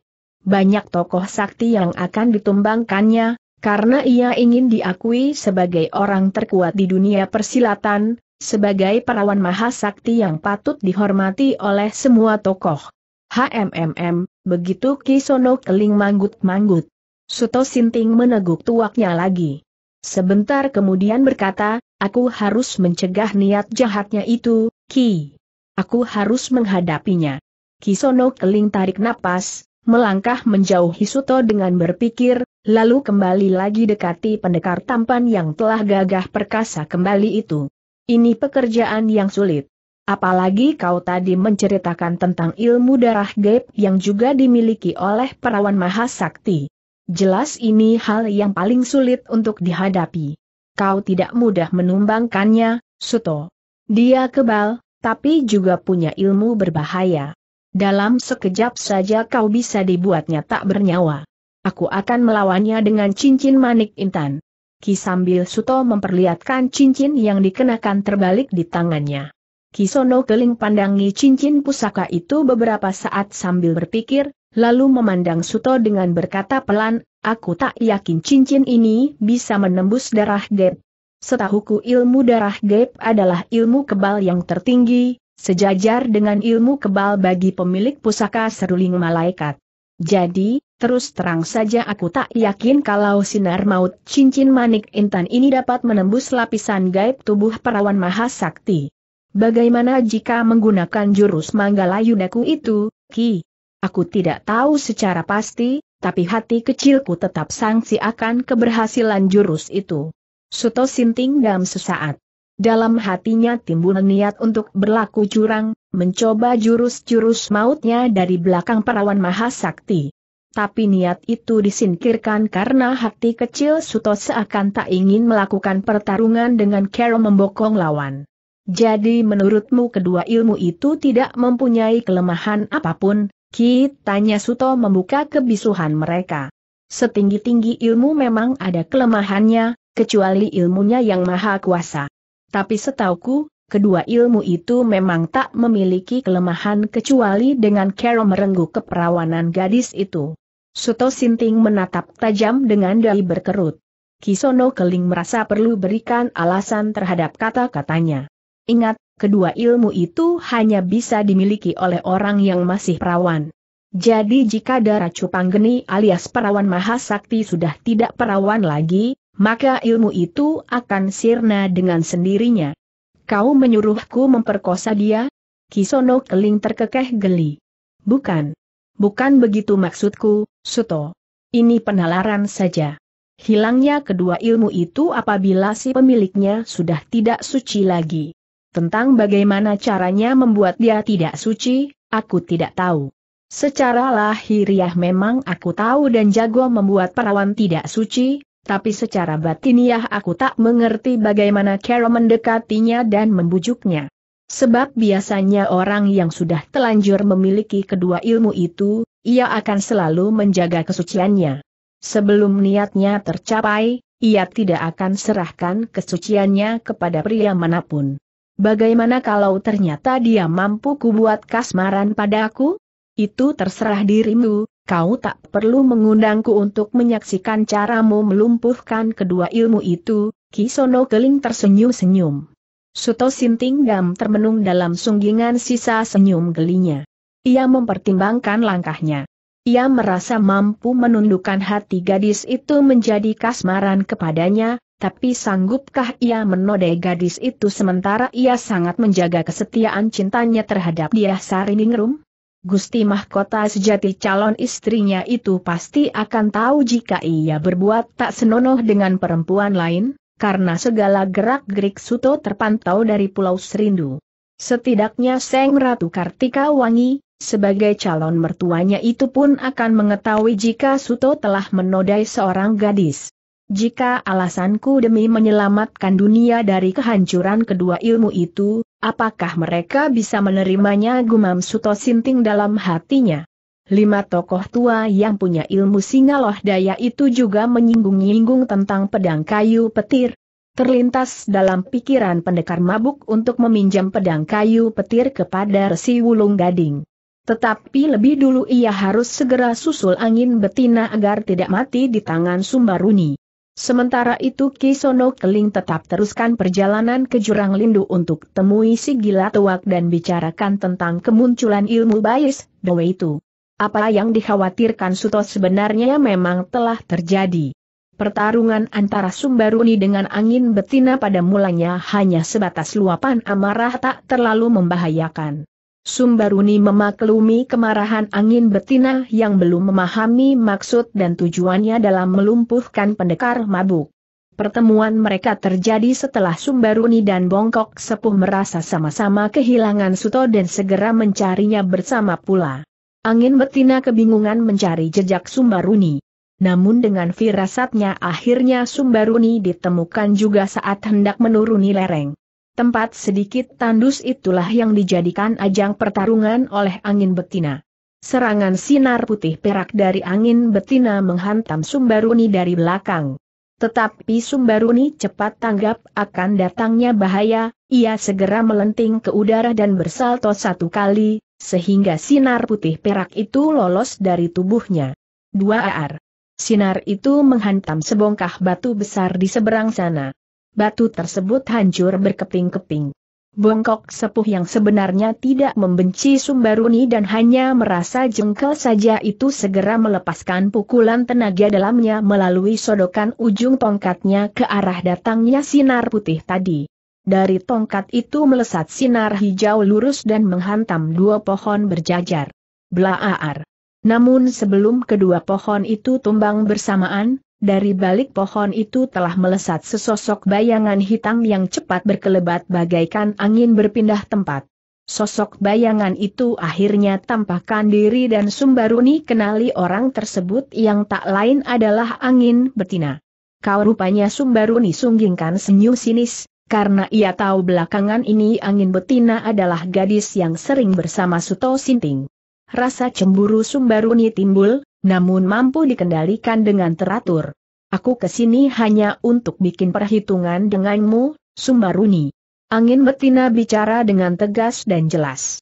banyak tokoh sakti yang akan ditumbangkannya, karena ia ingin diakui sebagai orang terkuat di dunia persilatan, sebagai perawan mahasakti yang patut dihormati oleh semua tokoh. HMMM, begitu Kisono keling manggut-manggut. Suto Sinting meneguk tuaknya lagi. Sebentar kemudian berkata, aku harus mencegah niat jahatnya itu, Ki. Aku harus menghadapinya. Kisono keling tarik napas, melangkah menjauhi Suto dengan berpikir, lalu kembali lagi dekati pendekar tampan yang telah gagah perkasa kembali itu. Ini pekerjaan yang sulit. Apalagi kau tadi menceritakan tentang ilmu darah gaib yang juga dimiliki oleh perawan mahasakti. Jelas ini hal yang paling sulit untuk dihadapi. Kau tidak mudah menumbangkannya, Suto. Dia kebal, tapi juga punya ilmu berbahaya. Dalam sekejap saja kau bisa dibuatnya tak bernyawa. Aku akan melawannya dengan cincin manik intan. Ki sambil Suto memperlihatkan cincin yang dikenakan terbalik di tangannya. Kisono keling pandangi cincin pusaka itu beberapa saat sambil berpikir, lalu memandang Suto dengan berkata pelan, aku tak yakin cincin ini bisa menembus darah Gap. Setahuku ilmu darah Gap adalah ilmu kebal yang tertinggi, Sejajar dengan ilmu kebal bagi pemilik pusaka seruling malaikat. Jadi, terus terang saja aku tak yakin kalau sinar maut cincin manik intan ini dapat menembus lapisan gaib tubuh perawan mahasakti. Bagaimana jika menggunakan jurus manggala yudaku itu, Ki? Aku tidak tahu secara pasti, tapi hati kecilku tetap sangsi akan keberhasilan jurus itu. Suto Sinting dam sesaat dalam hatinya timbul niat untuk berlaku curang, mencoba jurus-jurus mautnya dari belakang perawan Mahasakti. Tapi niat itu disingkirkan karena hati kecil Suto seakan tak ingin melakukan pertarungan dengan Kero membokong lawan. Jadi menurutmu kedua ilmu itu tidak mempunyai kelemahan apapun, kita tanya Suto membuka kebisuhan mereka. Setinggi-tinggi ilmu memang ada kelemahannya, kecuali ilmunya yang maha kuasa. Tapi setauku, kedua ilmu itu memang tak memiliki kelemahan kecuali dengan Carol merenggu keperawanan gadis itu. Suto Sinting menatap tajam dengan dahi berkerut. Kisono Keling merasa perlu berikan alasan terhadap kata-katanya. Ingat, kedua ilmu itu hanya bisa dimiliki oleh orang yang masih perawan. Jadi jika darah cupang geni alias perawan mahasakti sudah tidak perawan lagi, maka ilmu itu akan sirna dengan sendirinya. Kau menyuruhku memperkosa dia? Kisono Keling terkekeh geli. Bukan. Bukan begitu maksudku, Suto. Ini penalaran saja. Hilangnya kedua ilmu itu apabila si pemiliknya sudah tidak suci lagi. Tentang bagaimana caranya membuat dia tidak suci, aku tidak tahu. Secara lahiriah memang aku tahu dan jago membuat perawan tidak suci, tapi secara batiniah aku tak mengerti bagaimana Carol mendekatinya dan membujuknya. Sebab biasanya orang yang sudah telanjur memiliki kedua ilmu itu, ia akan selalu menjaga kesuciannya. Sebelum niatnya tercapai, ia tidak akan serahkan kesuciannya kepada pria manapun. Bagaimana kalau ternyata dia mampu kubuat kasmaran padaku? Itu terserah dirimu, kau tak perlu mengundangku untuk menyaksikan caramu melumpuhkan kedua ilmu itu, Kisono Keling tersenyum-senyum. Suto Dam termenung dalam sunggingan sisa senyum gelinya. Ia mempertimbangkan langkahnya. Ia merasa mampu menundukkan hati gadis itu menjadi kasmaran kepadanya, tapi sanggupkah ia menodai gadis itu sementara ia sangat menjaga kesetiaan cintanya terhadap dia Sariningrum? Gusti Mahkota sejati calon istrinya itu pasti akan tahu jika ia berbuat tak senonoh dengan perempuan lain, karena segala gerak-gerik Suto terpantau dari Pulau Serindu. Setidaknya Seng Ratu Kartika Wangi, sebagai calon mertuanya itu pun akan mengetahui jika Suto telah menodai seorang gadis. Jika alasanku demi menyelamatkan dunia dari kehancuran kedua ilmu itu, Apakah mereka bisa menerimanya gumam Suto Sinting dalam hatinya? Lima tokoh tua yang punya ilmu singa loh daya itu juga menyinggung-nyinggung tentang pedang kayu petir. Terlintas dalam pikiran pendekar mabuk untuk meminjam pedang kayu petir kepada Resi Wulung Gading. Tetapi lebih dulu ia harus segera susul angin betina agar tidak mati di tangan Sumbaruni. Sementara itu Kisono Keling tetap teruskan perjalanan ke Jurang Lindu untuk temui si gila tuak dan bicarakan tentang kemunculan ilmu bias, Dewa itu. Apa yang dikhawatirkan Suto sebenarnya memang telah terjadi. Pertarungan antara Sumbaruni dengan angin betina pada mulanya hanya sebatas luapan amarah tak terlalu membahayakan. Sumbaruni memaklumi kemarahan angin betina yang belum memahami maksud dan tujuannya dalam melumpuhkan pendekar mabuk. Pertemuan mereka terjadi setelah Sumbaruni dan Bongkok Sepuh merasa sama-sama kehilangan Suto dan segera mencarinya bersama pula. Angin betina kebingungan mencari jejak Sumbaruni. Namun dengan firasatnya akhirnya Sumbaruni ditemukan juga saat hendak menuruni lereng. Tempat sedikit tandus itulah yang dijadikan ajang pertarungan oleh angin betina. Serangan sinar putih perak dari angin betina menghantam Sumbaruni dari belakang. Tetapi Sumbaruni cepat tanggap akan datangnya bahaya, ia segera melenting ke udara dan bersalto satu kali, sehingga sinar putih perak itu lolos dari tubuhnya. Dua ar. Sinar itu menghantam sebongkah batu besar di seberang sana batu tersebut hancur berkeping-keping. Bongkok sepuh yang sebenarnya tidak membenci Sumbaruni dan hanya merasa jengkel saja itu segera melepaskan pukulan tenaga dalamnya melalui sodokan ujung tongkatnya ke arah datangnya sinar putih tadi. Dari tongkat itu melesat sinar hijau lurus dan menghantam dua pohon berjajar. Blaaar. Namun sebelum kedua pohon itu tumbang bersamaan, dari balik pohon itu telah melesat sesosok bayangan hitam yang cepat berkelebat bagaikan angin berpindah tempat. Sosok bayangan itu akhirnya tampakkan diri dan Sumbaruni kenali orang tersebut yang tak lain adalah angin betina. Kau rupanya Sumbaruni sunggingkan senyum sinis, karena ia tahu belakangan ini angin betina adalah gadis yang sering bersama Suto Sinting. Rasa cemburu Sumbaruni timbul, namun mampu dikendalikan dengan teratur. Aku kesini hanya untuk bikin perhitungan denganmu, Sumbaruni. Angin betina bicara dengan tegas dan jelas.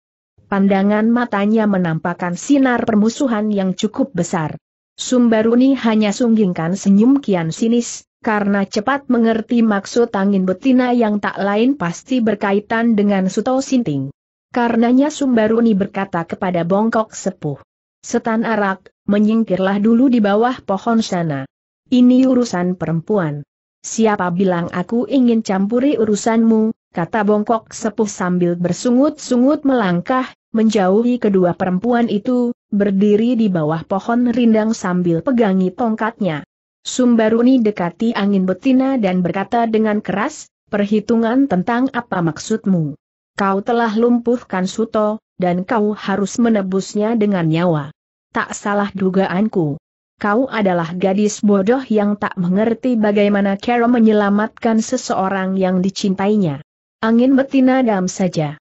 Pandangan matanya menampakkan sinar permusuhan yang cukup besar. Sumbaruni hanya sunggingkan senyum kian sinis, karena cepat mengerti maksud angin betina yang tak lain pasti berkaitan dengan Suto Sinting. Karenanya Sumbaruni berkata kepada Bongkok Sepuh. Setan Arak, menyingkirlah dulu di bawah pohon sana. Ini urusan perempuan. Siapa bilang aku ingin campuri urusanmu, kata bongkok sepuh sambil bersungut-sungut melangkah, menjauhi kedua perempuan itu, berdiri di bawah pohon rindang sambil pegangi tongkatnya. Sumbaruni dekati angin betina dan berkata dengan keras, perhitungan tentang apa maksudmu. Kau telah lumpuhkan Suto, dan kau harus menebusnya dengan nyawa tak salah dugaanku. Kau adalah gadis bodoh yang tak mengerti bagaimana Carol menyelamatkan seseorang yang dicintainya. Angin betina dam saja.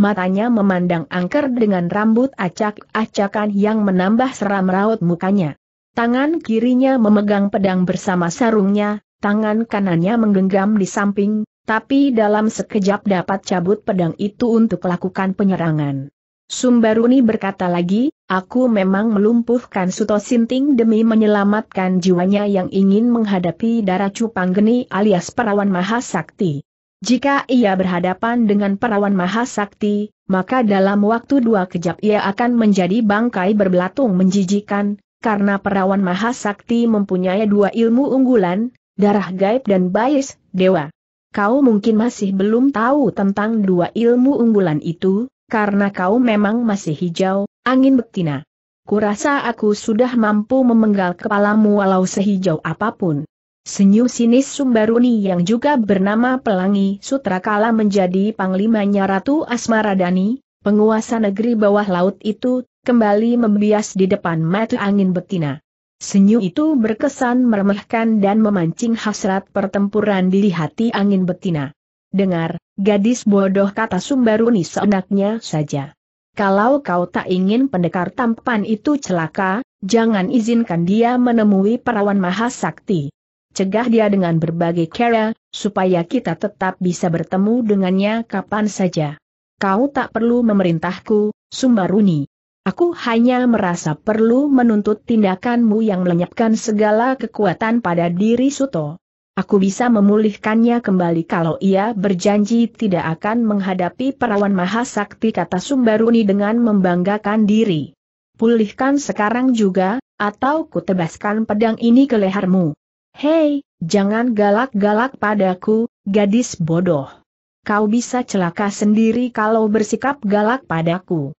Matanya memandang angker dengan rambut acak-acakan yang menambah seram raut mukanya. Tangan kirinya memegang pedang bersama sarungnya, tangan kanannya menggenggam di samping, tapi dalam sekejap dapat cabut pedang itu untuk lakukan penyerangan. Sumbaruni berkata lagi, aku memang melumpuhkan Suto Sinting demi menyelamatkan jiwanya yang ingin menghadapi darah Cupanggeni alias perawan Mahasakti. Jika ia berhadapan dengan perawan Mahasakti, maka dalam waktu dua kejap ia akan menjadi bangkai berbelatung menjijikan, karena perawan Mahasakti mempunyai dua ilmu unggulan, darah gaib dan bias, dewa. Kau mungkin masih belum tahu tentang dua ilmu unggulan itu, karena kau memang masih hijau, angin betina. Kurasa aku sudah mampu memenggal kepalamu walau sehijau apapun. Senyum sinis Sumbaruni yang juga bernama Pelangi Sutrakala menjadi panglimanya Ratu Asmaradani, penguasa negeri bawah laut itu, kembali membias di depan mata angin betina. Senyum itu berkesan meremehkan dan memancing hasrat pertempuran di hati angin betina. Dengar, gadis bodoh kata Sumbaruni seenaknya saja. Kalau kau tak ingin pendekar tampan itu celaka, jangan izinkan dia menemui perawan mahasakti. Cegah dia dengan berbagai cara, supaya kita tetap bisa bertemu dengannya kapan saja. Kau tak perlu memerintahku, Sumbaruni. Aku hanya merasa perlu menuntut tindakanmu yang melenyapkan segala kekuatan pada diri Suto. Aku bisa memulihkannya kembali kalau ia berjanji tidak akan menghadapi perawan mahasakti kata Sumbaruni dengan membanggakan diri. Pulihkan sekarang juga, atau kutebaskan pedang ini ke lehermu. Hei, jangan galak-galak padaku, gadis bodoh. Kau bisa celaka sendiri kalau bersikap galak padaku.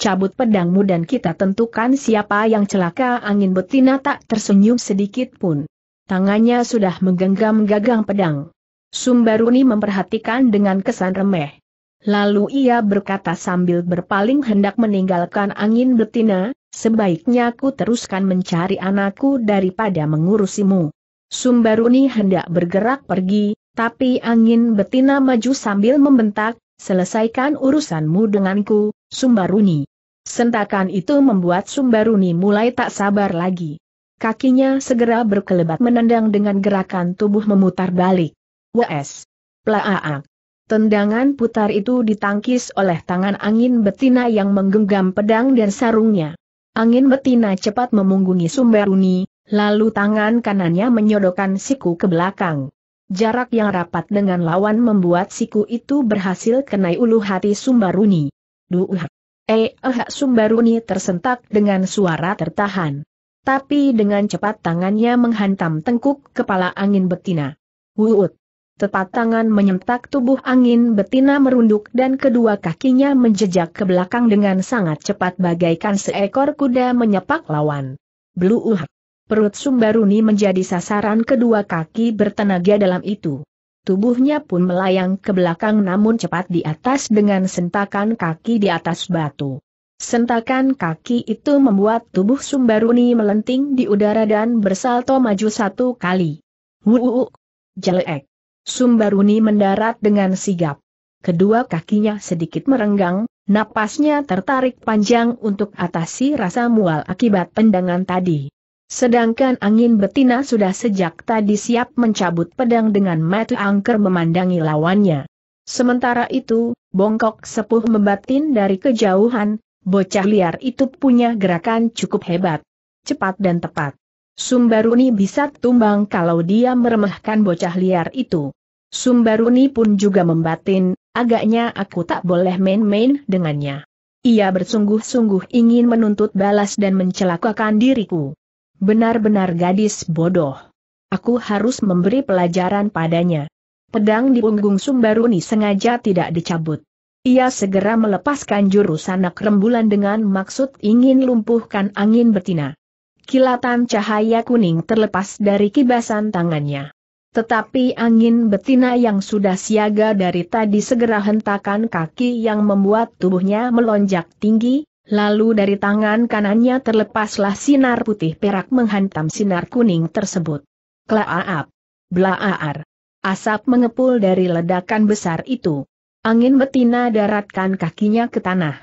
Cabut pedangmu dan kita tentukan siapa yang celaka angin betina tak tersenyum sedikit pun tangannya sudah menggenggam gagang pedang. Sumbaruni memperhatikan dengan kesan remeh. Lalu ia berkata sambil berpaling hendak meninggalkan angin betina, sebaiknya ku teruskan mencari anakku daripada mengurusimu. Sumbaruni hendak bergerak pergi, tapi angin betina maju sambil membentak, selesaikan urusanmu denganku, Sumbaruni. Sentakan itu membuat Sumbaruni mulai tak sabar lagi. Kakinya segera berkelebat menendang dengan gerakan tubuh memutar balik. Ws. Plaaak. Tendangan putar itu ditangkis oleh tangan angin betina yang menggenggam pedang dan sarungnya. Angin betina cepat memunggungi Sumberuni, lalu tangan kanannya menyodokkan siku ke belakang. Jarak yang rapat dengan lawan membuat siku itu berhasil kenai ulu hati Sumbaruni. Duh. Eh, eh Sumbaruni tersentak dengan suara tertahan. Tapi dengan cepat tangannya menghantam tengkuk kepala angin betina. Wuut. Tepat tangan menyentak tubuh angin betina merunduk dan kedua kakinya menjejak ke belakang dengan sangat cepat bagaikan seekor kuda menyepak lawan. Blue uh. Perut Sumbaruni menjadi sasaran kedua kaki bertenaga dalam itu. Tubuhnya pun melayang ke belakang namun cepat di atas dengan sentakan kaki di atas batu. Sentakan kaki itu membuat tubuh Sumbaruni melenting di udara dan bersalto maju satu kali. Wuuu! Jelek! Sumbaruni mendarat dengan sigap. Kedua kakinya sedikit merenggang, napasnya tertarik panjang untuk atasi rasa mual akibat tendangan tadi. Sedangkan angin betina sudah sejak tadi siap mencabut pedang dengan mata angker memandangi lawannya. Sementara itu, bongkok sepuh membatin dari kejauhan, Bocah liar itu punya gerakan cukup hebat. Cepat dan tepat. Sumbaruni bisa tumbang kalau dia meremehkan bocah liar itu. Sumbaruni pun juga membatin, agaknya aku tak boleh main-main dengannya. Ia bersungguh-sungguh ingin menuntut balas dan mencelakakan diriku. Benar-benar gadis bodoh. Aku harus memberi pelajaran padanya. Pedang di punggung Sumbaruni sengaja tidak dicabut. Ia segera melepaskan jurus anak rembulan dengan maksud ingin lumpuhkan angin betina. Kilatan cahaya kuning terlepas dari kibasan tangannya. Tetapi angin betina yang sudah siaga dari tadi segera hentakan kaki yang membuat tubuhnya melonjak tinggi, lalu dari tangan kanannya terlepaslah sinar putih perak menghantam sinar kuning tersebut. Klaaap! Blaaar! Asap mengepul dari ledakan besar itu. Angin betina daratkan kakinya ke tanah.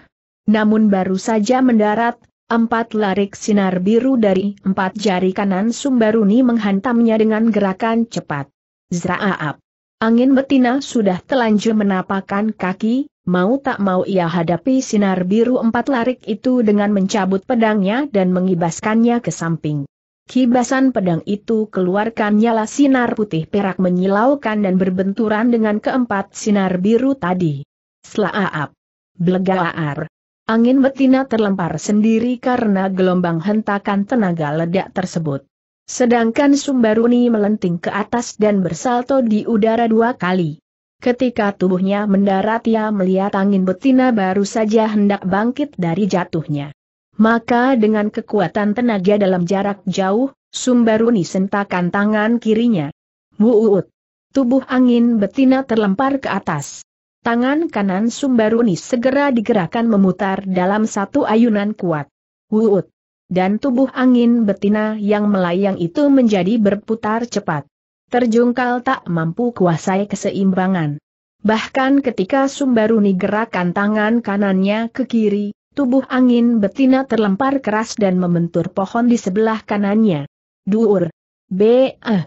Namun baru saja mendarat, empat larik sinar biru dari empat jari kanan Sumbaruni menghantamnya dengan gerakan cepat. Zraaap. Angin betina sudah telanjur menapakkan kaki, mau tak mau ia hadapi sinar biru empat larik itu dengan mencabut pedangnya dan mengibaskannya ke samping. Kibasan pedang itu keluarkan nyala sinar putih perak menyilaukan dan berbenturan dengan keempat sinar biru tadi. Slaaap. Blegaar. Angin betina terlempar sendiri karena gelombang hentakan tenaga ledak tersebut. Sedangkan Sumbaruni melenting ke atas dan bersalto di udara dua kali. Ketika tubuhnya mendarat ia melihat angin betina baru saja hendak bangkit dari jatuhnya. Maka dengan kekuatan tenaga dalam jarak jauh, Sumbaruni sentakan tangan kirinya. Wuut. Tubuh angin betina terlempar ke atas. Tangan kanan Sumbaruni segera digerakkan memutar dalam satu ayunan kuat. Wuut. Dan tubuh angin betina yang melayang itu menjadi berputar cepat. Terjungkal tak mampu kuasai keseimbangan. Bahkan ketika Sumbaruni gerakan tangan kanannya ke kiri, Tubuh angin betina terlempar keras dan membentur pohon di sebelah kanannya. Duur. -eh.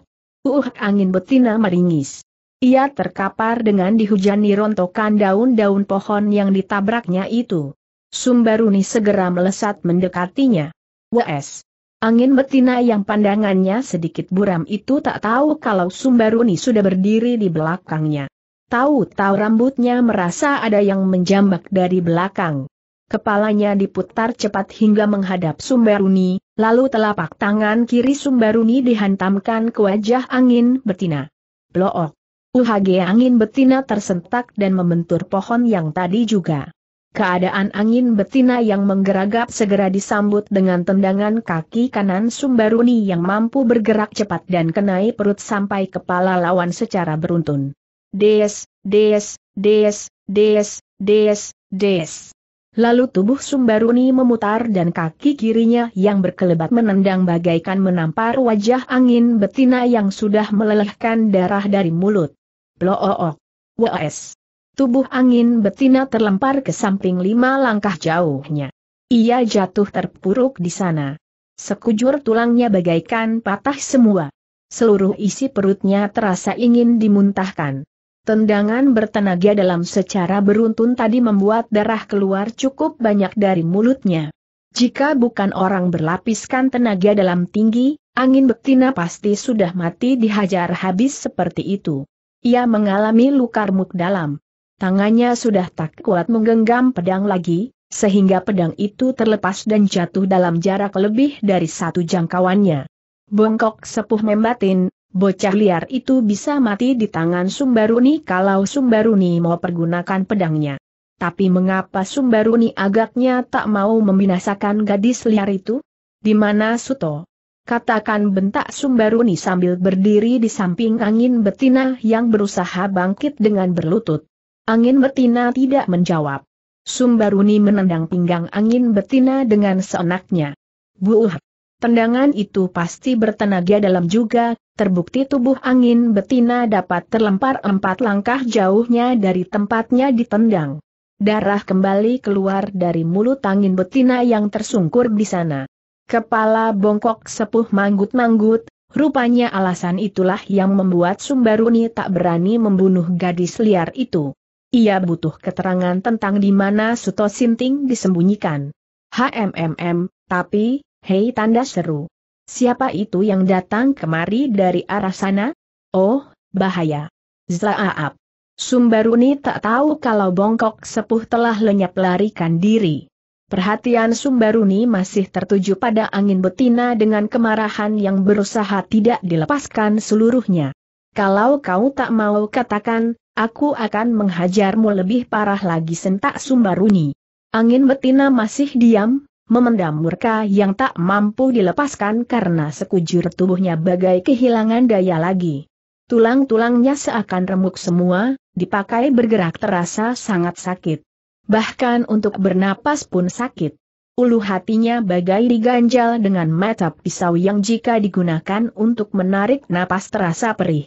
Uh, angin betina meringis. Ia terkapar dengan dihujani rontokan daun-daun pohon yang ditabraknya itu. Sumbaruni segera melesat mendekatinya. W.S. Angin betina yang pandangannya sedikit buram itu tak tahu kalau Sumbaruni sudah berdiri di belakangnya. Tahu-tahu rambutnya merasa ada yang menjambak dari belakang. Kepalanya diputar cepat hingga menghadap Sumbaruni, lalu telapak tangan kiri Sumbaruni dihantamkan ke wajah angin betina. Blook. UHG angin betina tersentak dan membentur pohon yang tadi juga. Keadaan angin betina yang menggeragap segera disambut dengan tendangan kaki kanan Sumbaruni yang mampu bergerak cepat dan kenai perut sampai kepala lawan secara beruntun. Des, des, des, des, des, des. Lalu tubuh Sumbaruni memutar dan kaki kirinya yang berkelebat menendang bagaikan menampar wajah angin betina yang sudah melelehkan darah dari mulut. Bloook. Wes. Tubuh angin betina terlempar ke samping lima langkah jauhnya. Ia jatuh terpuruk di sana. Sekujur tulangnya bagaikan patah semua. Seluruh isi perutnya terasa ingin dimuntahkan. Tendangan bertenaga dalam secara beruntun tadi membuat darah keluar cukup banyak dari mulutnya. Jika bukan orang berlapiskan tenaga dalam tinggi, angin betina pasti sudah mati dihajar habis seperti itu. Ia mengalami luka remuk dalam. Tangannya sudah tak kuat menggenggam pedang lagi, sehingga pedang itu terlepas dan jatuh dalam jarak lebih dari satu jangkauannya. Bongkok sepuh membatin, Bocah liar itu bisa mati di tangan Sumbaruni kalau Sumbaruni mau pergunakan pedangnya. Tapi mengapa Sumbaruni agaknya tak mau membinasakan gadis liar itu? Di mana Suto? Katakan bentak Sumbaruni sambil berdiri di samping angin betina yang berusaha bangkit dengan berlutut. Angin betina tidak menjawab. Sumbaruni menendang pinggang angin betina dengan seenaknya. Buuh! Tendangan itu pasti bertenaga dalam juga, terbukti tubuh angin betina dapat terlempar empat langkah jauhnya dari tempatnya ditendang. Darah kembali keluar dari mulut angin betina yang tersungkur di sana. Kepala bongkok sepuh manggut-manggut, rupanya alasan itulah yang membuat Sumbaruni tak berani membunuh gadis liar itu. Ia butuh keterangan tentang di mana Suto Sinting disembunyikan. HMMM, tapi, Hei tanda seru. Siapa itu yang datang kemari dari arah sana? Oh, bahaya. Zaaap. Sumbaruni tak tahu kalau bongkok sepuh telah lenyap larikan diri. Perhatian Sumbaruni masih tertuju pada angin betina dengan kemarahan yang berusaha tidak dilepaskan seluruhnya. Kalau kau tak mau katakan, aku akan menghajarmu lebih parah lagi sentak Sumbaruni. Angin betina masih diam, memendam murka yang tak mampu dilepaskan karena sekujur tubuhnya bagai kehilangan daya lagi. Tulang-tulangnya seakan remuk semua, dipakai bergerak terasa sangat sakit. Bahkan untuk bernapas pun sakit. Ulu hatinya bagai diganjal dengan mata pisau yang jika digunakan untuk menarik napas terasa perih.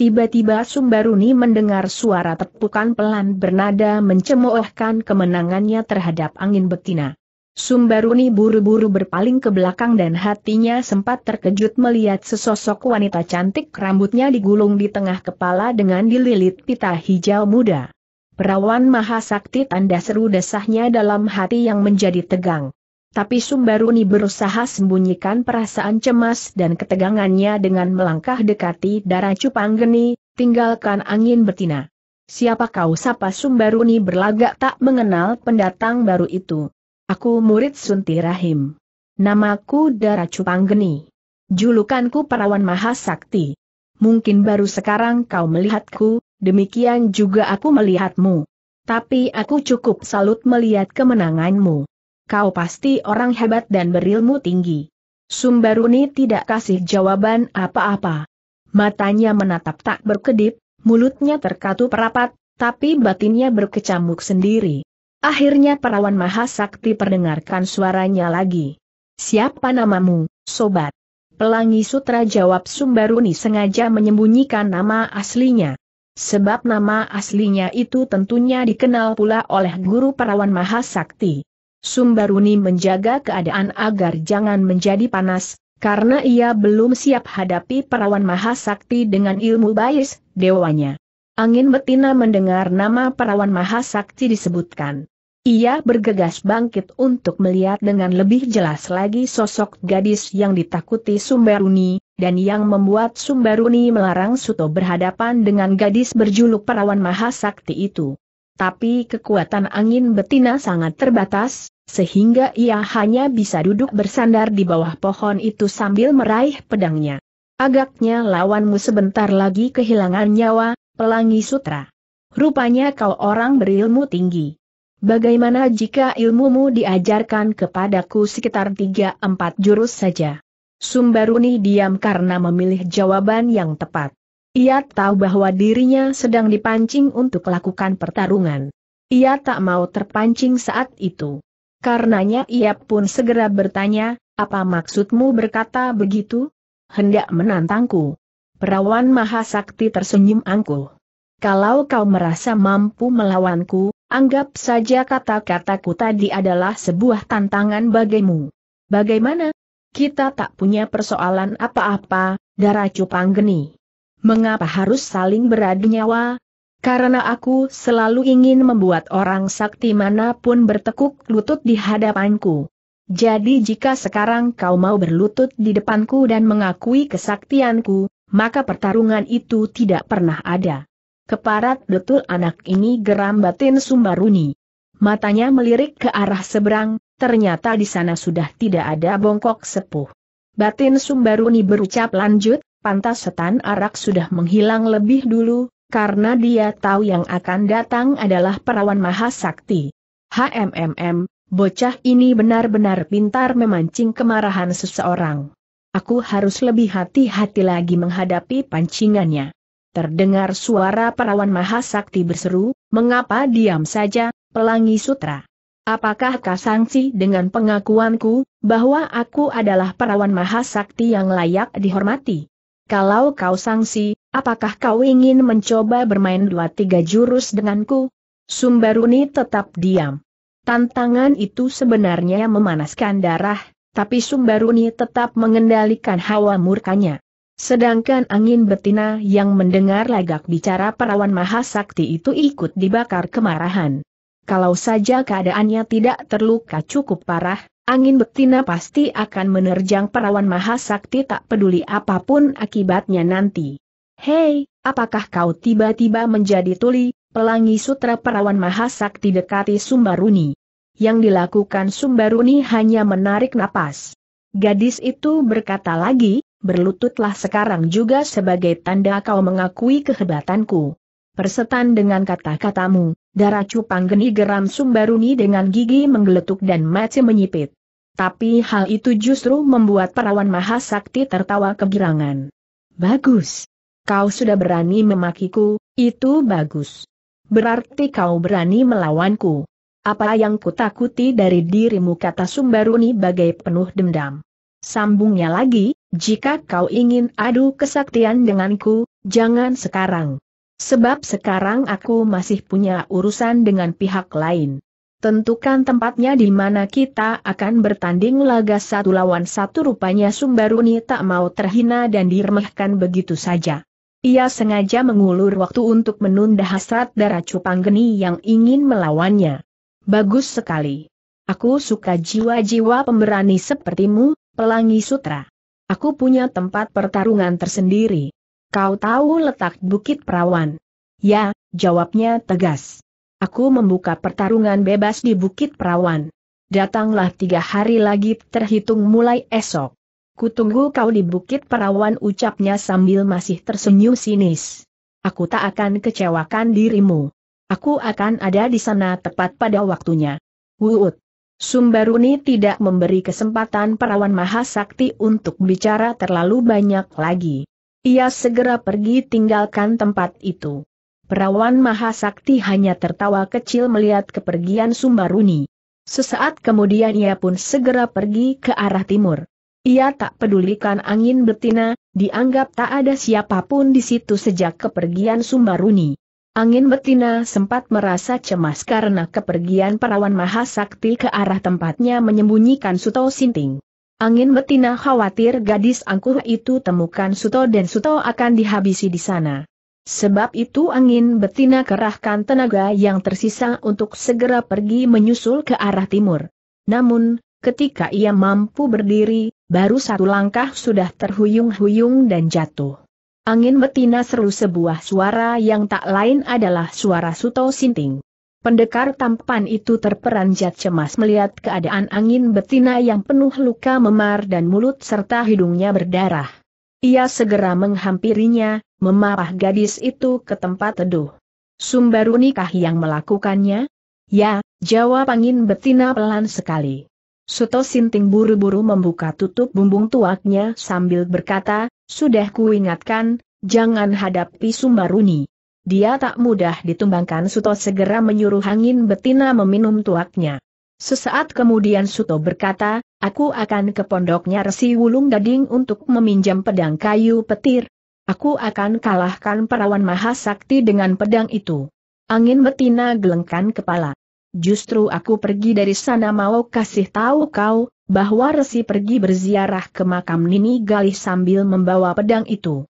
Tiba-tiba Sumbaruni mendengar suara tepukan pelan bernada mencemoohkan kemenangannya terhadap angin betina. Sumbaruni buru-buru berpaling ke belakang dan hatinya sempat terkejut melihat sesosok wanita cantik rambutnya digulung di tengah kepala dengan dililit pita hijau muda. Perawan maha sakti tanda seru desahnya dalam hati yang menjadi tegang. Tapi Sumbaruni berusaha sembunyikan perasaan cemas dan ketegangannya dengan melangkah dekati darah cupang geni, tinggalkan angin betina. Siapa kau sapa Sumbaruni berlagak tak mengenal pendatang baru itu. Aku murid Sunti Rahim. Namaku Dara Geni. Julukanku Perawan Mahasakti. Mungkin baru sekarang kau melihatku, demikian juga aku melihatmu. Tapi aku cukup salut melihat kemenanganmu. Kau pasti orang hebat dan berilmu tinggi. Sumbaruni tidak kasih jawaban apa-apa. Matanya menatap tak berkedip, mulutnya terkatup rapat, tapi batinnya berkecamuk sendiri. Akhirnya perawan Mahasakti perdengarkan suaranya lagi. Siapa namamu, sobat? Pelangi Sutra jawab Sumbaruni sengaja menyembunyikan nama aslinya. Sebab nama aslinya itu tentunya dikenal pula oleh guru perawan Mahasakti. Sumbaruni menjaga keadaan agar jangan menjadi panas, karena ia belum siap hadapi perawan Mahasakti dengan ilmu bayis dewanya. Angin betina mendengar nama perawan Mahasakti disebutkan. Ia bergegas bangkit untuk melihat dengan lebih jelas lagi sosok gadis yang ditakuti Sumberuni, dan yang membuat Sumberuni melarang Suto berhadapan dengan gadis berjuluk perawan mahasakti itu. Tapi kekuatan angin betina sangat terbatas, sehingga ia hanya bisa duduk bersandar di bawah pohon itu sambil meraih pedangnya. Agaknya lawanmu sebentar lagi kehilangan nyawa, pelangi sutra. Rupanya kau orang berilmu tinggi. Bagaimana jika ilmumu diajarkan kepadaku sekitar 3-4 jurus saja? Sumbaruni diam karena memilih jawaban yang tepat. Ia tahu bahwa dirinya sedang dipancing untuk lakukan pertarungan. Ia tak mau terpancing saat itu. Karenanya ia pun segera bertanya, apa maksudmu berkata begitu? Hendak menantangku. Perawan Mahasakti tersenyum angkuh. Kalau kau merasa mampu melawanku, Anggap saja kata-kataku tadi adalah sebuah tantangan bagimu. Bagaimana? Kita tak punya persoalan apa-apa, darah cupang geni. Mengapa harus saling beradu nyawa? Karena aku selalu ingin membuat orang sakti manapun bertekuk lutut di hadapanku. Jadi jika sekarang kau mau berlutut di depanku dan mengakui kesaktianku, maka pertarungan itu tidak pernah ada. Keparat betul anak ini geram batin Sumbaruni. Matanya melirik ke arah seberang, ternyata di sana sudah tidak ada bongkok sepuh. Batin Sumbaruni berucap lanjut, pantas setan arak sudah menghilang lebih dulu, karena dia tahu yang akan datang adalah perawan mahasakti. HMMM, bocah ini benar-benar pintar memancing kemarahan seseorang. Aku harus lebih hati-hati lagi menghadapi pancingannya. Terdengar suara perawan Mahasakti berseru, mengapa diam saja, pelangi sutra? Apakah kau sangsi dengan pengakuanku, bahwa aku adalah perawan Mahasakti yang layak dihormati? Kalau kau sangsi, apakah kau ingin mencoba bermain dua tiga jurus denganku? Sumbaruni tetap diam. Tantangan itu sebenarnya memanaskan darah, tapi Sumbaruni tetap mengendalikan hawa murkanya. Sedangkan angin betina yang mendengar lagak bicara perawan mahasakti itu ikut dibakar kemarahan. Kalau saja keadaannya tidak terluka cukup parah, angin betina pasti akan menerjang perawan mahasakti tak peduli apapun akibatnya nanti. Hei, apakah kau tiba-tiba menjadi tuli, pelangi sutra perawan mahasakti dekati Sumbaruni. Yang dilakukan Sumbaruni hanya menarik napas. Gadis itu berkata lagi, berlututlah sekarang juga sebagai tanda kau mengakui kehebatanku. Persetan dengan kata-katamu, darah cupang geni geram Sumbaruni dengan gigi menggeletuk dan mati menyipit. Tapi hal itu justru membuat perawan Mahasakti tertawa kegirangan. Bagus. Kau sudah berani memakiku, itu bagus. Berarti kau berani melawanku. Apa yang kutakuti dari dirimu kata Sumbaruni bagai penuh dendam. Sambungnya lagi, jika kau ingin adu kesaktian denganku, jangan sekarang. Sebab sekarang aku masih punya urusan dengan pihak lain. Tentukan tempatnya di mana kita akan bertanding laga satu lawan satu rupanya Sumbaruni tak mau terhina dan diremehkan begitu saja. Ia sengaja mengulur waktu untuk menunda hasrat darah Cupanggeni yang ingin melawannya. Bagus sekali. Aku suka jiwa-jiwa pemberani sepertimu, pelangi sutra. Aku punya tempat pertarungan tersendiri. Kau tahu letak Bukit Perawan? Ya, jawabnya tegas. Aku membuka pertarungan bebas di Bukit Perawan. Datanglah tiga hari lagi terhitung mulai esok. Kutunggu kau di Bukit Perawan ucapnya sambil masih tersenyum sinis. Aku tak akan kecewakan dirimu. Aku akan ada di sana tepat pada waktunya. Wuut. Sumbaruni tidak memberi kesempatan perawan Mahasakti untuk bicara terlalu banyak lagi. Ia segera pergi tinggalkan tempat itu. Perawan Mahasakti hanya tertawa kecil melihat kepergian Sumbaruni. Sesaat kemudian ia pun segera pergi ke arah timur. Ia tak pedulikan angin betina, dianggap tak ada siapapun di situ sejak kepergian Sumbaruni. Angin betina sempat merasa cemas karena kepergian perawan mahasakti ke arah tempatnya menyembunyikan Suto Sinting. Angin betina khawatir gadis angkuh itu temukan Suto dan Suto akan dihabisi di sana. Sebab itu angin betina kerahkan tenaga yang tersisa untuk segera pergi menyusul ke arah timur. Namun, ketika ia mampu berdiri, baru satu langkah sudah terhuyung-huyung dan jatuh. Angin betina seru sebuah suara yang tak lain adalah suara Suto Sinting. Pendekar tampan itu terperanjat cemas melihat keadaan angin betina yang penuh luka memar dan mulut serta hidungnya berdarah. Ia segera menghampirinya, memarah gadis itu ke tempat teduh. Sumbaru nikah yang melakukannya? Ya, jawab angin betina pelan sekali. Suto Sinting buru-buru membuka tutup bumbung tuaknya sambil berkata, sudah kuingatkan, jangan hadapi Sumbaruni. Dia tak mudah ditumbangkan Suto segera menyuruh angin betina meminum tuaknya. Sesaat kemudian Suto berkata, aku akan ke pondoknya Resi Wulung Gading untuk meminjam pedang kayu petir. Aku akan kalahkan perawan mahasakti dengan pedang itu. Angin betina gelengkan kepala. Justru aku pergi dari sana mau kasih tahu kau, bahwa Resi pergi berziarah ke makam Nini Galih sambil membawa pedang itu.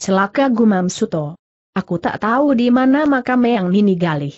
Celaka gumam Suto. Aku tak tahu di mana makam yang Nini Galih.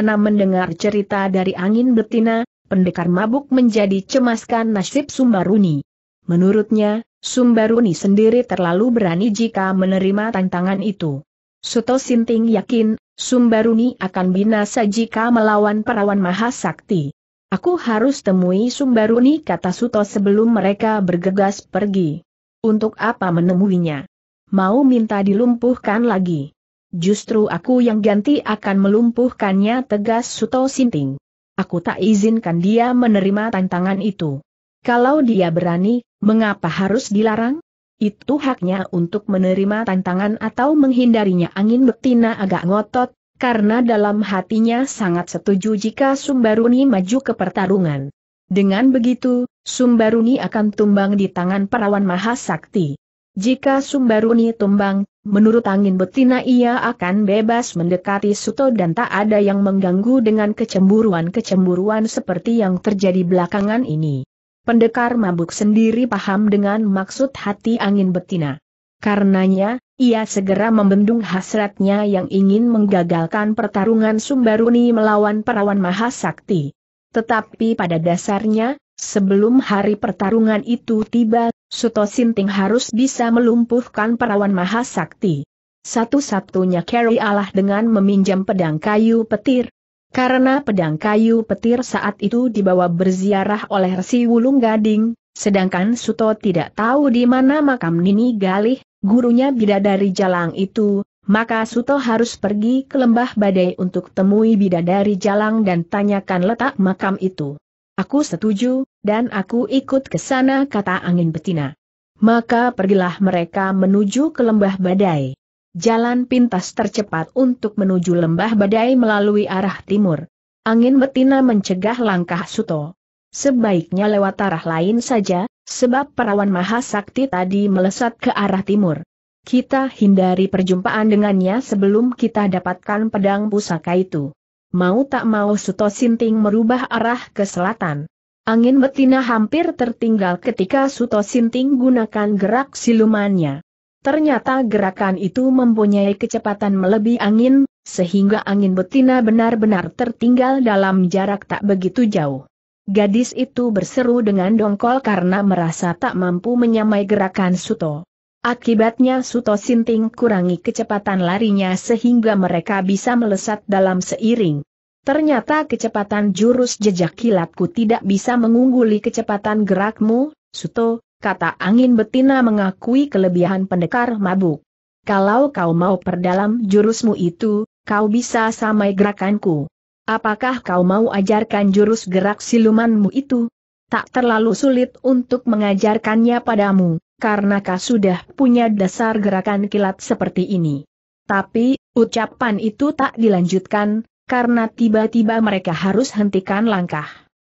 Enam mendengar cerita dari angin betina, pendekar mabuk menjadi cemaskan nasib Sumbaruni. Menurutnya, Sumbaruni sendiri terlalu berani jika menerima tantangan itu. Suto Sinting yakin Sumbaruni akan binasa jika melawan perawan maha sakti. Aku harus temui Sumbaruni kata Suto sebelum mereka bergegas pergi. Untuk apa menemuinya? Mau minta dilumpuhkan lagi. Justru aku yang ganti akan melumpuhkannya tegas Suto Sinting. Aku tak izinkan dia menerima tantangan itu. Kalau dia berani, mengapa harus dilarang? Itu haknya untuk menerima tantangan atau menghindarinya angin betina agak ngotot, karena dalam hatinya sangat setuju jika Sumbaruni maju ke pertarungan. Dengan begitu, Sumbaruni akan tumbang di tangan perawan maha sakti. Jika Sumbaruni tumbang, menurut angin betina ia akan bebas mendekati Suto dan tak ada yang mengganggu dengan kecemburuan-kecemburuan seperti yang terjadi belakangan ini. Pendekar mabuk sendiri paham dengan maksud hati angin betina. Karenanya, ia segera membendung hasratnya yang ingin menggagalkan pertarungan Sumbaruni melawan perawan Mahasakti. Tetapi pada dasarnya, sebelum hari pertarungan itu tiba, Suto Sinting harus bisa melumpuhkan perawan Mahasakti. Satu-satunya carry Allah dengan meminjam pedang kayu petir, karena pedang kayu petir saat itu dibawa berziarah oleh Resi Wulung Gading, sedangkan Suto tidak tahu di mana makam Nini Galih, gurunya bidadari jalang itu, maka Suto harus pergi ke lembah badai untuk temui bidadari jalang dan tanyakan letak makam itu. Aku setuju, dan aku ikut ke sana kata angin betina. Maka pergilah mereka menuju ke lembah badai. Jalan pintas tercepat untuk menuju lembah badai melalui arah timur. Angin betina mencegah langkah Suto. Sebaiknya lewat arah lain saja, sebab perawan mahasakti tadi melesat ke arah timur. Kita hindari perjumpaan dengannya sebelum kita dapatkan pedang pusaka itu. Mau tak mau Suto Sinting merubah arah ke selatan. Angin betina hampir tertinggal ketika Suto Sinting gunakan gerak silumannya. Ternyata gerakan itu mempunyai kecepatan melebihi angin, sehingga angin betina benar-benar tertinggal dalam jarak tak begitu jauh. Gadis itu berseru dengan dongkol karena merasa tak mampu menyamai gerakan Suto. Akibatnya Suto Sinting kurangi kecepatan larinya sehingga mereka bisa melesat dalam seiring. Ternyata kecepatan jurus jejak kilatku tidak bisa mengungguli kecepatan gerakmu, Suto, kata angin betina mengakui kelebihan pendekar mabuk. Kalau kau mau perdalam jurusmu itu, kau bisa samai gerakanku. Apakah kau mau ajarkan jurus gerak silumanmu itu? Tak terlalu sulit untuk mengajarkannya padamu, karena kau sudah punya dasar gerakan kilat seperti ini. Tapi, ucapan itu tak dilanjutkan, karena tiba-tiba mereka harus hentikan langkah.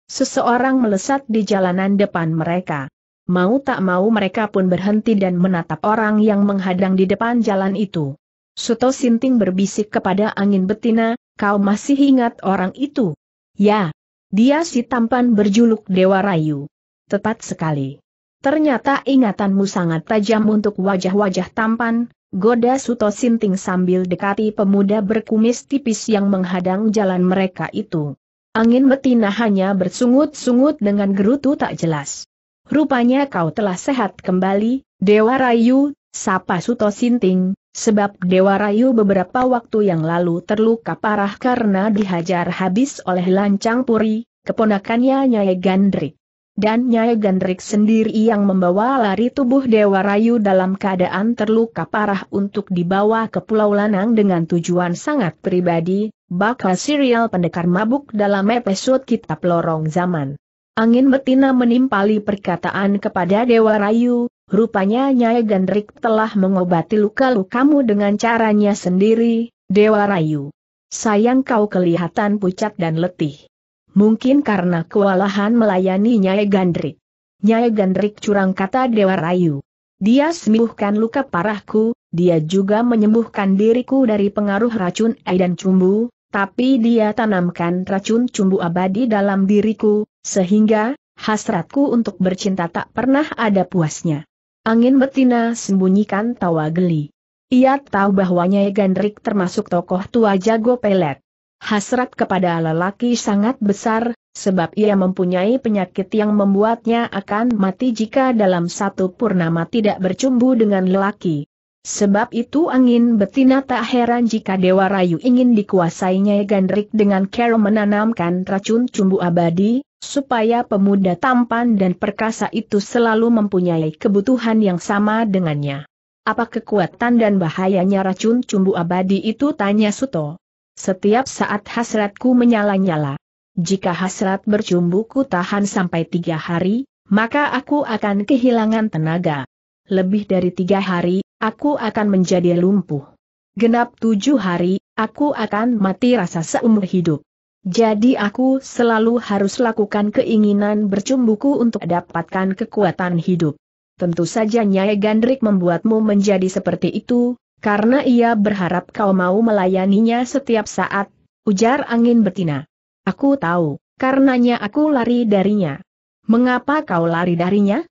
Seseorang melesat di jalanan depan mereka. Mau tak mau mereka pun berhenti dan menatap orang yang menghadang di depan jalan itu. Suto Sinting berbisik kepada angin betina, kau masih ingat orang itu? Ya, dia si tampan berjuluk Dewa Rayu. Tepat sekali. Ternyata ingatanmu sangat tajam untuk wajah-wajah tampan, goda Suto Sinting sambil dekati pemuda berkumis tipis yang menghadang jalan mereka itu. Angin betina hanya bersungut-sungut dengan gerutu tak jelas. Rupanya kau telah sehat kembali, Dewa Rayu, sapa Suto Sinting, sebab Dewa Rayu beberapa waktu yang lalu terluka parah karena dihajar habis oleh Lancang Puri, keponakannya Nyai Gandrik. Dan Nyai Gandrik sendiri yang membawa lari tubuh Dewa Rayu dalam keadaan terluka parah untuk dibawa ke Pulau Lanang dengan tujuan sangat pribadi, bakal serial pendekar mabuk dalam episode Kitab Lorong Zaman. Angin betina menimpali perkataan kepada Dewa Rayu, rupanya Nyai Gandrik telah mengobati luka-lukamu dengan caranya sendiri, Dewa Rayu. Sayang kau kelihatan pucat dan letih. Mungkin karena kewalahan melayani Nyai Gandrik. Nyai Gandrik curang kata Dewa Rayu. Dia sembuhkan luka parahku, dia juga menyembuhkan diriku dari pengaruh racun Aidan cumbu, tapi dia tanamkan racun cumbu abadi dalam diriku, sehingga, hasratku untuk bercinta tak pernah ada puasnya. Angin betina sembunyikan tawa geli. Ia tahu bahwa Nyai Gandrik termasuk tokoh tua jago pelet. Hasrat kepada lelaki sangat besar, sebab ia mempunyai penyakit yang membuatnya akan mati jika dalam satu purnama tidak bercumbu dengan lelaki. Sebab itu angin betina tak heran jika Dewa Rayu ingin dikuasainya Gandrik dengan cara menanamkan racun cumbu abadi, supaya pemuda tampan dan perkasa itu selalu mempunyai kebutuhan yang sama dengannya. Apa kekuatan dan bahayanya racun cumbu abadi itu tanya Suto. Setiap saat hasratku menyala-nyala. Jika hasrat bercumbu ku tahan sampai tiga hari, maka aku akan kehilangan tenaga. Lebih dari tiga hari, aku akan menjadi lumpuh. Genap tujuh hari, aku akan mati rasa seumur hidup. Jadi aku selalu harus lakukan keinginan bercumbuku untuk dapatkan kekuatan hidup. Tentu saja Nyai Gandrik membuatmu menjadi seperti itu, karena ia berharap kau mau melayaninya setiap saat, ujar angin betina. Aku tahu, karenanya aku lari darinya. Mengapa kau lari darinya?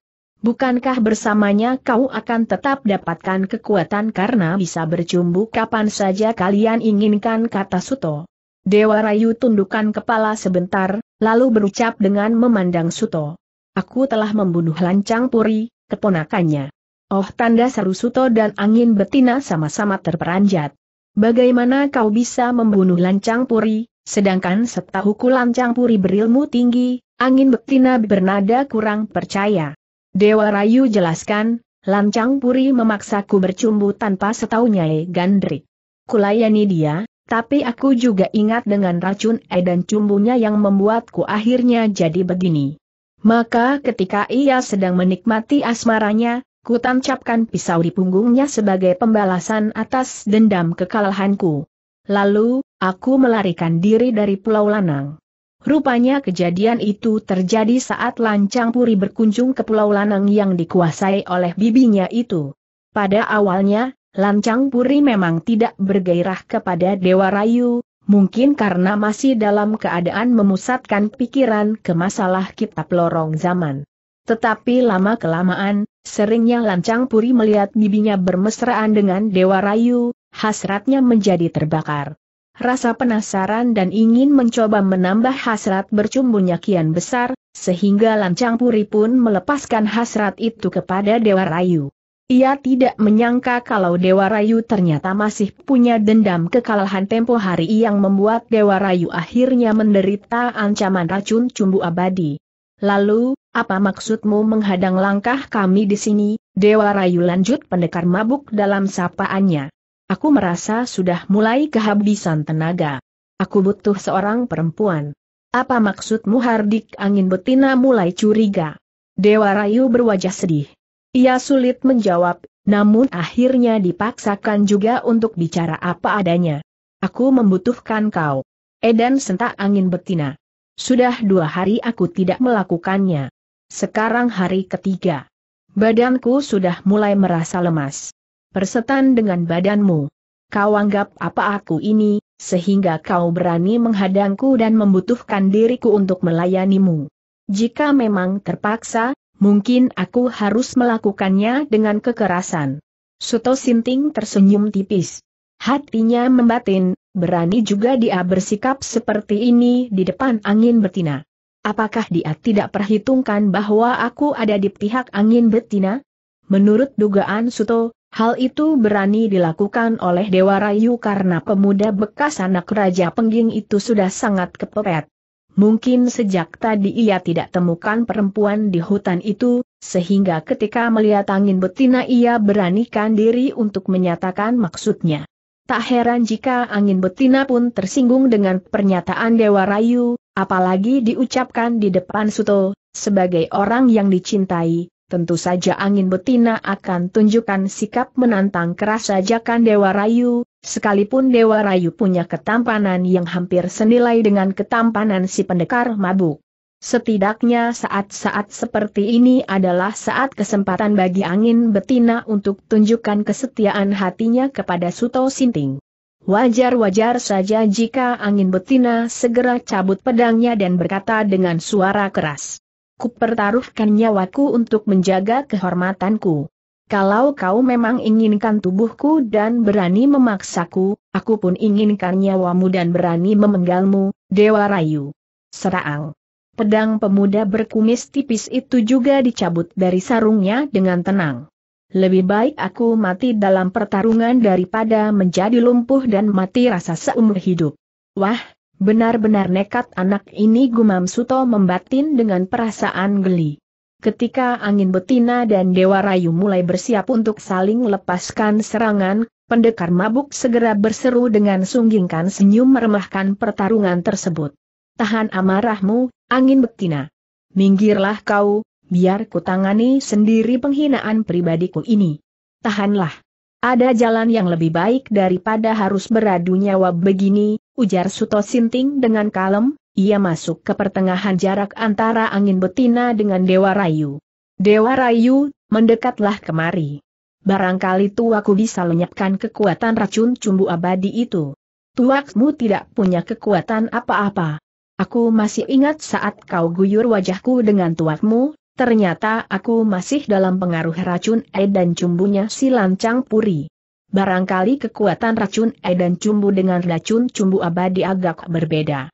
Bukankah bersamanya kau akan tetap dapatkan kekuatan karena bisa bercumbu kapan saja kalian inginkan kata Suto. Dewa Rayu tundukkan kepala sebentar, lalu berucap dengan memandang Suto. Aku telah membunuh Lancang Puri, keponakannya. Oh tanda seru Suto dan angin betina sama-sama terperanjat. Bagaimana kau bisa membunuh Lancang Puri, sedangkan setahuku Lancang Puri berilmu tinggi, angin betina bernada kurang percaya. Dewa Rayu jelaskan, Lancang Puri memaksaku bercumbu tanpa setau nyai Gandrik. Kulayani dia, tapi aku juga ingat dengan racun E dan cumbunya yang membuatku akhirnya jadi begini. Maka ketika ia sedang menikmati asmaranya, ku tancapkan pisau di punggungnya sebagai pembalasan atas dendam kekalahanku. Lalu, aku melarikan diri dari Pulau Lanang. Rupanya kejadian itu terjadi saat Lancang Puri berkunjung ke Pulau Lanang yang dikuasai oleh bibinya itu. Pada awalnya, Lancang Puri memang tidak bergairah kepada Dewa Rayu, mungkin karena masih dalam keadaan memusatkan pikiran ke masalah kitab lorong zaman. Tetapi lama-kelamaan, seringnya Lancang Puri melihat bibinya bermesraan dengan Dewa Rayu, hasratnya menjadi terbakar. Rasa penasaran dan ingin mencoba menambah hasrat bercumbunya kian besar, sehingga Lancang Puri pun melepaskan hasrat itu kepada Dewa Rayu. Ia tidak menyangka kalau Dewa Rayu ternyata masih punya dendam kekalahan tempo hari yang membuat Dewa Rayu akhirnya menderita ancaman racun cumbu abadi. Lalu, apa maksudmu menghadang langkah kami di sini, Dewa Rayu lanjut pendekar mabuk dalam sapaannya. Aku merasa sudah mulai kehabisan tenaga. Aku butuh seorang perempuan. Apa maksudmu Hardik angin betina mulai curiga? Dewa Rayu berwajah sedih. Ia sulit menjawab, namun akhirnya dipaksakan juga untuk bicara apa adanya. Aku membutuhkan kau. Edan sentak angin betina. Sudah dua hari aku tidak melakukannya. Sekarang hari ketiga. Badanku sudah mulai merasa lemas. Persetan dengan badanmu. Kau anggap apa aku ini, sehingga kau berani menghadangku dan membutuhkan diriku untuk melayanimu. Jika memang terpaksa, mungkin aku harus melakukannya dengan kekerasan. Suto Sinting tersenyum tipis. Hatinya membatin, berani juga dia bersikap seperti ini di depan angin betina. Apakah dia tidak perhitungkan bahwa aku ada di pihak angin betina? Menurut dugaan Suto, Hal itu berani dilakukan oleh Dewa Rayu karena pemuda bekas anak Raja Pengging itu sudah sangat kepepet. Mungkin sejak tadi ia tidak temukan perempuan di hutan itu, sehingga ketika melihat angin betina ia beranikan diri untuk menyatakan maksudnya. Tak heran jika angin betina pun tersinggung dengan pernyataan Dewa Rayu, apalagi diucapkan di depan Suto, sebagai orang yang dicintai, tentu saja angin betina akan tunjukkan sikap menantang keras ajakan Dewa Rayu, sekalipun Dewa Rayu punya ketampanan yang hampir senilai dengan ketampanan si pendekar mabuk. Setidaknya saat-saat seperti ini adalah saat kesempatan bagi angin betina untuk tunjukkan kesetiaan hatinya kepada Suto Sinting. Wajar-wajar saja jika angin betina segera cabut pedangnya dan berkata dengan suara keras. Kupertaruhkan nyawaku untuk menjaga kehormatanku. Kalau kau memang inginkan tubuhku dan berani memaksaku, aku pun inginkan nyawamu dan berani memenggalmu, Dewa Rayu. Serang. Pedang pemuda berkumis tipis itu juga dicabut dari sarungnya dengan tenang. Lebih baik aku mati dalam pertarungan daripada menjadi lumpuh dan mati rasa seumur hidup. Wah, Benar-benar nekat anak ini gumam Suto membatin dengan perasaan geli. Ketika angin betina dan Dewa Rayu mulai bersiap untuk saling lepaskan serangan, pendekar mabuk segera berseru dengan sunggingkan senyum meremahkan pertarungan tersebut. Tahan amarahmu, angin betina. Minggirlah kau, biar kutangani sendiri penghinaan pribadiku ini. Tahanlah. Ada jalan yang lebih baik daripada harus beradu nyawa begini, Ujar Suto Sinting dengan kalem, ia masuk ke pertengahan jarak antara angin betina dengan Dewa Rayu. Dewa Rayu, mendekatlah kemari. Barangkali tuaku bisa lenyapkan kekuatan racun cumbu abadi itu. Tuakmu tidak punya kekuatan apa-apa. Aku masih ingat saat kau guyur wajahku dengan tuakmu, ternyata aku masih dalam pengaruh racun E dan cumbunya si lancang puri. Barangkali kekuatan racun E dan cumbu dengan racun cumbu abadi agak berbeda.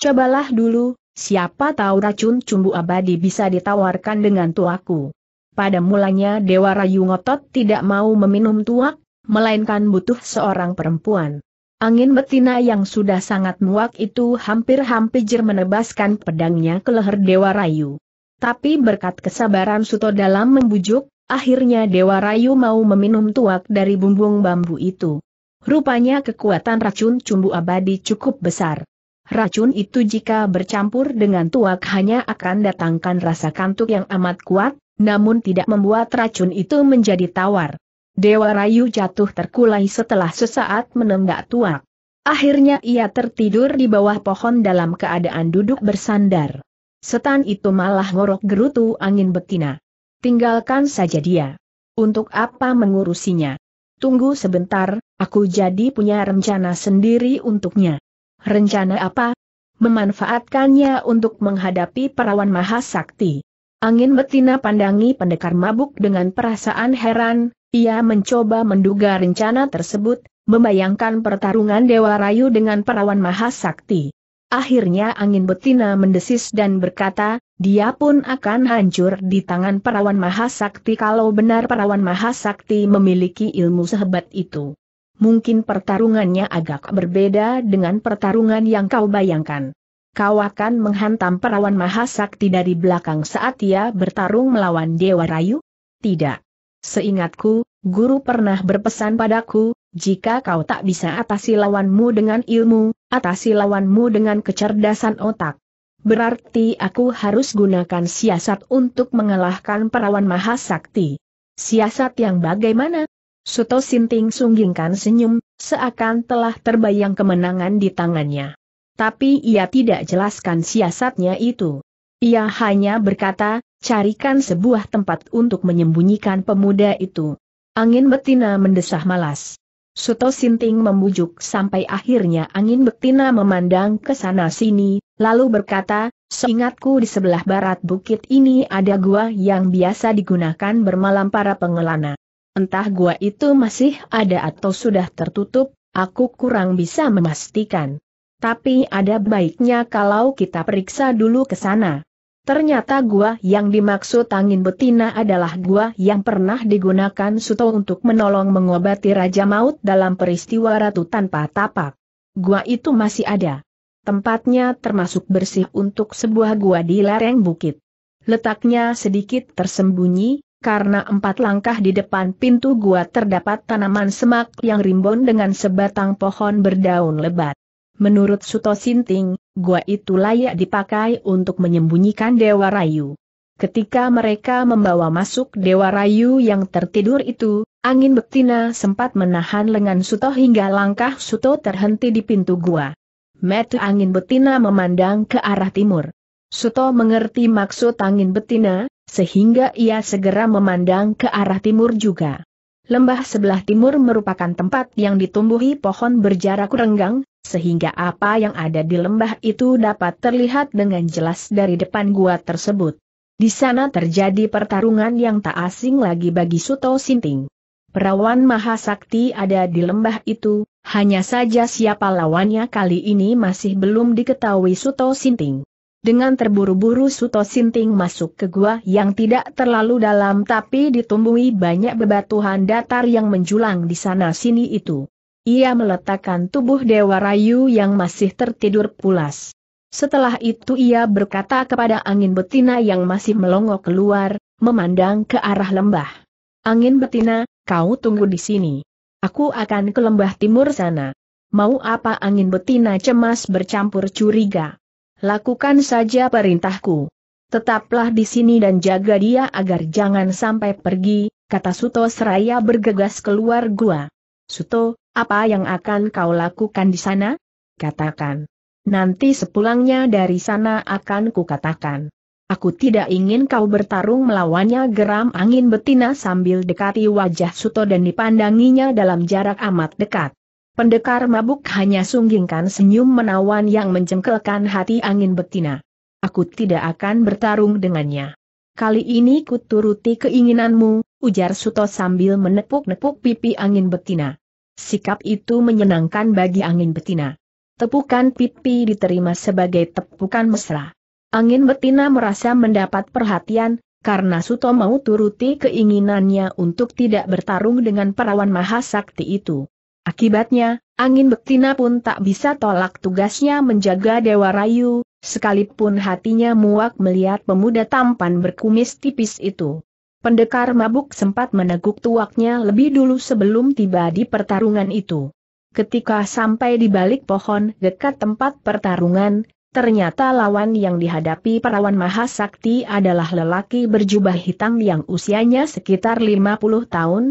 Cobalah dulu, siapa tahu racun cumbu abadi bisa ditawarkan dengan tuaku. Pada mulanya Dewa Rayu Ngotot tidak mau meminum tuak, melainkan butuh seorang perempuan. Angin betina yang sudah sangat muak itu hampir-hampir menebaskan pedangnya ke leher Dewa Rayu. Tapi berkat kesabaran Suto dalam membujuk, Akhirnya Dewa Rayu mau meminum tuak dari bumbung bambu itu. Rupanya kekuatan racun cumbu abadi cukup besar. Racun itu jika bercampur dengan tuak hanya akan datangkan rasa kantuk yang amat kuat, namun tidak membuat racun itu menjadi tawar. Dewa Rayu jatuh terkulai setelah sesaat menenggak tuak. Akhirnya ia tertidur di bawah pohon dalam keadaan duduk bersandar. Setan itu malah ngorok gerutu angin betina. Tinggalkan saja dia. Untuk apa mengurusinya? Tunggu sebentar, aku jadi punya rencana sendiri untuknya. Rencana apa? Memanfaatkannya untuk menghadapi perawan mahasakti. Angin betina pandangi pendekar mabuk dengan perasaan heran, ia mencoba menduga rencana tersebut, membayangkan pertarungan Dewa Rayu dengan perawan mahasakti. Akhirnya angin betina mendesis dan berkata, dia pun akan hancur di tangan perawan mahasakti kalau benar perawan mahasakti memiliki ilmu sehebat itu. Mungkin pertarungannya agak berbeda dengan pertarungan yang kau bayangkan. Kau akan menghantam perawan mahasakti dari belakang saat ia bertarung melawan Dewa Rayu? Tidak. Seingatku, guru pernah berpesan padaku, jika kau tak bisa atasi lawanmu dengan ilmu, atasi lawanmu dengan kecerdasan otak. Berarti aku harus gunakan siasat untuk mengalahkan perawan mahasakti. Siasat yang bagaimana? Suto Sinting sunggingkan senyum, seakan telah terbayang kemenangan di tangannya. Tapi ia tidak jelaskan siasatnya itu. Ia hanya berkata, carikan sebuah tempat untuk menyembunyikan pemuda itu. Angin betina mendesah malas. Suto Sinting membujuk sampai akhirnya angin betina memandang ke sana-sini, Lalu berkata, seingatku di sebelah barat bukit ini ada gua yang biasa digunakan bermalam para pengelana. Entah gua itu masih ada atau sudah tertutup, aku kurang bisa memastikan. Tapi ada baiknya kalau kita periksa dulu ke sana. Ternyata gua yang dimaksud angin betina adalah gua yang pernah digunakan Suto untuk menolong mengobati Raja Maut dalam peristiwa Ratu Tanpa Tapak. Gua itu masih ada. Tempatnya termasuk bersih untuk sebuah gua di lereng bukit. Letaknya sedikit tersembunyi, karena empat langkah di depan pintu gua terdapat tanaman semak yang rimbun dengan sebatang pohon berdaun lebat. Menurut Suto Sinting, gua itu layak dipakai untuk menyembunyikan Dewa Rayu. Ketika mereka membawa masuk Dewa Rayu yang tertidur itu, angin betina sempat menahan lengan Suto hingga langkah Suto terhenti di pintu gua. Mata angin betina memandang ke arah timur. Suto mengerti maksud angin betina, sehingga ia segera memandang ke arah timur juga. Lembah sebelah timur merupakan tempat yang ditumbuhi pohon berjarak renggang, sehingga apa yang ada di lembah itu dapat terlihat dengan jelas dari depan gua tersebut. Di sana terjadi pertarungan yang tak asing lagi bagi Suto Sinting. Perawan Mahasakti ada di lembah itu, hanya saja siapa lawannya kali ini masih belum diketahui Suto Sinting. Dengan terburu-buru Suto Sinting masuk ke gua yang tidak terlalu dalam tapi ditumbuhi banyak bebatuhan datar yang menjulang di sana-sini itu. Ia meletakkan tubuh Dewa Rayu yang masih tertidur pulas. Setelah itu ia berkata kepada angin betina yang masih melongo keluar, memandang ke arah lembah. Angin betina, kau tunggu di sini. Aku akan ke lembah timur sana. Mau apa angin betina cemas bercampur curiga? Lakukan saja perintahku. Tetaplah di sini dan jaga dia agar jangan sampai pergi, kata Suto seraya bergegas keluar gua. Suto, apa yang akan kau lakukan di sana? Katakan. Nanti sepulangnya dari sana akan kukatakan. Aku tidak ingin kau bertarung melawannya geram angin betina sambil dekati wajah Suto dan dipandanginya dalam jarak amat dekat. Pendekar mabuk hanya sunggingkan senyum menawan yang mencengkelkan hati angin betina. Aku tidak akan bertarung dengannya. Kali ini kuturuti keinginanmu, ujar Suto sambil menepuk-nepuk pipi angin betina. Sikap itu menyenangkan bagi angin betina. Tepukan pipi diterima sebagai tepukan mesra. Angin betina merasa mendapat perhatian, karena Suto mau turuti keinginannya untuk tidak bertarung dengan perawan mahasakti itu. Akibatnya, angin betina pun tak bisa tolak tugasnya menjaga Dewa Rayu, sekalipun hatinya muak melihat pemuda tampan berkumis tipis itu. Pendekar mabuk sempat meneguk tuaknya lebih dulu sebelum tiba di pertarungan itu. Ketika sampai di balik pohon dekat tempat pertarungan, Ternyata lawan yang dihadapi perawan Mahasakti adalah lelaki berjubah hitam yang usianya sekitar 50 tahun.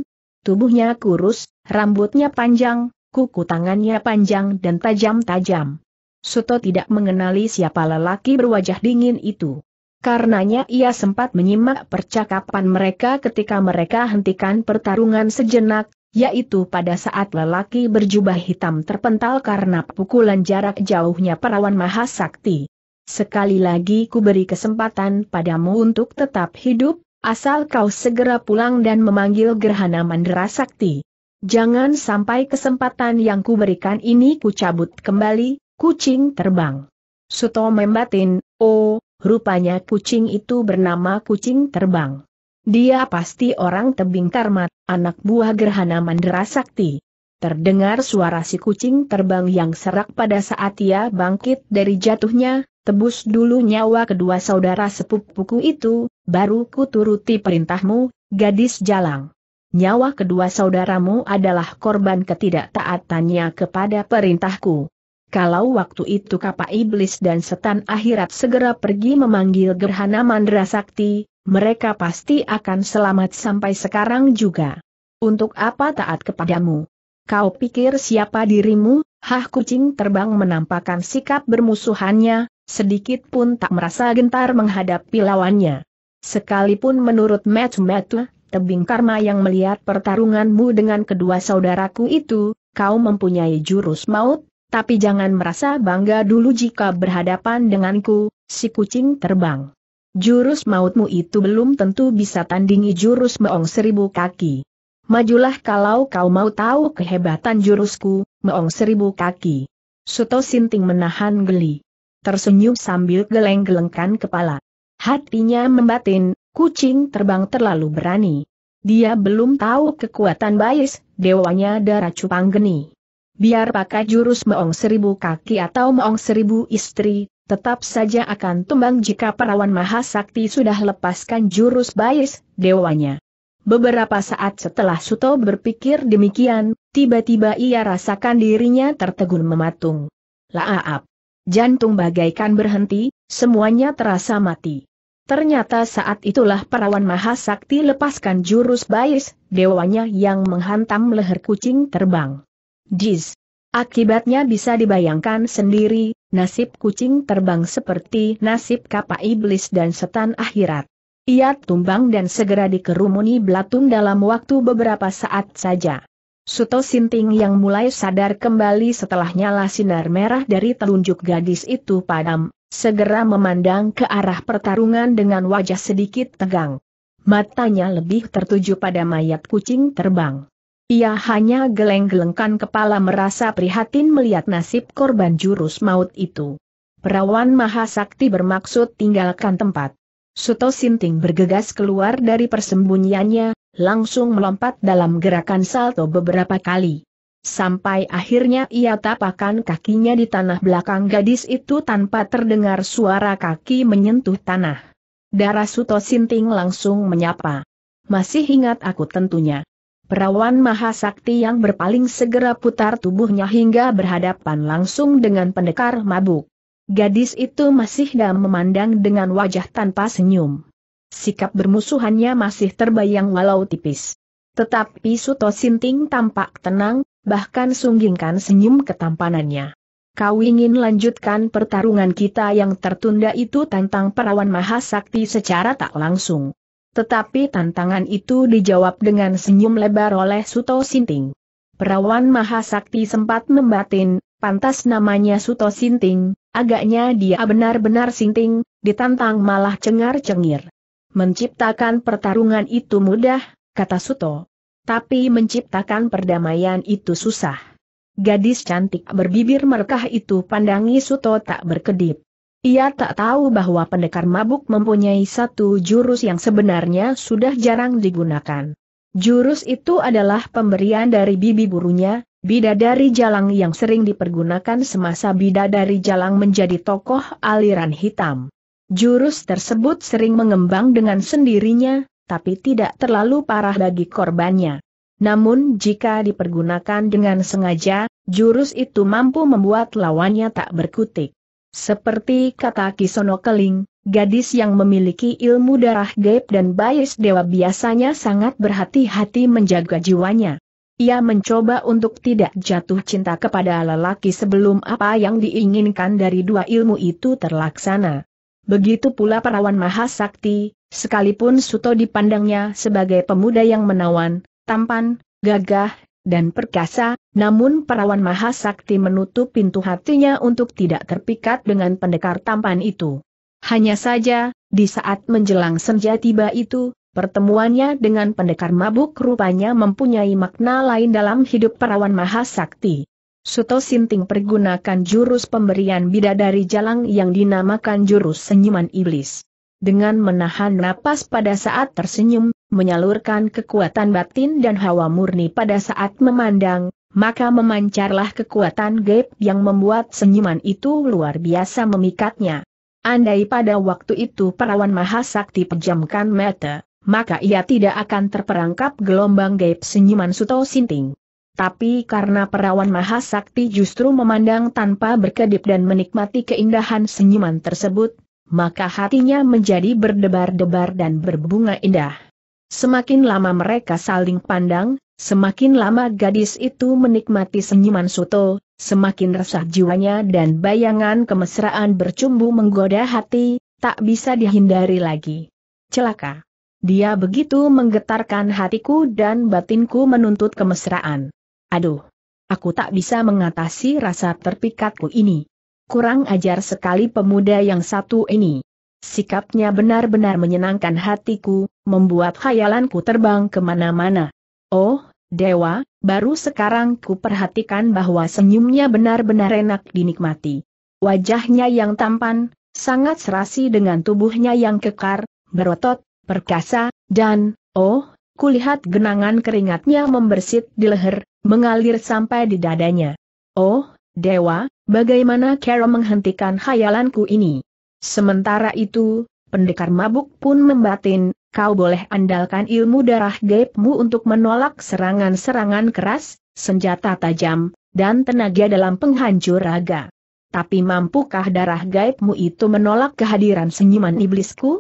Tubuhnya kurus, rambutnya panjang, kuku tangannya panjang dan tajam-tajam. Suto tidak mengenali siapa lelaki berwajah dingin itu. Karenanya ia sempat menyimak percakapan mereka ketika mereka hentikan pertarungan sejenak, yaitu pada saat lelaki berjubah hitam terpental karena pukulan jarak jauhnya perawan mahasakti. Sekali lagi ku beri kesempatan padamu untuk tetap hidup, asal kau segera pulang dan memanggil gerhana mandra sakti. Jangan sampai kesempatan yang kuberikan ini kucabut kembali, kucing terbang. Suto membatin, oh, rupanya kucing itu bernama kucing terbang. Dia pasti orang tebing karmat, anak buah gerhana mandera sakti. Terdengar suara si kucing terbang yang serak pada saat ia bangkit dari jatuhnya, tebus dulu nyawa kedua saudara sepupuku itu, baru kuturuti perintahmu, gadis jalang. Nyawa kedua saudaramu adalah korban ketidaktaatannya kepada perintahku. Kalau waktu itu Kapak iblis dan setan akhirat segera pergi memanggil gerhana mandra sakti, mereka pasti akan selamat sampai sekarang juga. Untuk apa taat kepadamu? Kau pikir siapa dirimu? Hah kucing terbang menampakkan sikap bermusuhannya, sedikit pun tak merasa gentar menghadapi lawannya. Sekalipun menurut Matt Matt, tebing karma yang melihat pertarunganmu dengan kedua saudaraku itu, kau mempunyai jurus maut, tapi jangan merasa bangga dulu jika berhadapan denganku, si kucing terbang. Jurus mautmu itu belum tentu bisa tandingi jurus meong seribu kaki. Majulah kalau kau mau tahu kehebatan jurusku, meong seribu kaki. Suto Sinting menahan geli. Tersenyum sambil geleng-gelengkan kepala. Hatinya membatin, kucing terbang terlalu berani. Dia belum tahu kekuatan Bayis, dewanya darah cupang geni. Biar pakai jurus meong seribu kaki atau meong seribu istri, tetap saja akan tumbang jika perawan Mahasakti sudah lepaskan jurus bayis dewanya. Beberapa saat setelah Suto berpikir demikian, tiba-tiba ia rasakan dirinya tertegun mematung. Laaap. Jantung bagaikan berhenti, semuanya terasa mati. Ternyata saat itulah perawan Mahasakti lepaskan jurus bayis dewanya yang menghantam leher kucing terbang. Jis, Akibatnya bisa dibayangkan sendiri, nasib kucing terbang seperti nasib kapak iblis dan setan akhirat. Ia tumbang dan segera dikerumuni belatung dalam waktu beberapa saat saja. Suto Sinting yang mulai sadar kembali setelah nyala sinar merah dari telunjuk gadis itu padam, segera memandang ke arah pertarungan dengan wajah sedikit tegang. Matanya lebih tertuju pada mayat kucing terbang. Ia hanya geleng-gelengkan kepala merasa prihatin melihat nasib korban jurus maut itu. Perawan Mahasakti bermaksud tinggalkan tempat. Suto Sinting bergegas keluar dari persembunyiannya, langsung melompat dalam gerakan salto beberapa kali. Sampai akhirnya ia tapakan kakinya di tanah belakang gadis itu tanpa terdengar suara kaki menyentuh tanah. Darah Suto Sinting langsung menyapa. Masih ingat aku tentunya. Perawan Mahasakti yang berpaling segera putar tubuhnya hingga berhadapan langsung dengan pendekar mabuk. Gadis itu masih dalam memandang dengan wajah tanpa senyum. Sikap bermusuhannya masih terbayang walau tipis. Tetapi Suto Sinting tampak tenang, bahkan sunggingkan senyum ketampanannya. Kau ingin lanjutkan pertarungan kita yang tertunda itu tentang perawan mahasakti secara tak langsung. Tetapi tantangan itu dijawab dengan senyum lebar oleh Suto Sinting. Perawan Mahasakti sempat membatin, pantas namanya Suto Sinting, agaknya dia benar-benar sinting, ditantang malah cengar-cengir. Menciptakan pertarungan itu mudah, kata Suto. Tapi menciptakan perdamaian itu susah. Gadis cantik berbibir merkah itu pandangi Suto tak berkedip. Ia tak tahu bahwa pendekar mabuk mempunyai satu jurus yang sebenarnya sudah jarang digunakan. Jurus itu adalah pemberian dari bibi burunya, bidadari jalang yang sering dipergunakan semasa bidadari jalang menjadi tokoh aliran hitam. Jurus tersebut sering mengembang dengan sendirinya, tapi tidak terlalu parah bagi korbannya. Namun jika dipergunakan dengan sengaja, jurus itu mampu membuat lawannya tak berkutik. Seperti kata Kisono Keling, gadis yang memiliki ilmu darah gaib dan bias dewa biasanya sangat berhati-hati menjaga jiwanya. Ia mencoba untuk tidak jatuh cinta kepada lelaki sebelum apa yang diinginkan dari dua ilmu itu terlaksana. Begitu pula perawan Mahasakti, sekalipun Suto dipandangnya sebagai pemuda yang menawan, tampan, gagah, dan perkasa, namun perawan Mahasakti menutup pintu hatinya untuk tidak terpikat dengan pendekar tampan itu. Hanya saja, di saat menjelang senja tiba itu, pertemuannya dengan pendekar mabuk rupanya mempunyai makna lain dalam hidup perawan Mahasakti. Suto Sinting pergunakan jurus pemberian bidadari jalang yang dinamakan jurus senyuman iblis. Dengan menahan napas pada saat tersenyum, menyalurkan kekuatan batin dan hawa murni pada saat memandang, maka memancarlah kekuatan gaib yang membuat senyuman itu luar biasa memikatnya. Andai pada waktu itu perawan mahasakti pejamkan mata, maka ia tidak akan terperangkap gelombang gaib senyuman Suto Sinting. Tapi karena perawan mahasakti justru memandang tanpa berkedip dan menikmati keindahan senyuman tersebut, maka hatinya menjadi berdebar-debar dan berbunga indah. Semakin lama mereka saling pandang, semakin lama gadis itu menikmati senyuman Suto, semakin resah jiwanya dan bayangan kemesraan bercumbu menggoda hati, tak bisa dihindari lagi. Celaka. Dia begitu menggetarkan hatiku dan batinku menuntut kemesraan. Aduh. Aku tak bisa mengatasi rasa terpikatku ini. Kurang ajar sekali pemuda yang satu ini. Sikapnya benar-benar menyenangkan hatiku, membuat khayalanku terbang kemana-mana. Oh, Dewa, baru sekarang ku perhatikan bahwa senyumnya benar-benar enak dinikmati. Wajahnya yang tampan, sangat serasi dengan tubuhnya yang kekar, berotot, perkasa, dan, oh, kulihat genangan keringatnya membersit di leher, mengalir sampai di dadanya. Oh, Dewa, bagaimana cara menghentikan khayalanku ini? Sementara itu, pendekar mabuk pun membatin, kau boleh andalkan ilmu darah gaibmu untuk menolak serangan-serangan keras, senjata tajam, dan tenaga dalam penghancur raga. Tapi mampukah darah gaibmu itu menolak kehadiran senyuman iblisku?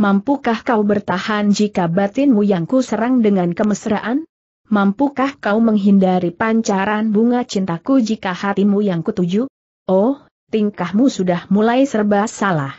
Mampukah kau bertahan jika batinmu yang ku serang dengan kemesraan? Mampukah kau menghindari pancaran bunga cintaku jika hatimu yang kutuju? Oh, tingkahmu sudah mulai serba salah.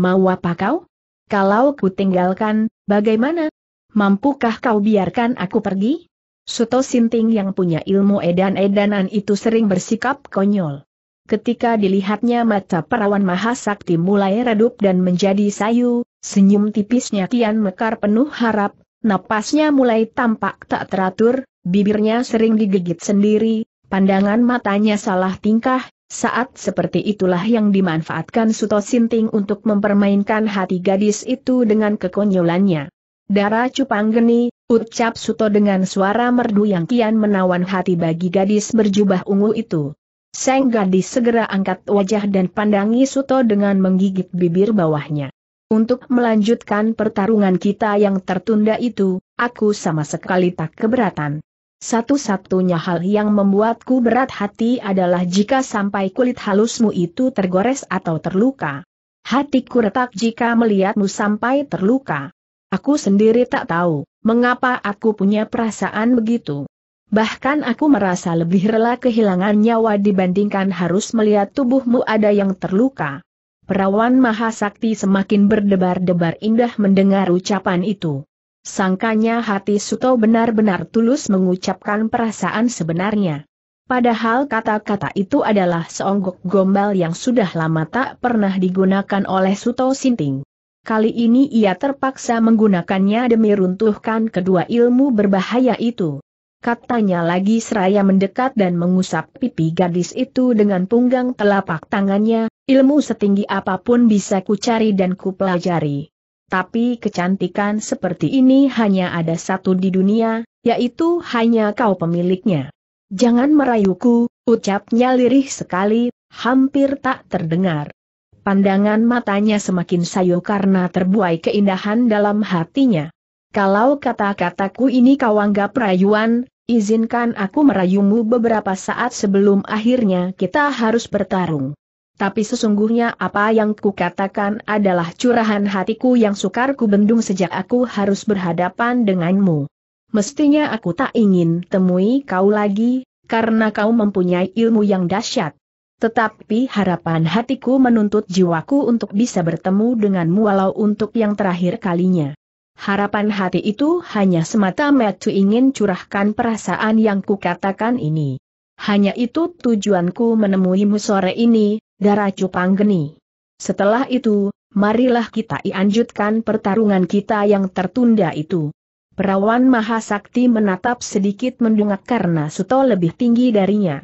Mau apa kau? Kalau ku tinggalkan, bagaimana? Mampukah kau biarkan aku pergi? Suto Sinting yang punya ilmu edan-edanan itu sering bersikap konyol. Ketika dilihatnya mata perawan Mahasakti mulai redup dan menjadi sayu, senyum tipisnya kian mekar penuh harap, napasnya mulai tampak tak teratur, bibirnya sering digigit sendiri, pandangan matanya salah tingkah, saat seperti itulah yang dimanfaatkan Suto Sinting untuk mempermainkan hati gadis itu dengan kekonyolannya. Darah cupang geni, ucap Suto dengan suara merdu yang kian menawan hati bagi gadis berjubah ungu itu. Seng gadis segera angkat wajah dan pandangi Suto dengan menggigit bibir bawahnya. Untuk melanjutkan pertarungan kita yang tertunda itu, aku sama sekali tak keberatan. Satu-satunya hal yang membuatku berat hati adalah jika sampai kulit halusmu itu tergores atau terluka. Hatiku retak jika melihatmu sampai terluka. Aku sendiri tak tahu, mengapa aku punya perasaan begitu. Bahkan aku merasa lebih rela kehilangan nyawa dibandingkan harus melihat tubuhmu ada yang terluka. Perawan Mahasakti semakin berdebar-debar indah mendengar ucapan itu. Sangkanya hati Suto benar-benar tulus mengucapkan perasaan sebenarnya. Padahal kata-kata itu adalah seonggok gombal yang sudah lama tak pernah digunakan oleh Suto Sinting. Kali ini ia terpaksa menggunakannya demi runtuhkan kedua ilmu berbahaya itu. Katanya lagi seraya mendekat dan mengusap pipi gadis itu dengan punggang telapak tangannya, ilmu setinggi apapun bisa kucari dan kupelajari. Tapi kecantikan seperti ini hanya ada satu di dunia, yaitu hanya kau pemiliknya. Jangan merayuku, ucapnya lirih sekali, hampir tak terdengar. Pandangan matanya semakin sayu karena terbuai keindahan dalam hatinya. Kalau kata-kataku ini kau anggap rayuan, izinkan aku merayumu beberapa saat sebelum akhirnya kita harus bertarung. Tapi sesungguhnya apa yang kukatakan adalah curahan hatiku yang sukar kubendung sejak aku harus berhadapan denganmu. Mestinya aku tak ingin temui kau lagi, karena kau mempunyai ilmu yang dahsyat. Tetapi harapan hatiku menuntut jiwaku untuk bisa bertemu denganmu walau untuk yang terakhir kalinya. Harapan hati itu hanya semata-mata ingin curahkan perasaan yang kukatakan ini. Hanya itu tujuanku menemuimu sore ini, darah cupang geni. Setelah itu, marilah kita ianjutkan pertarungan kita yang tertunda itu. Perawan Mahasakti menatap sedikit mendungak karena Suto lebih tinggi darinya.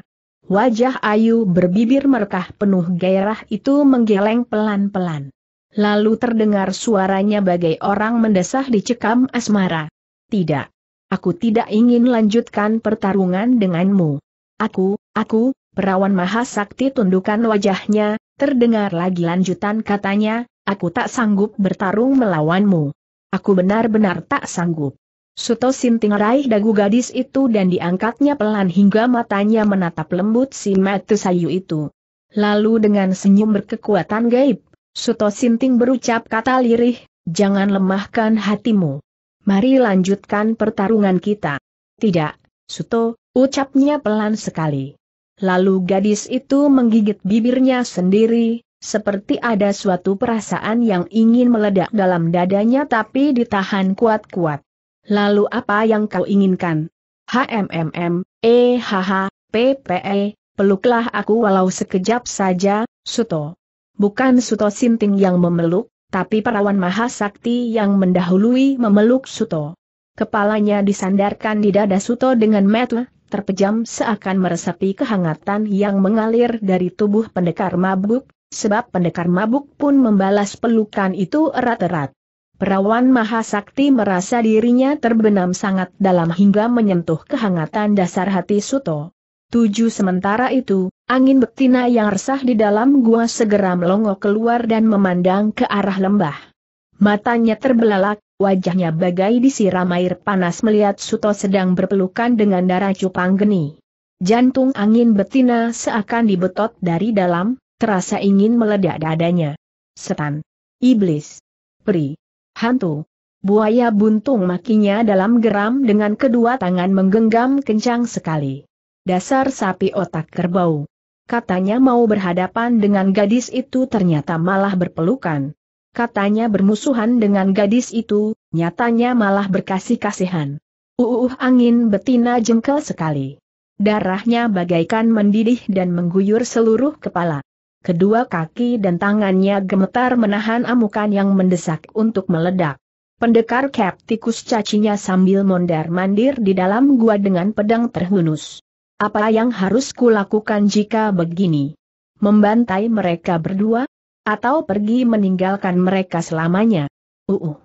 Wajah Ayu berbibir merkah penuh gairah itu menggeleng pelan-pelan. Lalu terdengar suaranya bagai orang mendesah dicekam asmara. Tidak. Aku tidak ingin lanjutkan pertarungan denganmu. Aku, aku, Perawan Mahasakti tundukan wajahnya, terdengar lagi lanjutan katanya, aku tak sanggup bertarung melawanmu. Aku benar-benar tak sanggup. Suto Sinting raih dagu gadis itu dan diangkatnya pelan hingga matanya menatap lembut si matu sayu itu. Lalu dengan senyum berkekuatan gaib, Suto Sinting berucap kata lirih, jangan lemahkan hatimu. Mari lanjutkan pertarungan kita. Tidak, Suto, ucapnya pelan sekali. Lalu gadis itu menggigit bibirnya sendiri, seperti ada suatu perasaan yang ingin meledak dalam dadanya tapi ditahan kuat-kuat. Lalu apa yang kau inginkan? HMMM, EHH, PPE, peluklah aku walau sekejap saja, Suto. Bukan Suto Sinting yang memeluk, tapi perawan mahasakti yang mendahului memeluk Suto. Kepalanya disandarkan di dada Suto dengan metu, terpejam seakan meresapi kehangatan yang mengalir dari tubuh pendekar mabuk, sebab pendekar mabuk pun membalas pelukan itu erat-erat. Perawan maha sakti merasa dirinya terbenam sangat dalam hingga menyentuh kehangatan dasar hati Suto. Tujuh sementara itu, angin betina yang resah di dalam gua segera melongo keluar dan memandang ke arah lembah. Matanya terbelalak, wajahnya bagai disiram air panas melihat Suto sedang berpelukan dengan darah cupang geni. Jantung angin betina seakan dibetot dari dalam, terasa ingin meledak dadanya. Setan. Iblis. Peri. Hantu. Buaya buntung makinya dalam geram dengan kedua tangan menggenggam kencang sekali. Dasar sapi otak kerbau. Katanya mau berhadapan dengan gadis itu ternyata malah berpelukan katanya bermusuhan dengan gadis itu, nyatanya malah berkasih-kasihan. Uuh angin betina jengkel sekali. Darahnya bagaikan mendidih dan mengguyur seluruh kepala. Kedua kaki dan tangannya gemetar menahan amukan yang mendesak untuk meledak. Pendekar Cap tikus cacinya sambil mondar-mandir di dalam gua dengan pedang terhunus. Apa yang harus kulakukan jika begini? Membantai mereka berdua? Atau pergi meninggalkan mereka selamanya. Uh, uh,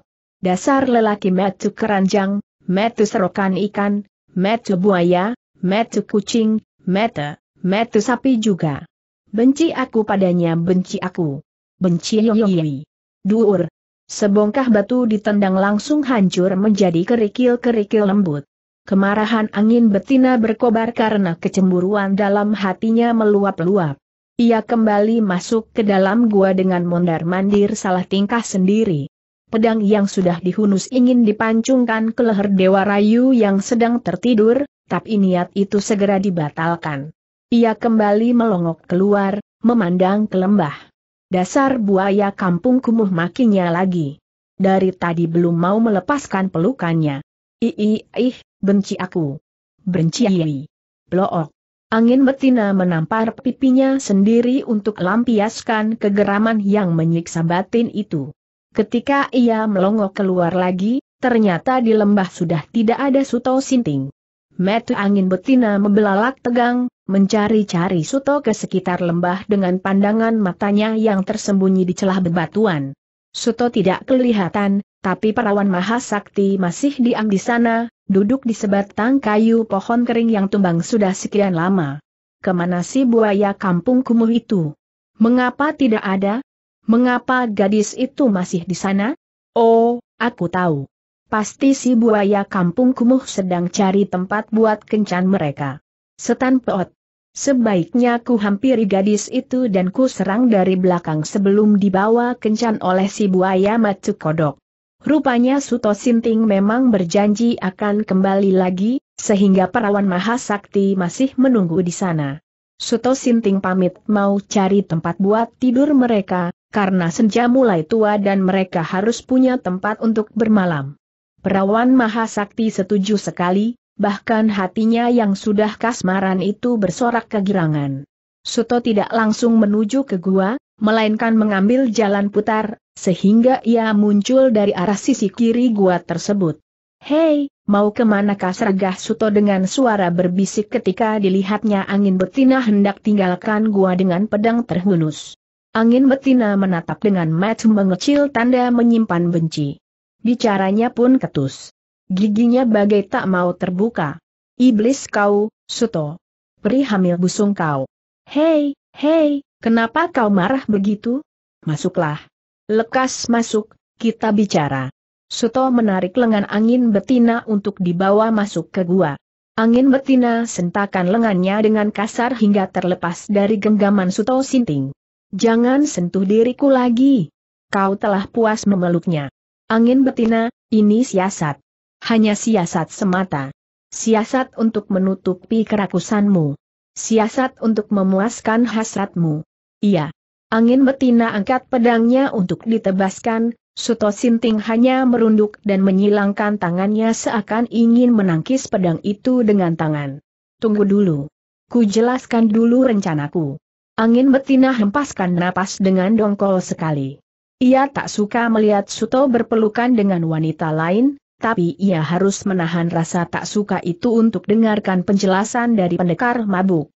Dasar lelaki metu keranjang, metu serokan ikan, metu buaya, metu kucing, metu, metu sapi juga. Benci aku padanya benci aku. Benci yoyoyi. Duur. Sebongkah batu ditendang langsung hancur menjadi kerikil-kerikil lembut. Kemarahan angin betina berkobar karena kecemburuan dalam hatinya meluap-luap. Ia kembali masuk ke dalam gua dengan mondar-mandir salah tingkah sendiri. Pedang yang sudah dihunus ingin dipancungkan ke leher Dewa Rayu yang sedang tertidur, tapi niat itu segera dibatalkan. Ia kembali melongok keluar, memandang ke lembah. Dasar buaya kampung kumuh makinnya lagi. Dari tadi belum mau melepaskan pelukannya. Ih, ih, benci aku. Benci Iyi. Blook. Angin betina menampar pipinya sendiri untuk lampiaskan kegeraman yang menyiksa batin itu. Ketika ia melongo keluar lagi, ternyata di lembah sudah tidak ada Suto Sinting. Metu angin betina membelalak tegang, mencari-cari Suto ke sekitar lembah dengan pandangan matanya yang tersembunyi di celah bebatuan. Suto tidak kelihatan, tapi perawan Mahasakti masih diam di sana, duduk di sebatang kayu pohon kering yang tumbang sudah sekian lama. Kemana si buaya kampung kumuh itu? Mengapa tidak ada? Mengapa gadis itu masih di sana? Oh, aku tahu. Pasti si buaya kampung kumuh sedang cari tempat buat kencan mereka. Setan peot. Sebaiknya ku hampiri gadis itu dan ku serang dari belakang sebelum dibawa kencan oleh si buaya macu kodok. Rupanya Suto Sinting memang berjanji akan kembali lagi, sehingga perawan Mahasakti masih menunggu di sana. Suto Sinting pamit mau cari tempat buat tidur mereka, karena senja mulai tua dan mereka harus punya tempat untuk bermalam. Perawan Mahasakti setuju sekali, bahkan hatinya yang sudah kasmaran itu bersorak kegirangan. Suto tidak langsung menuju ke gua, melainkan mengambil jalan putar, sehingga ia muncul dari arah sisi kiri gua tersebut. Hei, mau kemana kasregah Suto dengan suara berbisik ketika dilihatnya angin betina hendak tinggalkan gua dengan pedang terhunus. Angin betina menatap dengan mata mengecil tanda menyimpan benci. Bicaranya pun ketus. Giginya bagai tak mau terbuka. Iblis kau, Suto. Peri hamil busung kau. Hei, hei, Kenapa kau marah begitu? Masuklah. Lekas masuk, kita bicara. Suto menarik lengan angin betina untuk dibawa masuk ke gua. Angin betina sentakan lengannya dengan kasar hingga terlepas dari genggaman Suto Sinting. Jangan sentuh diriku lagi. Kau telah puas memeluknya. Angin betina, ini siasat. Hanya siasat semata. Siasat untuk menutupi kerakusanmu. Siasat untuk memuaskan hasratmu. Iya. Angin betina angkat pedangnya untuk ditebaskan, Suto Sinting hanya merunduk dan menyilangkan tangannya seakan ingin menangkis pedang itu dengan tangan. Tunggu dulu. Ku jelaskan dulu rencanaku. Angin betina hempaskan napas dengan dongkol sekali. Ia tak suka melihat Suto berpelukan dengan wanita lain, tapi ia harus menahan rasa tak suka itu untuk dengarkan penjelasan dari pendekar mabuk.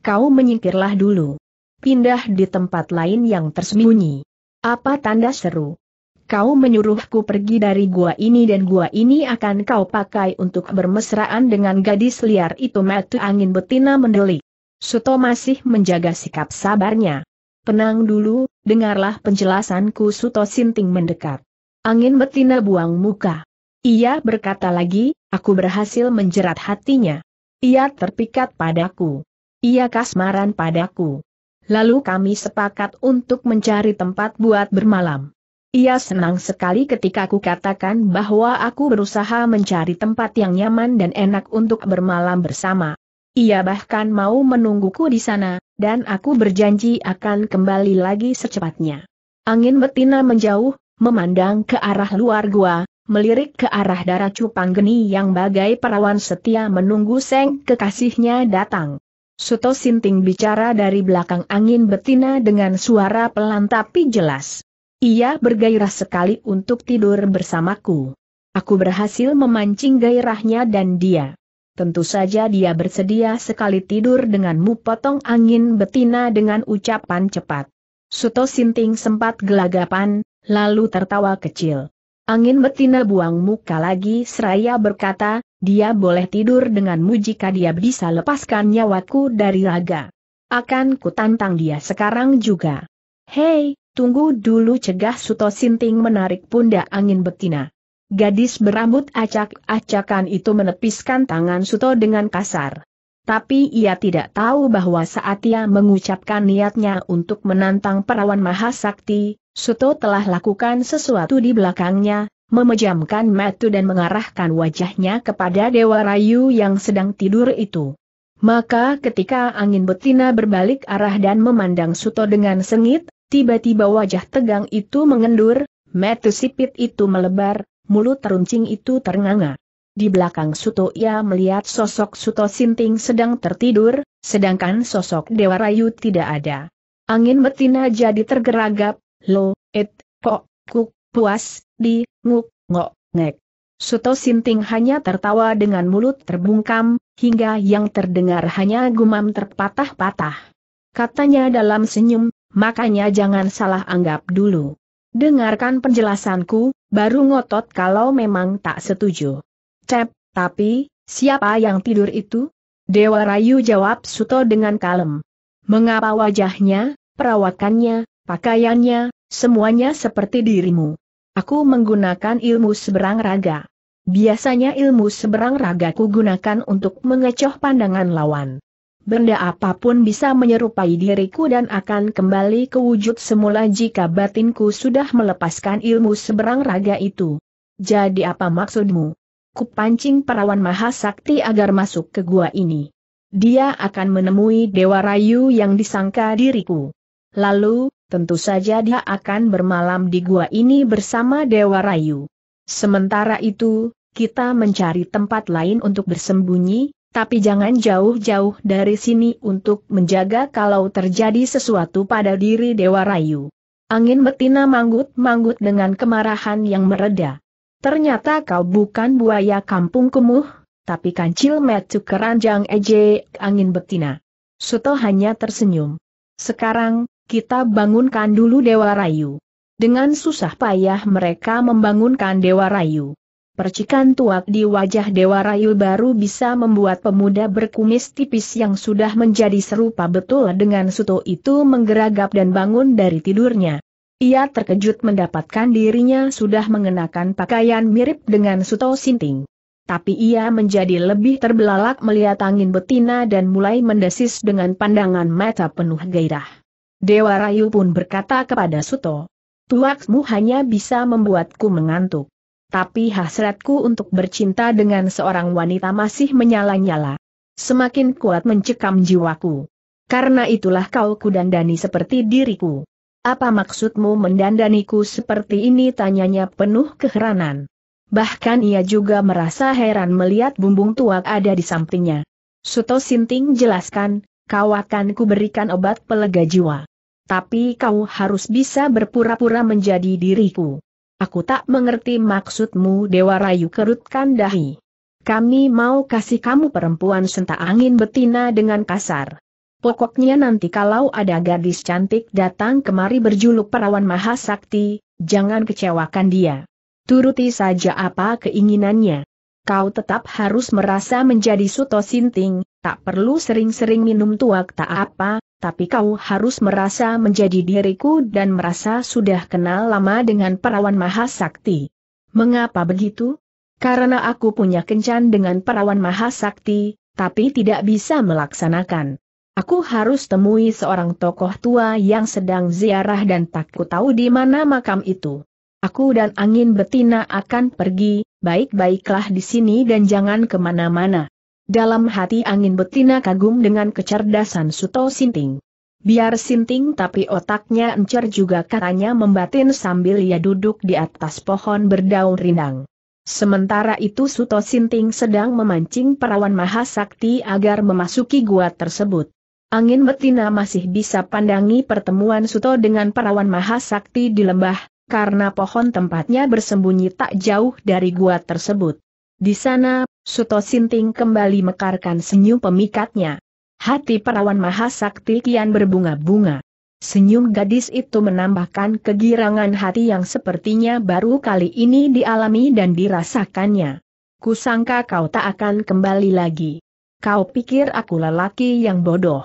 Kau menyingkirlah dulu pindah di tempat lain yang tersembunyi. Apa tanda seru? Kau menyuruhku pergi dari gua ini dan gua ini akan kau pakai untuk bermesraan dengan gadis liar itu metu angin betina mendelik. Suto masih menjaga sikap sabarnya. Tenang dulu, dengarlah penjelasanku Suto Sinting mendekat. Angin betina buang muka. Ia berkata lagi, aku berhasil menjerat hatinya. Ia terpikat padaku. Ia kasmaran padaku lalu kami sepakat untuk mencari tempat buat bermalam. Ia senang sekali ketika aku katakan bahwa aku berusaha mencari tempat yang nyaman dan enak untuk bermalam bersama. Ia bahkan mau menungguku di sana, dan aku berjanji akan kembali lagi secepatnya. Angin betina menjauh, memandang ke arah luar gua, melirik ke arah darah cupang geni yang bagai perawan setia menunggu seng kekasihnya datang. Suto Sinting bicara dari belakang angin betina dengan suara pelan tapi jelas. Ia bergairah sekali untuk tidur bersamaku. Aku berhasil memancing gairahnya dan dia. Tentu saja dia bersedia sekali tidur denganmu potong angin betina dengan ucapan cepat. Suto Sinting sempat gelagapan, lalu tertawa kecil. Angin betina buang muka lagi seraya berkata, dia boleh tidur denganmu jika dia bisa lepaskan nyawaku dari raga. Akan ku tantang dia sekarang juga. Hei, tunggu dulu cegah Suto Sinting menarik pundak angin betina. Gadis berambut acak-acakan itu menepiskan tangan Suto dengan kasar. Tapi ia tidak tahu bahwa saat ia mengucapkan niatnya untuk menantang perawan Mahasakti, Suto telah lakukan sesuatu di belakangnya, memejamkan mata dan mengarahkan wajahnya kepada Dewa Rayu yang sedang tidur itu. Maka ketika angin betina berbalik arah dan memandang Suto dengan sengit, tiba-tiba wajah tegang itu mengendur, mata sipit itu melebar, mulut teruncing itu ternganga. Di belakang Suto ia melihat sosok Suto Sinting sedang tertidur, sedangkan sosok Dewa Rayu tidak ada. Angin betina jadi tergeragap, lo, et, kok, kuk, puas, di, nguk, ngok, ngek. Suto Sinting hanya tertawa dengan mulut terbungkam, hingga yang terdengar hanya gumam terpatah-patah. Katanya dalam senyum, makanya jangan salah anggap dulu. Dengarkan penjelasanku, baru ngotot kalau memang tak setuju. Cep, tapi, siapa yang tidur itu? Dewa Rayu jawab Suto dengan kalem. Mengapa wajahnya, perawakannya, pakaiannya, semuanya seperti dirimu? Aku menggunakan ilmu seberang raga. Biasanya ilmu seberang ragaku gunakan untuk mengecoh pandangan lawan. Benda apapun bisa menyerupai diriku dan akan kembali ke wujud semula jika batinku sudah melepaskan ilmu seberang raga itu. Jadi apa maksudmu? Kupancing perawan mahasakti agar masuk ke gua ini. Dia akan menemui Dewa Rayu yang disangka diriku. Lalu, tentu saja dia akan bermalam di gua ini bersama Dewa Rayu. Sementara itu, kita mencari tempat lain untuk bersembunyi, tapi jangan jauh-jauh dari sini untuk menjaga kalau terjadi sesuatu pada diri Dewa Rayu. Angin betina manggut-manggut dengan kemarahan yang mereda. Ternyata kau bukan buaya kampung kumuh, tapi kancil metu keranjang ejek angin betina. Suto hanya tersenyum. Sekarang, kita bangunkan dulu Dewa Rayu. Dengan susah payah mereka membangunkan Dewa Rayu. Percikan tuak di wajah Dewa Rayu baru bisa membuat pemuda berkumis tipis yang sudah menjadi serupa betul dengan Suto itu menggeragap dan bangun dari tidurnya. Ia terkejut mendapatkan dirinya sudah mengenakan pakaian mirip dengan Suto Sinting. Tapi ia menjadi lebih terbelalak melihat angin betina dan mulai mendesis dengan pandangan mata penuh gairah. Dewa Rayu pun berkata kepada Suto, Tuaksmu hanya bisa membuatku mengantuk. Tapi hasratku untuk bercinta dengan seorang wanita masih menyala-nyala. Semakin kuat mencekam jiwaku. Karena itulah kau kudandani seperti diriku. Apa maksudmu mendandaniku seperti ini tanyanya penuh keheranan. Bahkan ia juga merasa heran melihat bumbung tuak ada di sampingnya. Suto Sinting jelaskan, kau akan kuberikan obat pelega jiwa. Tapi kau harus bisa berpura-pura menjadi diriku. Aku tak mengerti maksudmu Dewa Rayu kerutkan dahi. Kami mau kasih kamu perempuan senta angin betina dengan kasar. Pokoknya nanti kalau ada gadis cantik datang kemari berjuluk perawan mahasakti, jangan kecewakan dia. Turuti saja apa keinginannya. Kau tetap harus merasa menjadi suto sinting, tak perlu sering-sering minum tuak tak apa, tapi kau harus merasa menjadi diriku dan merasa sudah kenal lama dengan perawan maha sakti. Mengapa begitu? Karena aku punya kencan dengan perawan maha sakti, tapi tidak bisa melaksanakan. Aku harus temui seorang tokoh tua yang sedang ziarah dan tak tahu di mana makam itu. Aku dan angin betina akan pergi, baik-baiklah di sini dan jangan kemana-mana. Dalam hati angin betina kagum dengan kecerdasan Suto Sinting. Biar Sinting tapi otaknya encer juga katanya membatin sambil ia duduk di atas pohon berdaun rindang. Sementara itu Suto Sinting sedang memancing perawan Mahasakti agar memasuki gua tersebut. Angin betina masih bisa pandangi pertemuan Suto dengan perawan Mahasakti di lembah, karena pohon tempatnya bersembunyi tak jauh dari gua tersebut. Di sana, Suto Sinting kembali mekarkan senyum pemikatnya. Hati perawan mahasakti kian berbunga-bunga. Senyum gadis itu menambahkan kegirangan hati yang sepertinya baru kali ini dialami dan dirasakannya. Kusangka kau tak akan kembali lagi. Kau pikir aku lelaki yang bodoh.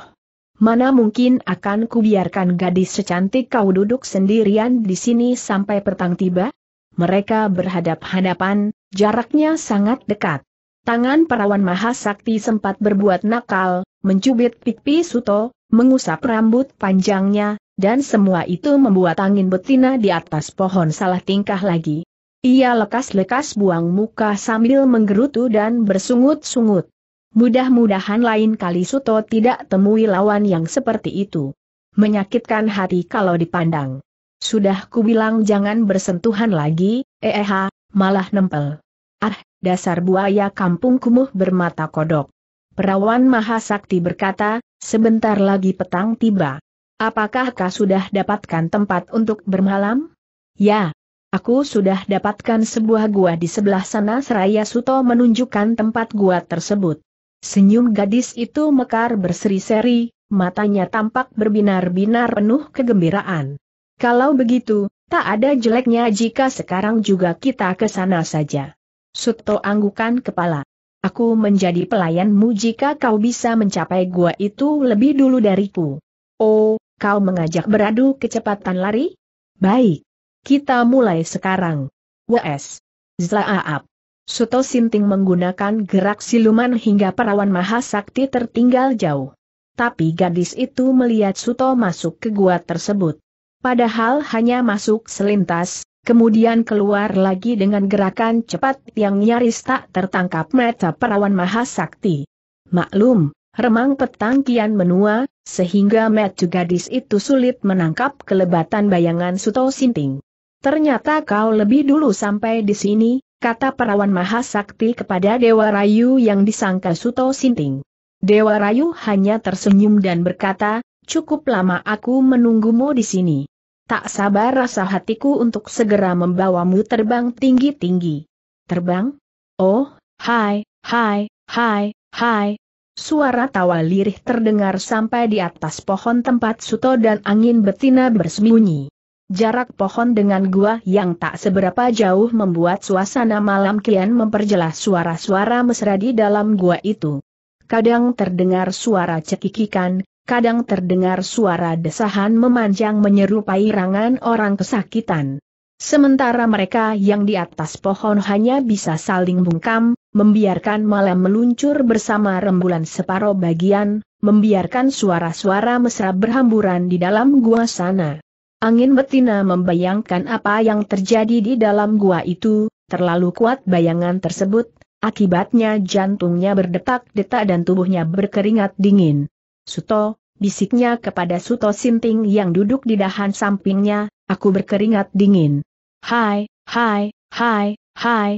Mana mungkin akan kubiarkan gadis secantik kau duduk sendirian di sini sampai petang tiba? Mereka berhadap-hadapan, Jaraknya sangat dekat. Tangan perawan Mahasakti sempat berbuat nakal, mencubit pipi Suto, mengusap rambut panjangnya, dan semua itu membuat angin betina di atas pohon salah tingkah lagi. Ia lekas-lekas buang muka sambil menggerutu dan bersungut-sungut. Mudah-mudahan lain kali Suto tidak temui lawan yang seperti itu. Menyakitkan hati kalau dipandang. Sudah kubilang jangan bersentuhan lagi, eh, eh malah nempel. Ah, dasar buaya kampung kumuh bermata kodok. Perawan Mahasakti berkata, sebentar lagi petang tiba. Apakah kau sudah dapatkan tempat untuk bermalam? Ya, aku sudah dapatkan sebuah gua di sebelah sana Seraya Suto menunjukkan tempat gua tersebut. Senyum gadis itu mekar berseri-seri, matanya tampak berbinar-binar penuh kegembiraan. Kalau begitu, Tak ada jeleknya jika sekarang juga kita ke sana saja. Suto anggukan kepala. Aku menjadi pelayanmu jika kau bisa mencapai gua itu lebih dulu dariku. Oh, kau mengajak beradu kecepatan lari? Baik. Kita mulai sekarang. WS. Zlaaap. Suto Sinting menggunakan gerak siluman hingga perawan mahasakti tertinggal jauh. Tapi gadis itu melihat Suto masuk ke gua tersebut. Padahal hanya masuk selintas, kemudian keluar lagi dengan gerakan cepat yang nyaris tak tertangkap mata perawan Mahasakti. Maklum, remang petang kian menua, sehingga metu gadis itu sulit menangkap kelebatan bayangan Suto Sinting. Ternyata kau lebih dulu sampai di sini, kata perawan Mahasakti kepada Dewa Rayu yang disangka Suto Sinting. Dewa Rayu hanya tersenyum dan berkata, cukup lama aku menunggumu di sini. Tak sabar rasa hatiku untuk segera membawamu terbang tinggi-tinggi. Terbang? Oh, hai, hai, hai, hai. Suara tawa lirih terdengar sampai di atas pohon tempat Suto dan angin betina bersembunyi. Jarak pohon dengan gua yang tak seberapa jauh membuat suasana malam kian memperjelas suara-suara mesra di dalam gua itu. Kadang terdengar suara cekikikan, kadang terdengar suara desahan memanjang menyerupai rangan orang kesakitan. Sementara mereka yang di atas pohon hanya bisa saling bungkam, membiarkan malam meluncur bersama rembulan separuh bagian, membiarkan suara-suara mesra berhamburan di dalam gua sana. Angin betina membayangkan apa yang terjadi di dalam gua itu, terlalu kuat bayangan tersebut, akibatnya jantungnya berdetak-detak dan tubuhnya berkeringat dingin. Suto, bisiknya kepada Suto sinting yang duduk di dahan sampingnya, aku berkeringat dingin. Hai, hai, hai, hai.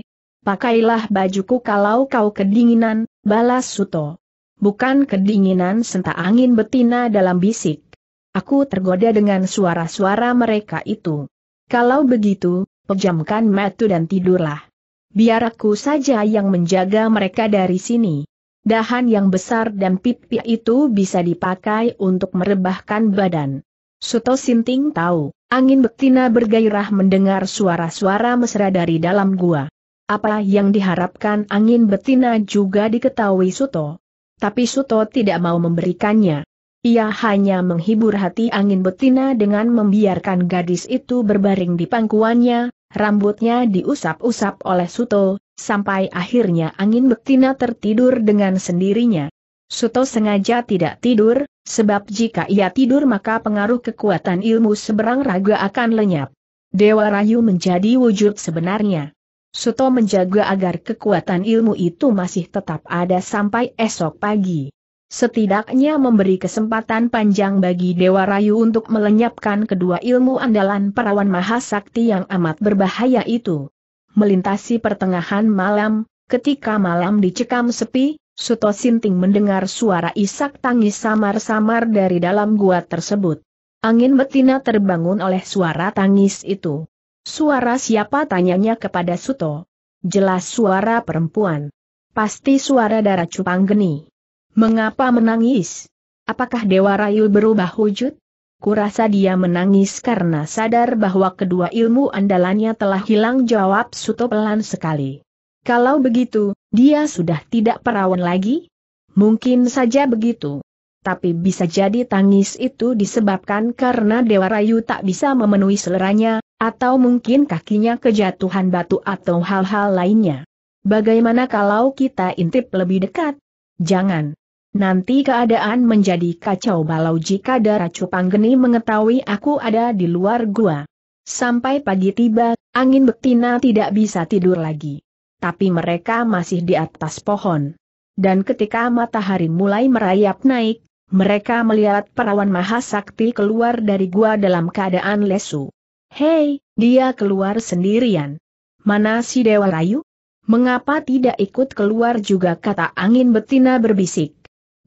Pakailah bajuku kalau kau kedinginan, balas Suto. Bukan kedinginan senta angin betina dalam bisik. Aku tergoda dengan suara-suara mereka itu. Kalau begitu, pejamkan matu dan tidurlah. Biar aku saja yang menjaga mereka dari sini. Dahan yang besar dan pipi itu bisa dipakai untuk merebahkan badan. Suto Sinting tahu, angin betina bergairah mendengar suara-suara mesra dari dalam gua. Apa yang diharapkan angin betina juga diketahui Suto. Tapi Suto tidak mau memberikannya. Ia hanya menghibur hati angin betina dengan membiarkan gadis itu berbaring di pangkuannya, rambutnya diusap-usap oleh Suto, sampai akhirnya angin betina tertidur dengan sendirinya. Suto sengaja tidak tidur, sebab jika ia tidur maka pengaruh kekuatan ilmu seberang raga akan lenyap. Dewa Rayu menjadi wujud sebenarnya. Suto menjaga agar kekuatan ilmu itu masih tetap ada sampai esok pagi. Setidaknya memberi kesempatan panjang bagi Dewa Rayu untuk melenyapkan kedua ilmu andalan perawan mahasakti yang amat berbahaya itu melintasi pertengahan malam, ketika malam dicekam sepi, Suto Sinting mendengar suara isak tangis samar-samar dari dalam gua tersebut. Angin betina terbangun oleh suara tangis itu. Suara siapa tanyanya kepada Suto. Jelas suara perempuan. Pasti suara darah cupang geni. Mengapa menangis? Apakah Dewa Rayu berubah wujud? Kurasa dia menangis karena sadar bahwa kedua ilmu andalannya telah hilang jawab Suto pelan sekali. Kalau begitu, dia sudah tidak perawan lagi? Mungkin saja begitu. Tapi bisa jadi tangis itu disebabkan karena Dewa Rayu tak bisa memenuhi seleranya, atau mungkin kakinya kejatuhan batu atau hal-hal lainnya. Bagaimana kalau kita intip lebih dekat? Jangan. Nanti keadaan menjadi kacau balau jika darah cupang geni mengetahui aku ada di luar gua. Sampai pagi tiba, angin betina tidak bisa tidur lagi. Tapi mereka masih di atas pohon. Dan ketika matahari mulai merayap naik, mereka melihat perawan mahasakti keluar dari gua dalam keadaan lesu. Hei, dia keluar sendirian. Mana si Dewa Rayu? Mengapa tidak ikut keluar juga kata angin betina berbisik.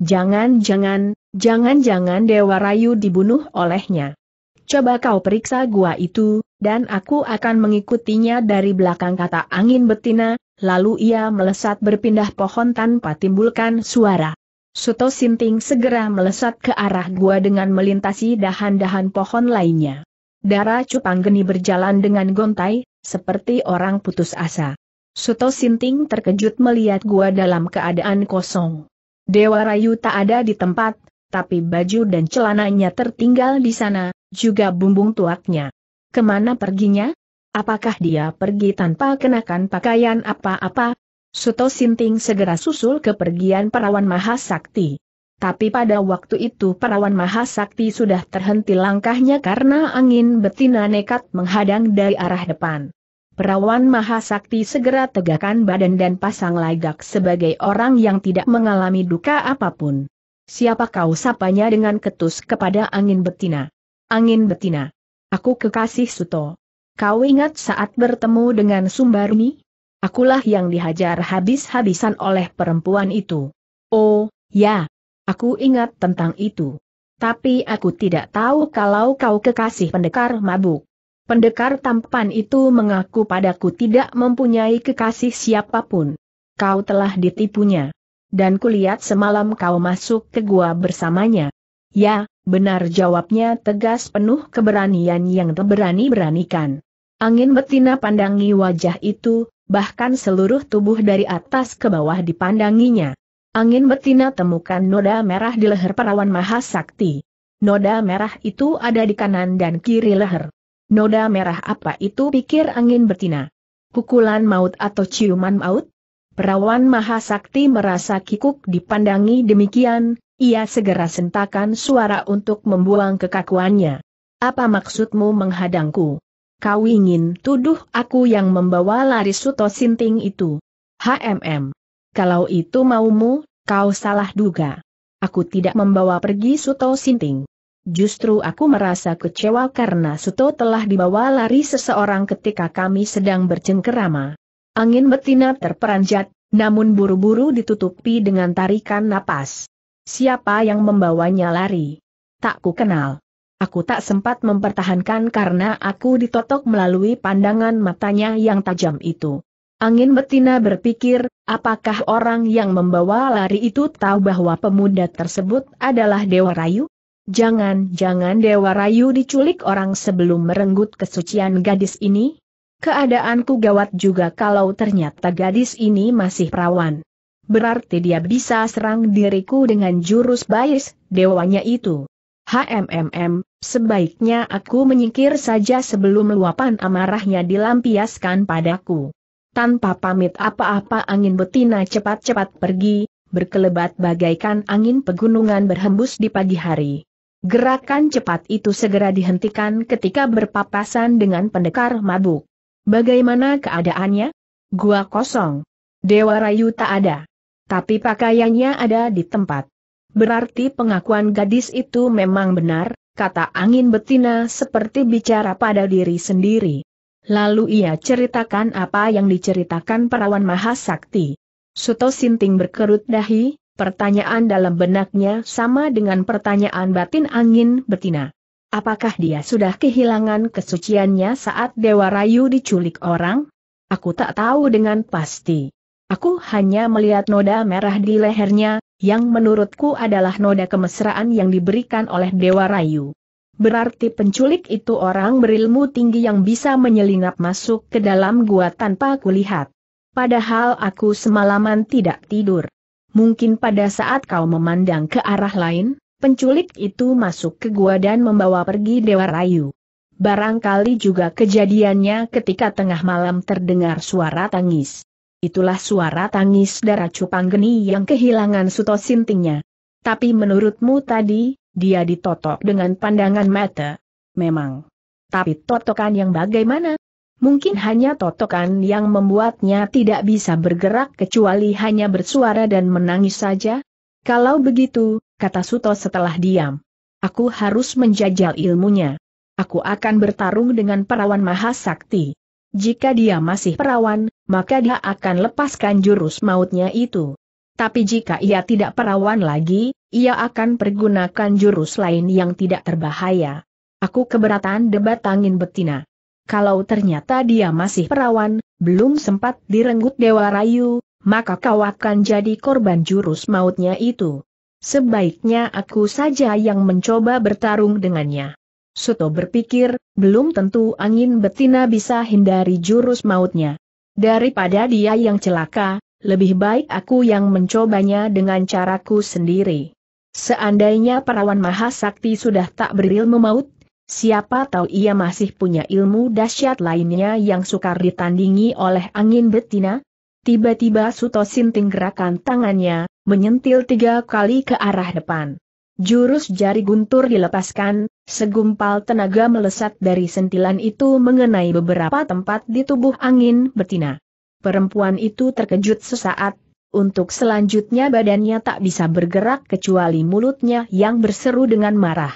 Jangan-jangan, jangan-jangan Dewa Rayu dibunuh olehnya. Coba kau periksa gua itu, dan aku akan mengikutinya dari belakang kata angin betina, lalu ia melesat berpindah pohon tanpa timbulkan suara. Suto Sinting segera melesat ke arah gua dengan melintasi dahan-dahan pohon lainnya. Darah cupang geni berjalan dengan gontai, seperti orang putus asa. Suto Sinting terkejut melihat gua dalam keadaan kosong. Dewa Rayu tak ada di tempat, tapi baju dan celananya tertinggal di sana, juga bumbung tuaknya. Kemana perginya? Apakah dia pergi tanpa kenakan pakaian apa-apa? Suto Sinting segera susul kepergian perawan Mahasakti. Tapi pada waktu itu perawan Mahasakti sudah terhenti langkahnya karena angin betina nekat menghadang dari arah depan. Perawan Mahasakti segera tegakkan badan dan pasang lagak sebagai orang yang tidak mengalami duka apapun. Siapa kau sapanya dengan ketus kepada angin betina? Angin betina. Aku kekasih Suto. Kau ingat saat bertemu dengan Sumbarni? Akulah yang dihajar habis-habisan oleh perempuan itu. Oh, ya. Aku ingat tentang itu. Tapi aku tidak tahu kalau kau kekasih pendekar mabuk. Pendekar tampan itu mengaku padaku tidak mempunyai kekasih siapapun. Kau telah ditipunya. Dan kulihat semalam kau masuk ke gua bersamanya. Ya, benar jawabnya tegas penuh keberanian yang teberani beranikan Angin betina pandangi wajah itu, bahkan seluruh tubuh dari atas ke bawah dipandanginya. Angin betina temukan noda merah di leher perawan Mahasakti. Noda merah itu ada di kanan dan kiri leher. Noda merah apa itu pikir angin bertina. Pukulan maut atau ciuman maut? Perawan maha sakti merasa kikuk dipandangi demikian, ia segera sentakan suara untuk membuang kekakuannya. Apa maksudmu menghadangku? Kau ingin tuduh aku yang membawa lari Suto Sinting itu? HMM. Kalau itu maumu, kau salah duga. Aku tidak membawa pergi Suto Sinting. Justru aku merasa kecewa karena Suto telah dibawa lari seseorang ketika kami sedang bercengkerama. Angin betina terperanjat, namun buru-buru ditutupi dengan tarikan napas. Siapa yang membawanya lari? Tak ku kenal. Aku tak sempat mempertahankan karena aku ditotok melalui pandangan matanya yang tajam itu. Angin betina berpikir, apakah orang yang membawa lari itu tahu bahwa pemuda tersebut adalah Dewa Rayu? Jangan-jangan Dewa Rayu diculik orang sebelum merenggut kesucian gadis ini? Keadaanku gawat juga kalau ternyata gadis ini masih perawan. Berarti dia bisa serang diriku dengan jurus bias dewanya itu. HMMM, sebaiknya aku menyingkir saja sebelum luapan amarahnya dilampiaskan padaku. Tanpa pamit apa-apa angin betina cepat-cepat pergi, berkelebat bagaikan angin pegunungan berhembus di pagi hari. Gerakan cepat itu segera dihentikan ketika berpapasan dengan pendekar mabuk. Bagaimana keadaannya? Gua kosong. Dewa Rayu tak ada. Tapi pakaiannya ada di tempat. Berarti pengakuan gadis itu memang benar, kata angin betina seperti bicara pada diri sendiri. Lalu ia ceritakan apa yang diceritakan perawan Mahasakti. Suto Sinting berkerut dahi, Pertanyaan dalam benaknya sama dengan pertanyaan batin angin betina. Apakah dia sudah kehilangan kesuciannya saat Dewa Rayu diculik orang? Aku tak tahu dengan pasti. Aku hanya melihat noda merah di lehernya, yang menurutku adalah noda kemesraan yang diberikan oleh Dewa Rayu. Berarti penculik itu orang berilmu tinggi yang bisa menyelinap masuk ke dalam gua tanpa kulihat. Padahal aku semalaman tidak tidur mungkin pada saat kau memandang ke arah lain, penculik itu masuk ke gua dan membawa pergi Dewa Rayu. Barangkali juga kejadiannya ketika tengah malam terdengar suara tangis. Itulah suara tangis darah cupang geni yang kehilangan suto sintingnya. Tapi menurutmu tadi, dia ditotok dengan pandangan mata. Memang. Tapi totokan yang bagaimana? Mungkin hanya totokan yang membuatnya tidak bisa bergerak kecuali hanya bersuara dan menangis saja? Kalau begitu, kata Suto setelah diam. Aku harus menjajal ilmunya. Aku akan bertarung dengan perawan mahasakti. Jika dia masih perawan, maka dia akan lepaskan jurus mautnya itu. Tapi jika ia tidak perawan lagi, ia akan pergunakan jurus lain yang tidak terbahaya. Aku keberatan debat angin betina kalau ternyata dia masih perawan, belum sempat direnggut Dewa Rayu, maka kau akan jadi korban jurus mautnya itu. Sebaiknya aku saja yang mencoba bertarung dengannya. Suto berpikir, belum tentu angin betina bisa hindari jurus mautnya. Daripada dia yang celaka, lebih baik aku yang mencobanya dengan caraku sendiri. Seandainya perawan mahasakti sudah tak berilmu maut, Siapa tahu ia masih punya ilmu dahsyat lainnya yang sukar ditandingi oleh angin betina? Tiba-tiba Suto Sinting gerakan tangannya, menyentil tiga kali ke arah depan. Jurus jari guntur dilepaskan, segumpal tenaga melesat dari sentilan itu mengenai beberapa tempat di tubuh angin betina. Perempuan itu terkejut sesaat, untuk selanjutnya badannya tak bisa bergerak kecuali mulutnya yang berseru dengan marah.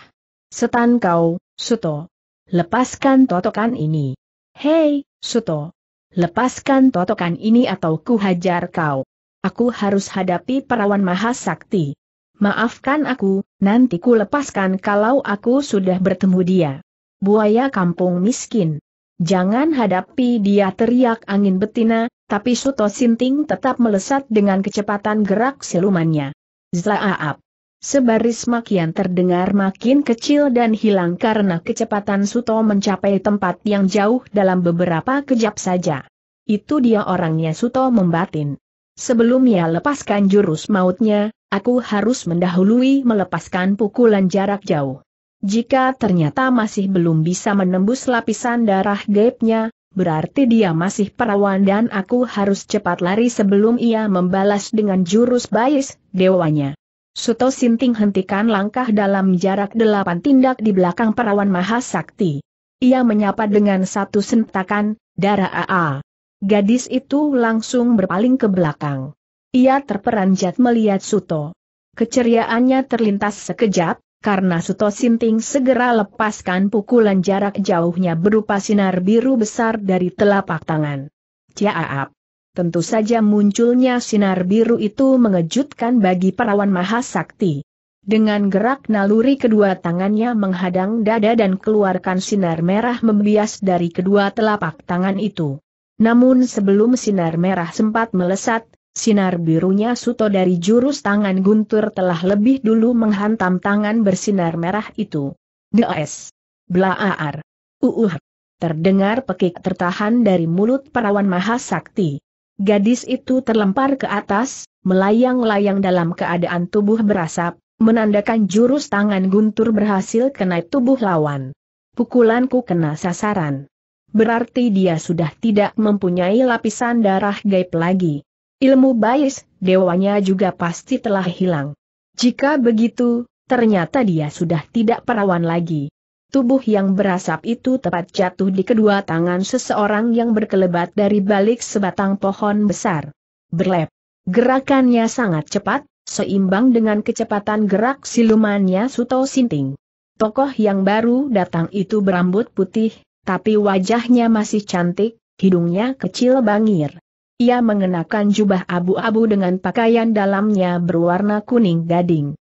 Setan kau, Suto. Lepaskan totokan ini. Hei, Suto. Lepaskan totokan ini atau ku hajar kau. Aku harus hadapi perawan maha sakti. Maafkan aku, nanti ku lepaskan kalau aku sudah bertemu dia. Buaya kampung miskin. Jangan hadapi dia teriak angin betina, tapi Suto Sinting tetap melesat dengan kecepatan gerak silumannya. Zlaaap. Sebaris makian terdengar makin kecil dan hilang karena kecepatan Suto mencapai tempat yang jauh dalam beberapa kejap saja. Itu dia orangnya Suto membatin. Sebelum ia lepaskan jurus mautnya, aku harus mendahului melepaskan pukulan jarak jauh. Jika ternyata masih belum bisa menembus lapisan darah gaibnya, berarti dia masih perawan dan aku harus cepat lari sebelum ia membalas dengan jurus bais, dewanya. Suto Sinting hentikan langkah dalam jarak delapan tindak di belakang perawan Mahasakti. Ia menyapa dengan satu sentakan, darah AA. Gadis itu langsung berpaling ke belakang. Ia terperanjat melihat Suto. Keceriaannya terlintas sekejap, karena Suto Sinting segera lepaskan pukulan jarak jauhnya berupa sinar biru besar dari telapak tangan. Ciaap! tentu saja munculnya sinar biru itu mengejutkan bagi perawan mahasakti. Dengan gerak naluri kedua tangannya menghadang dada dan keluarkan sinar merah membias dari kedua telapak tangan itu. Namun sebelum sinar merah sempat melesat, sinar birunya suto dari jurus tangan guntur telah lebih dulu menghantam tangan bersinar merah itu. Des. Blaar. Uuh. Terdengar pekik tertahan dari mulut perawan mahasakti. Gadis itu terlempar ke atas, melayang-layang dalam keadaan tubuh berasap, menandakan jurus tangan guntur berhasil kena tubuh lawan. Pukulanku kena sasaran. Berarti dia sudah tidak mempunyai lapisan darah gaib lagi. Ilmu bayis, dewanya juga pasti telah hilang. Jika begitu, ternyata dia sudah tidak perawan lagi. Tubuh yang berasap itu tepat jatuh di kedua tangan seseorang yang berkelebat dari balik sebatang pohon besar. Berlep. Gerakannya sangat cepat, seimbang dengan kecepatan gerak silumannya Suto Sinting. Tokoh yang baru datang itu berambut putih, tapi wajahnya masih cantik, hidungnya kecil bangir. Ia mengenakan jubah abu-abu dengan pakaian dalamnya berwarna kuning gading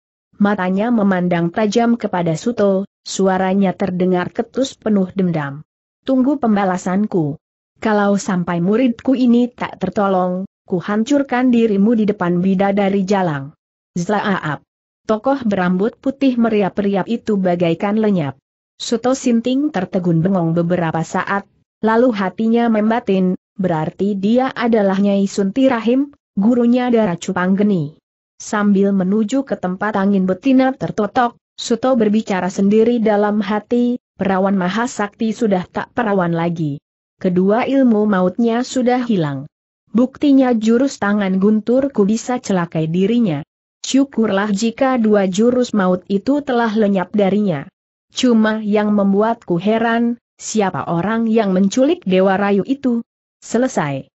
matanya memandang tajam kepada Suto, suaranya terdengar ketus penuh dendam. Tunggu pembalasanku. Kalau sampai muridku ini tak tertolong, kuhancurkan dirimu di depan bidadari jalang. Zlaaap. Tokoh berambut putih meriap-riap itu bagaikan lenyap. Suto Sinting tertegun bengong beberapa saat, lalu hatinya membatin, berarti dia adalah Nyai Sunti Rahim, gurunya Dara geni sambil menuju ke tempat angin betina tertotok, Suto berbicara sendiri dalam hati, perawan mahasakti sudah tak perawan lagi. Kedua ilmu mautnya sudah hilang. Buktinya jurus tangan guntur ku bisa celakai dirinya. Syukurlah jika dua jurus maut itu telah lenyap darinya. Cuma yang membuatku heran, siapa orang yang menculik Dewa Rayu itu? Selesai.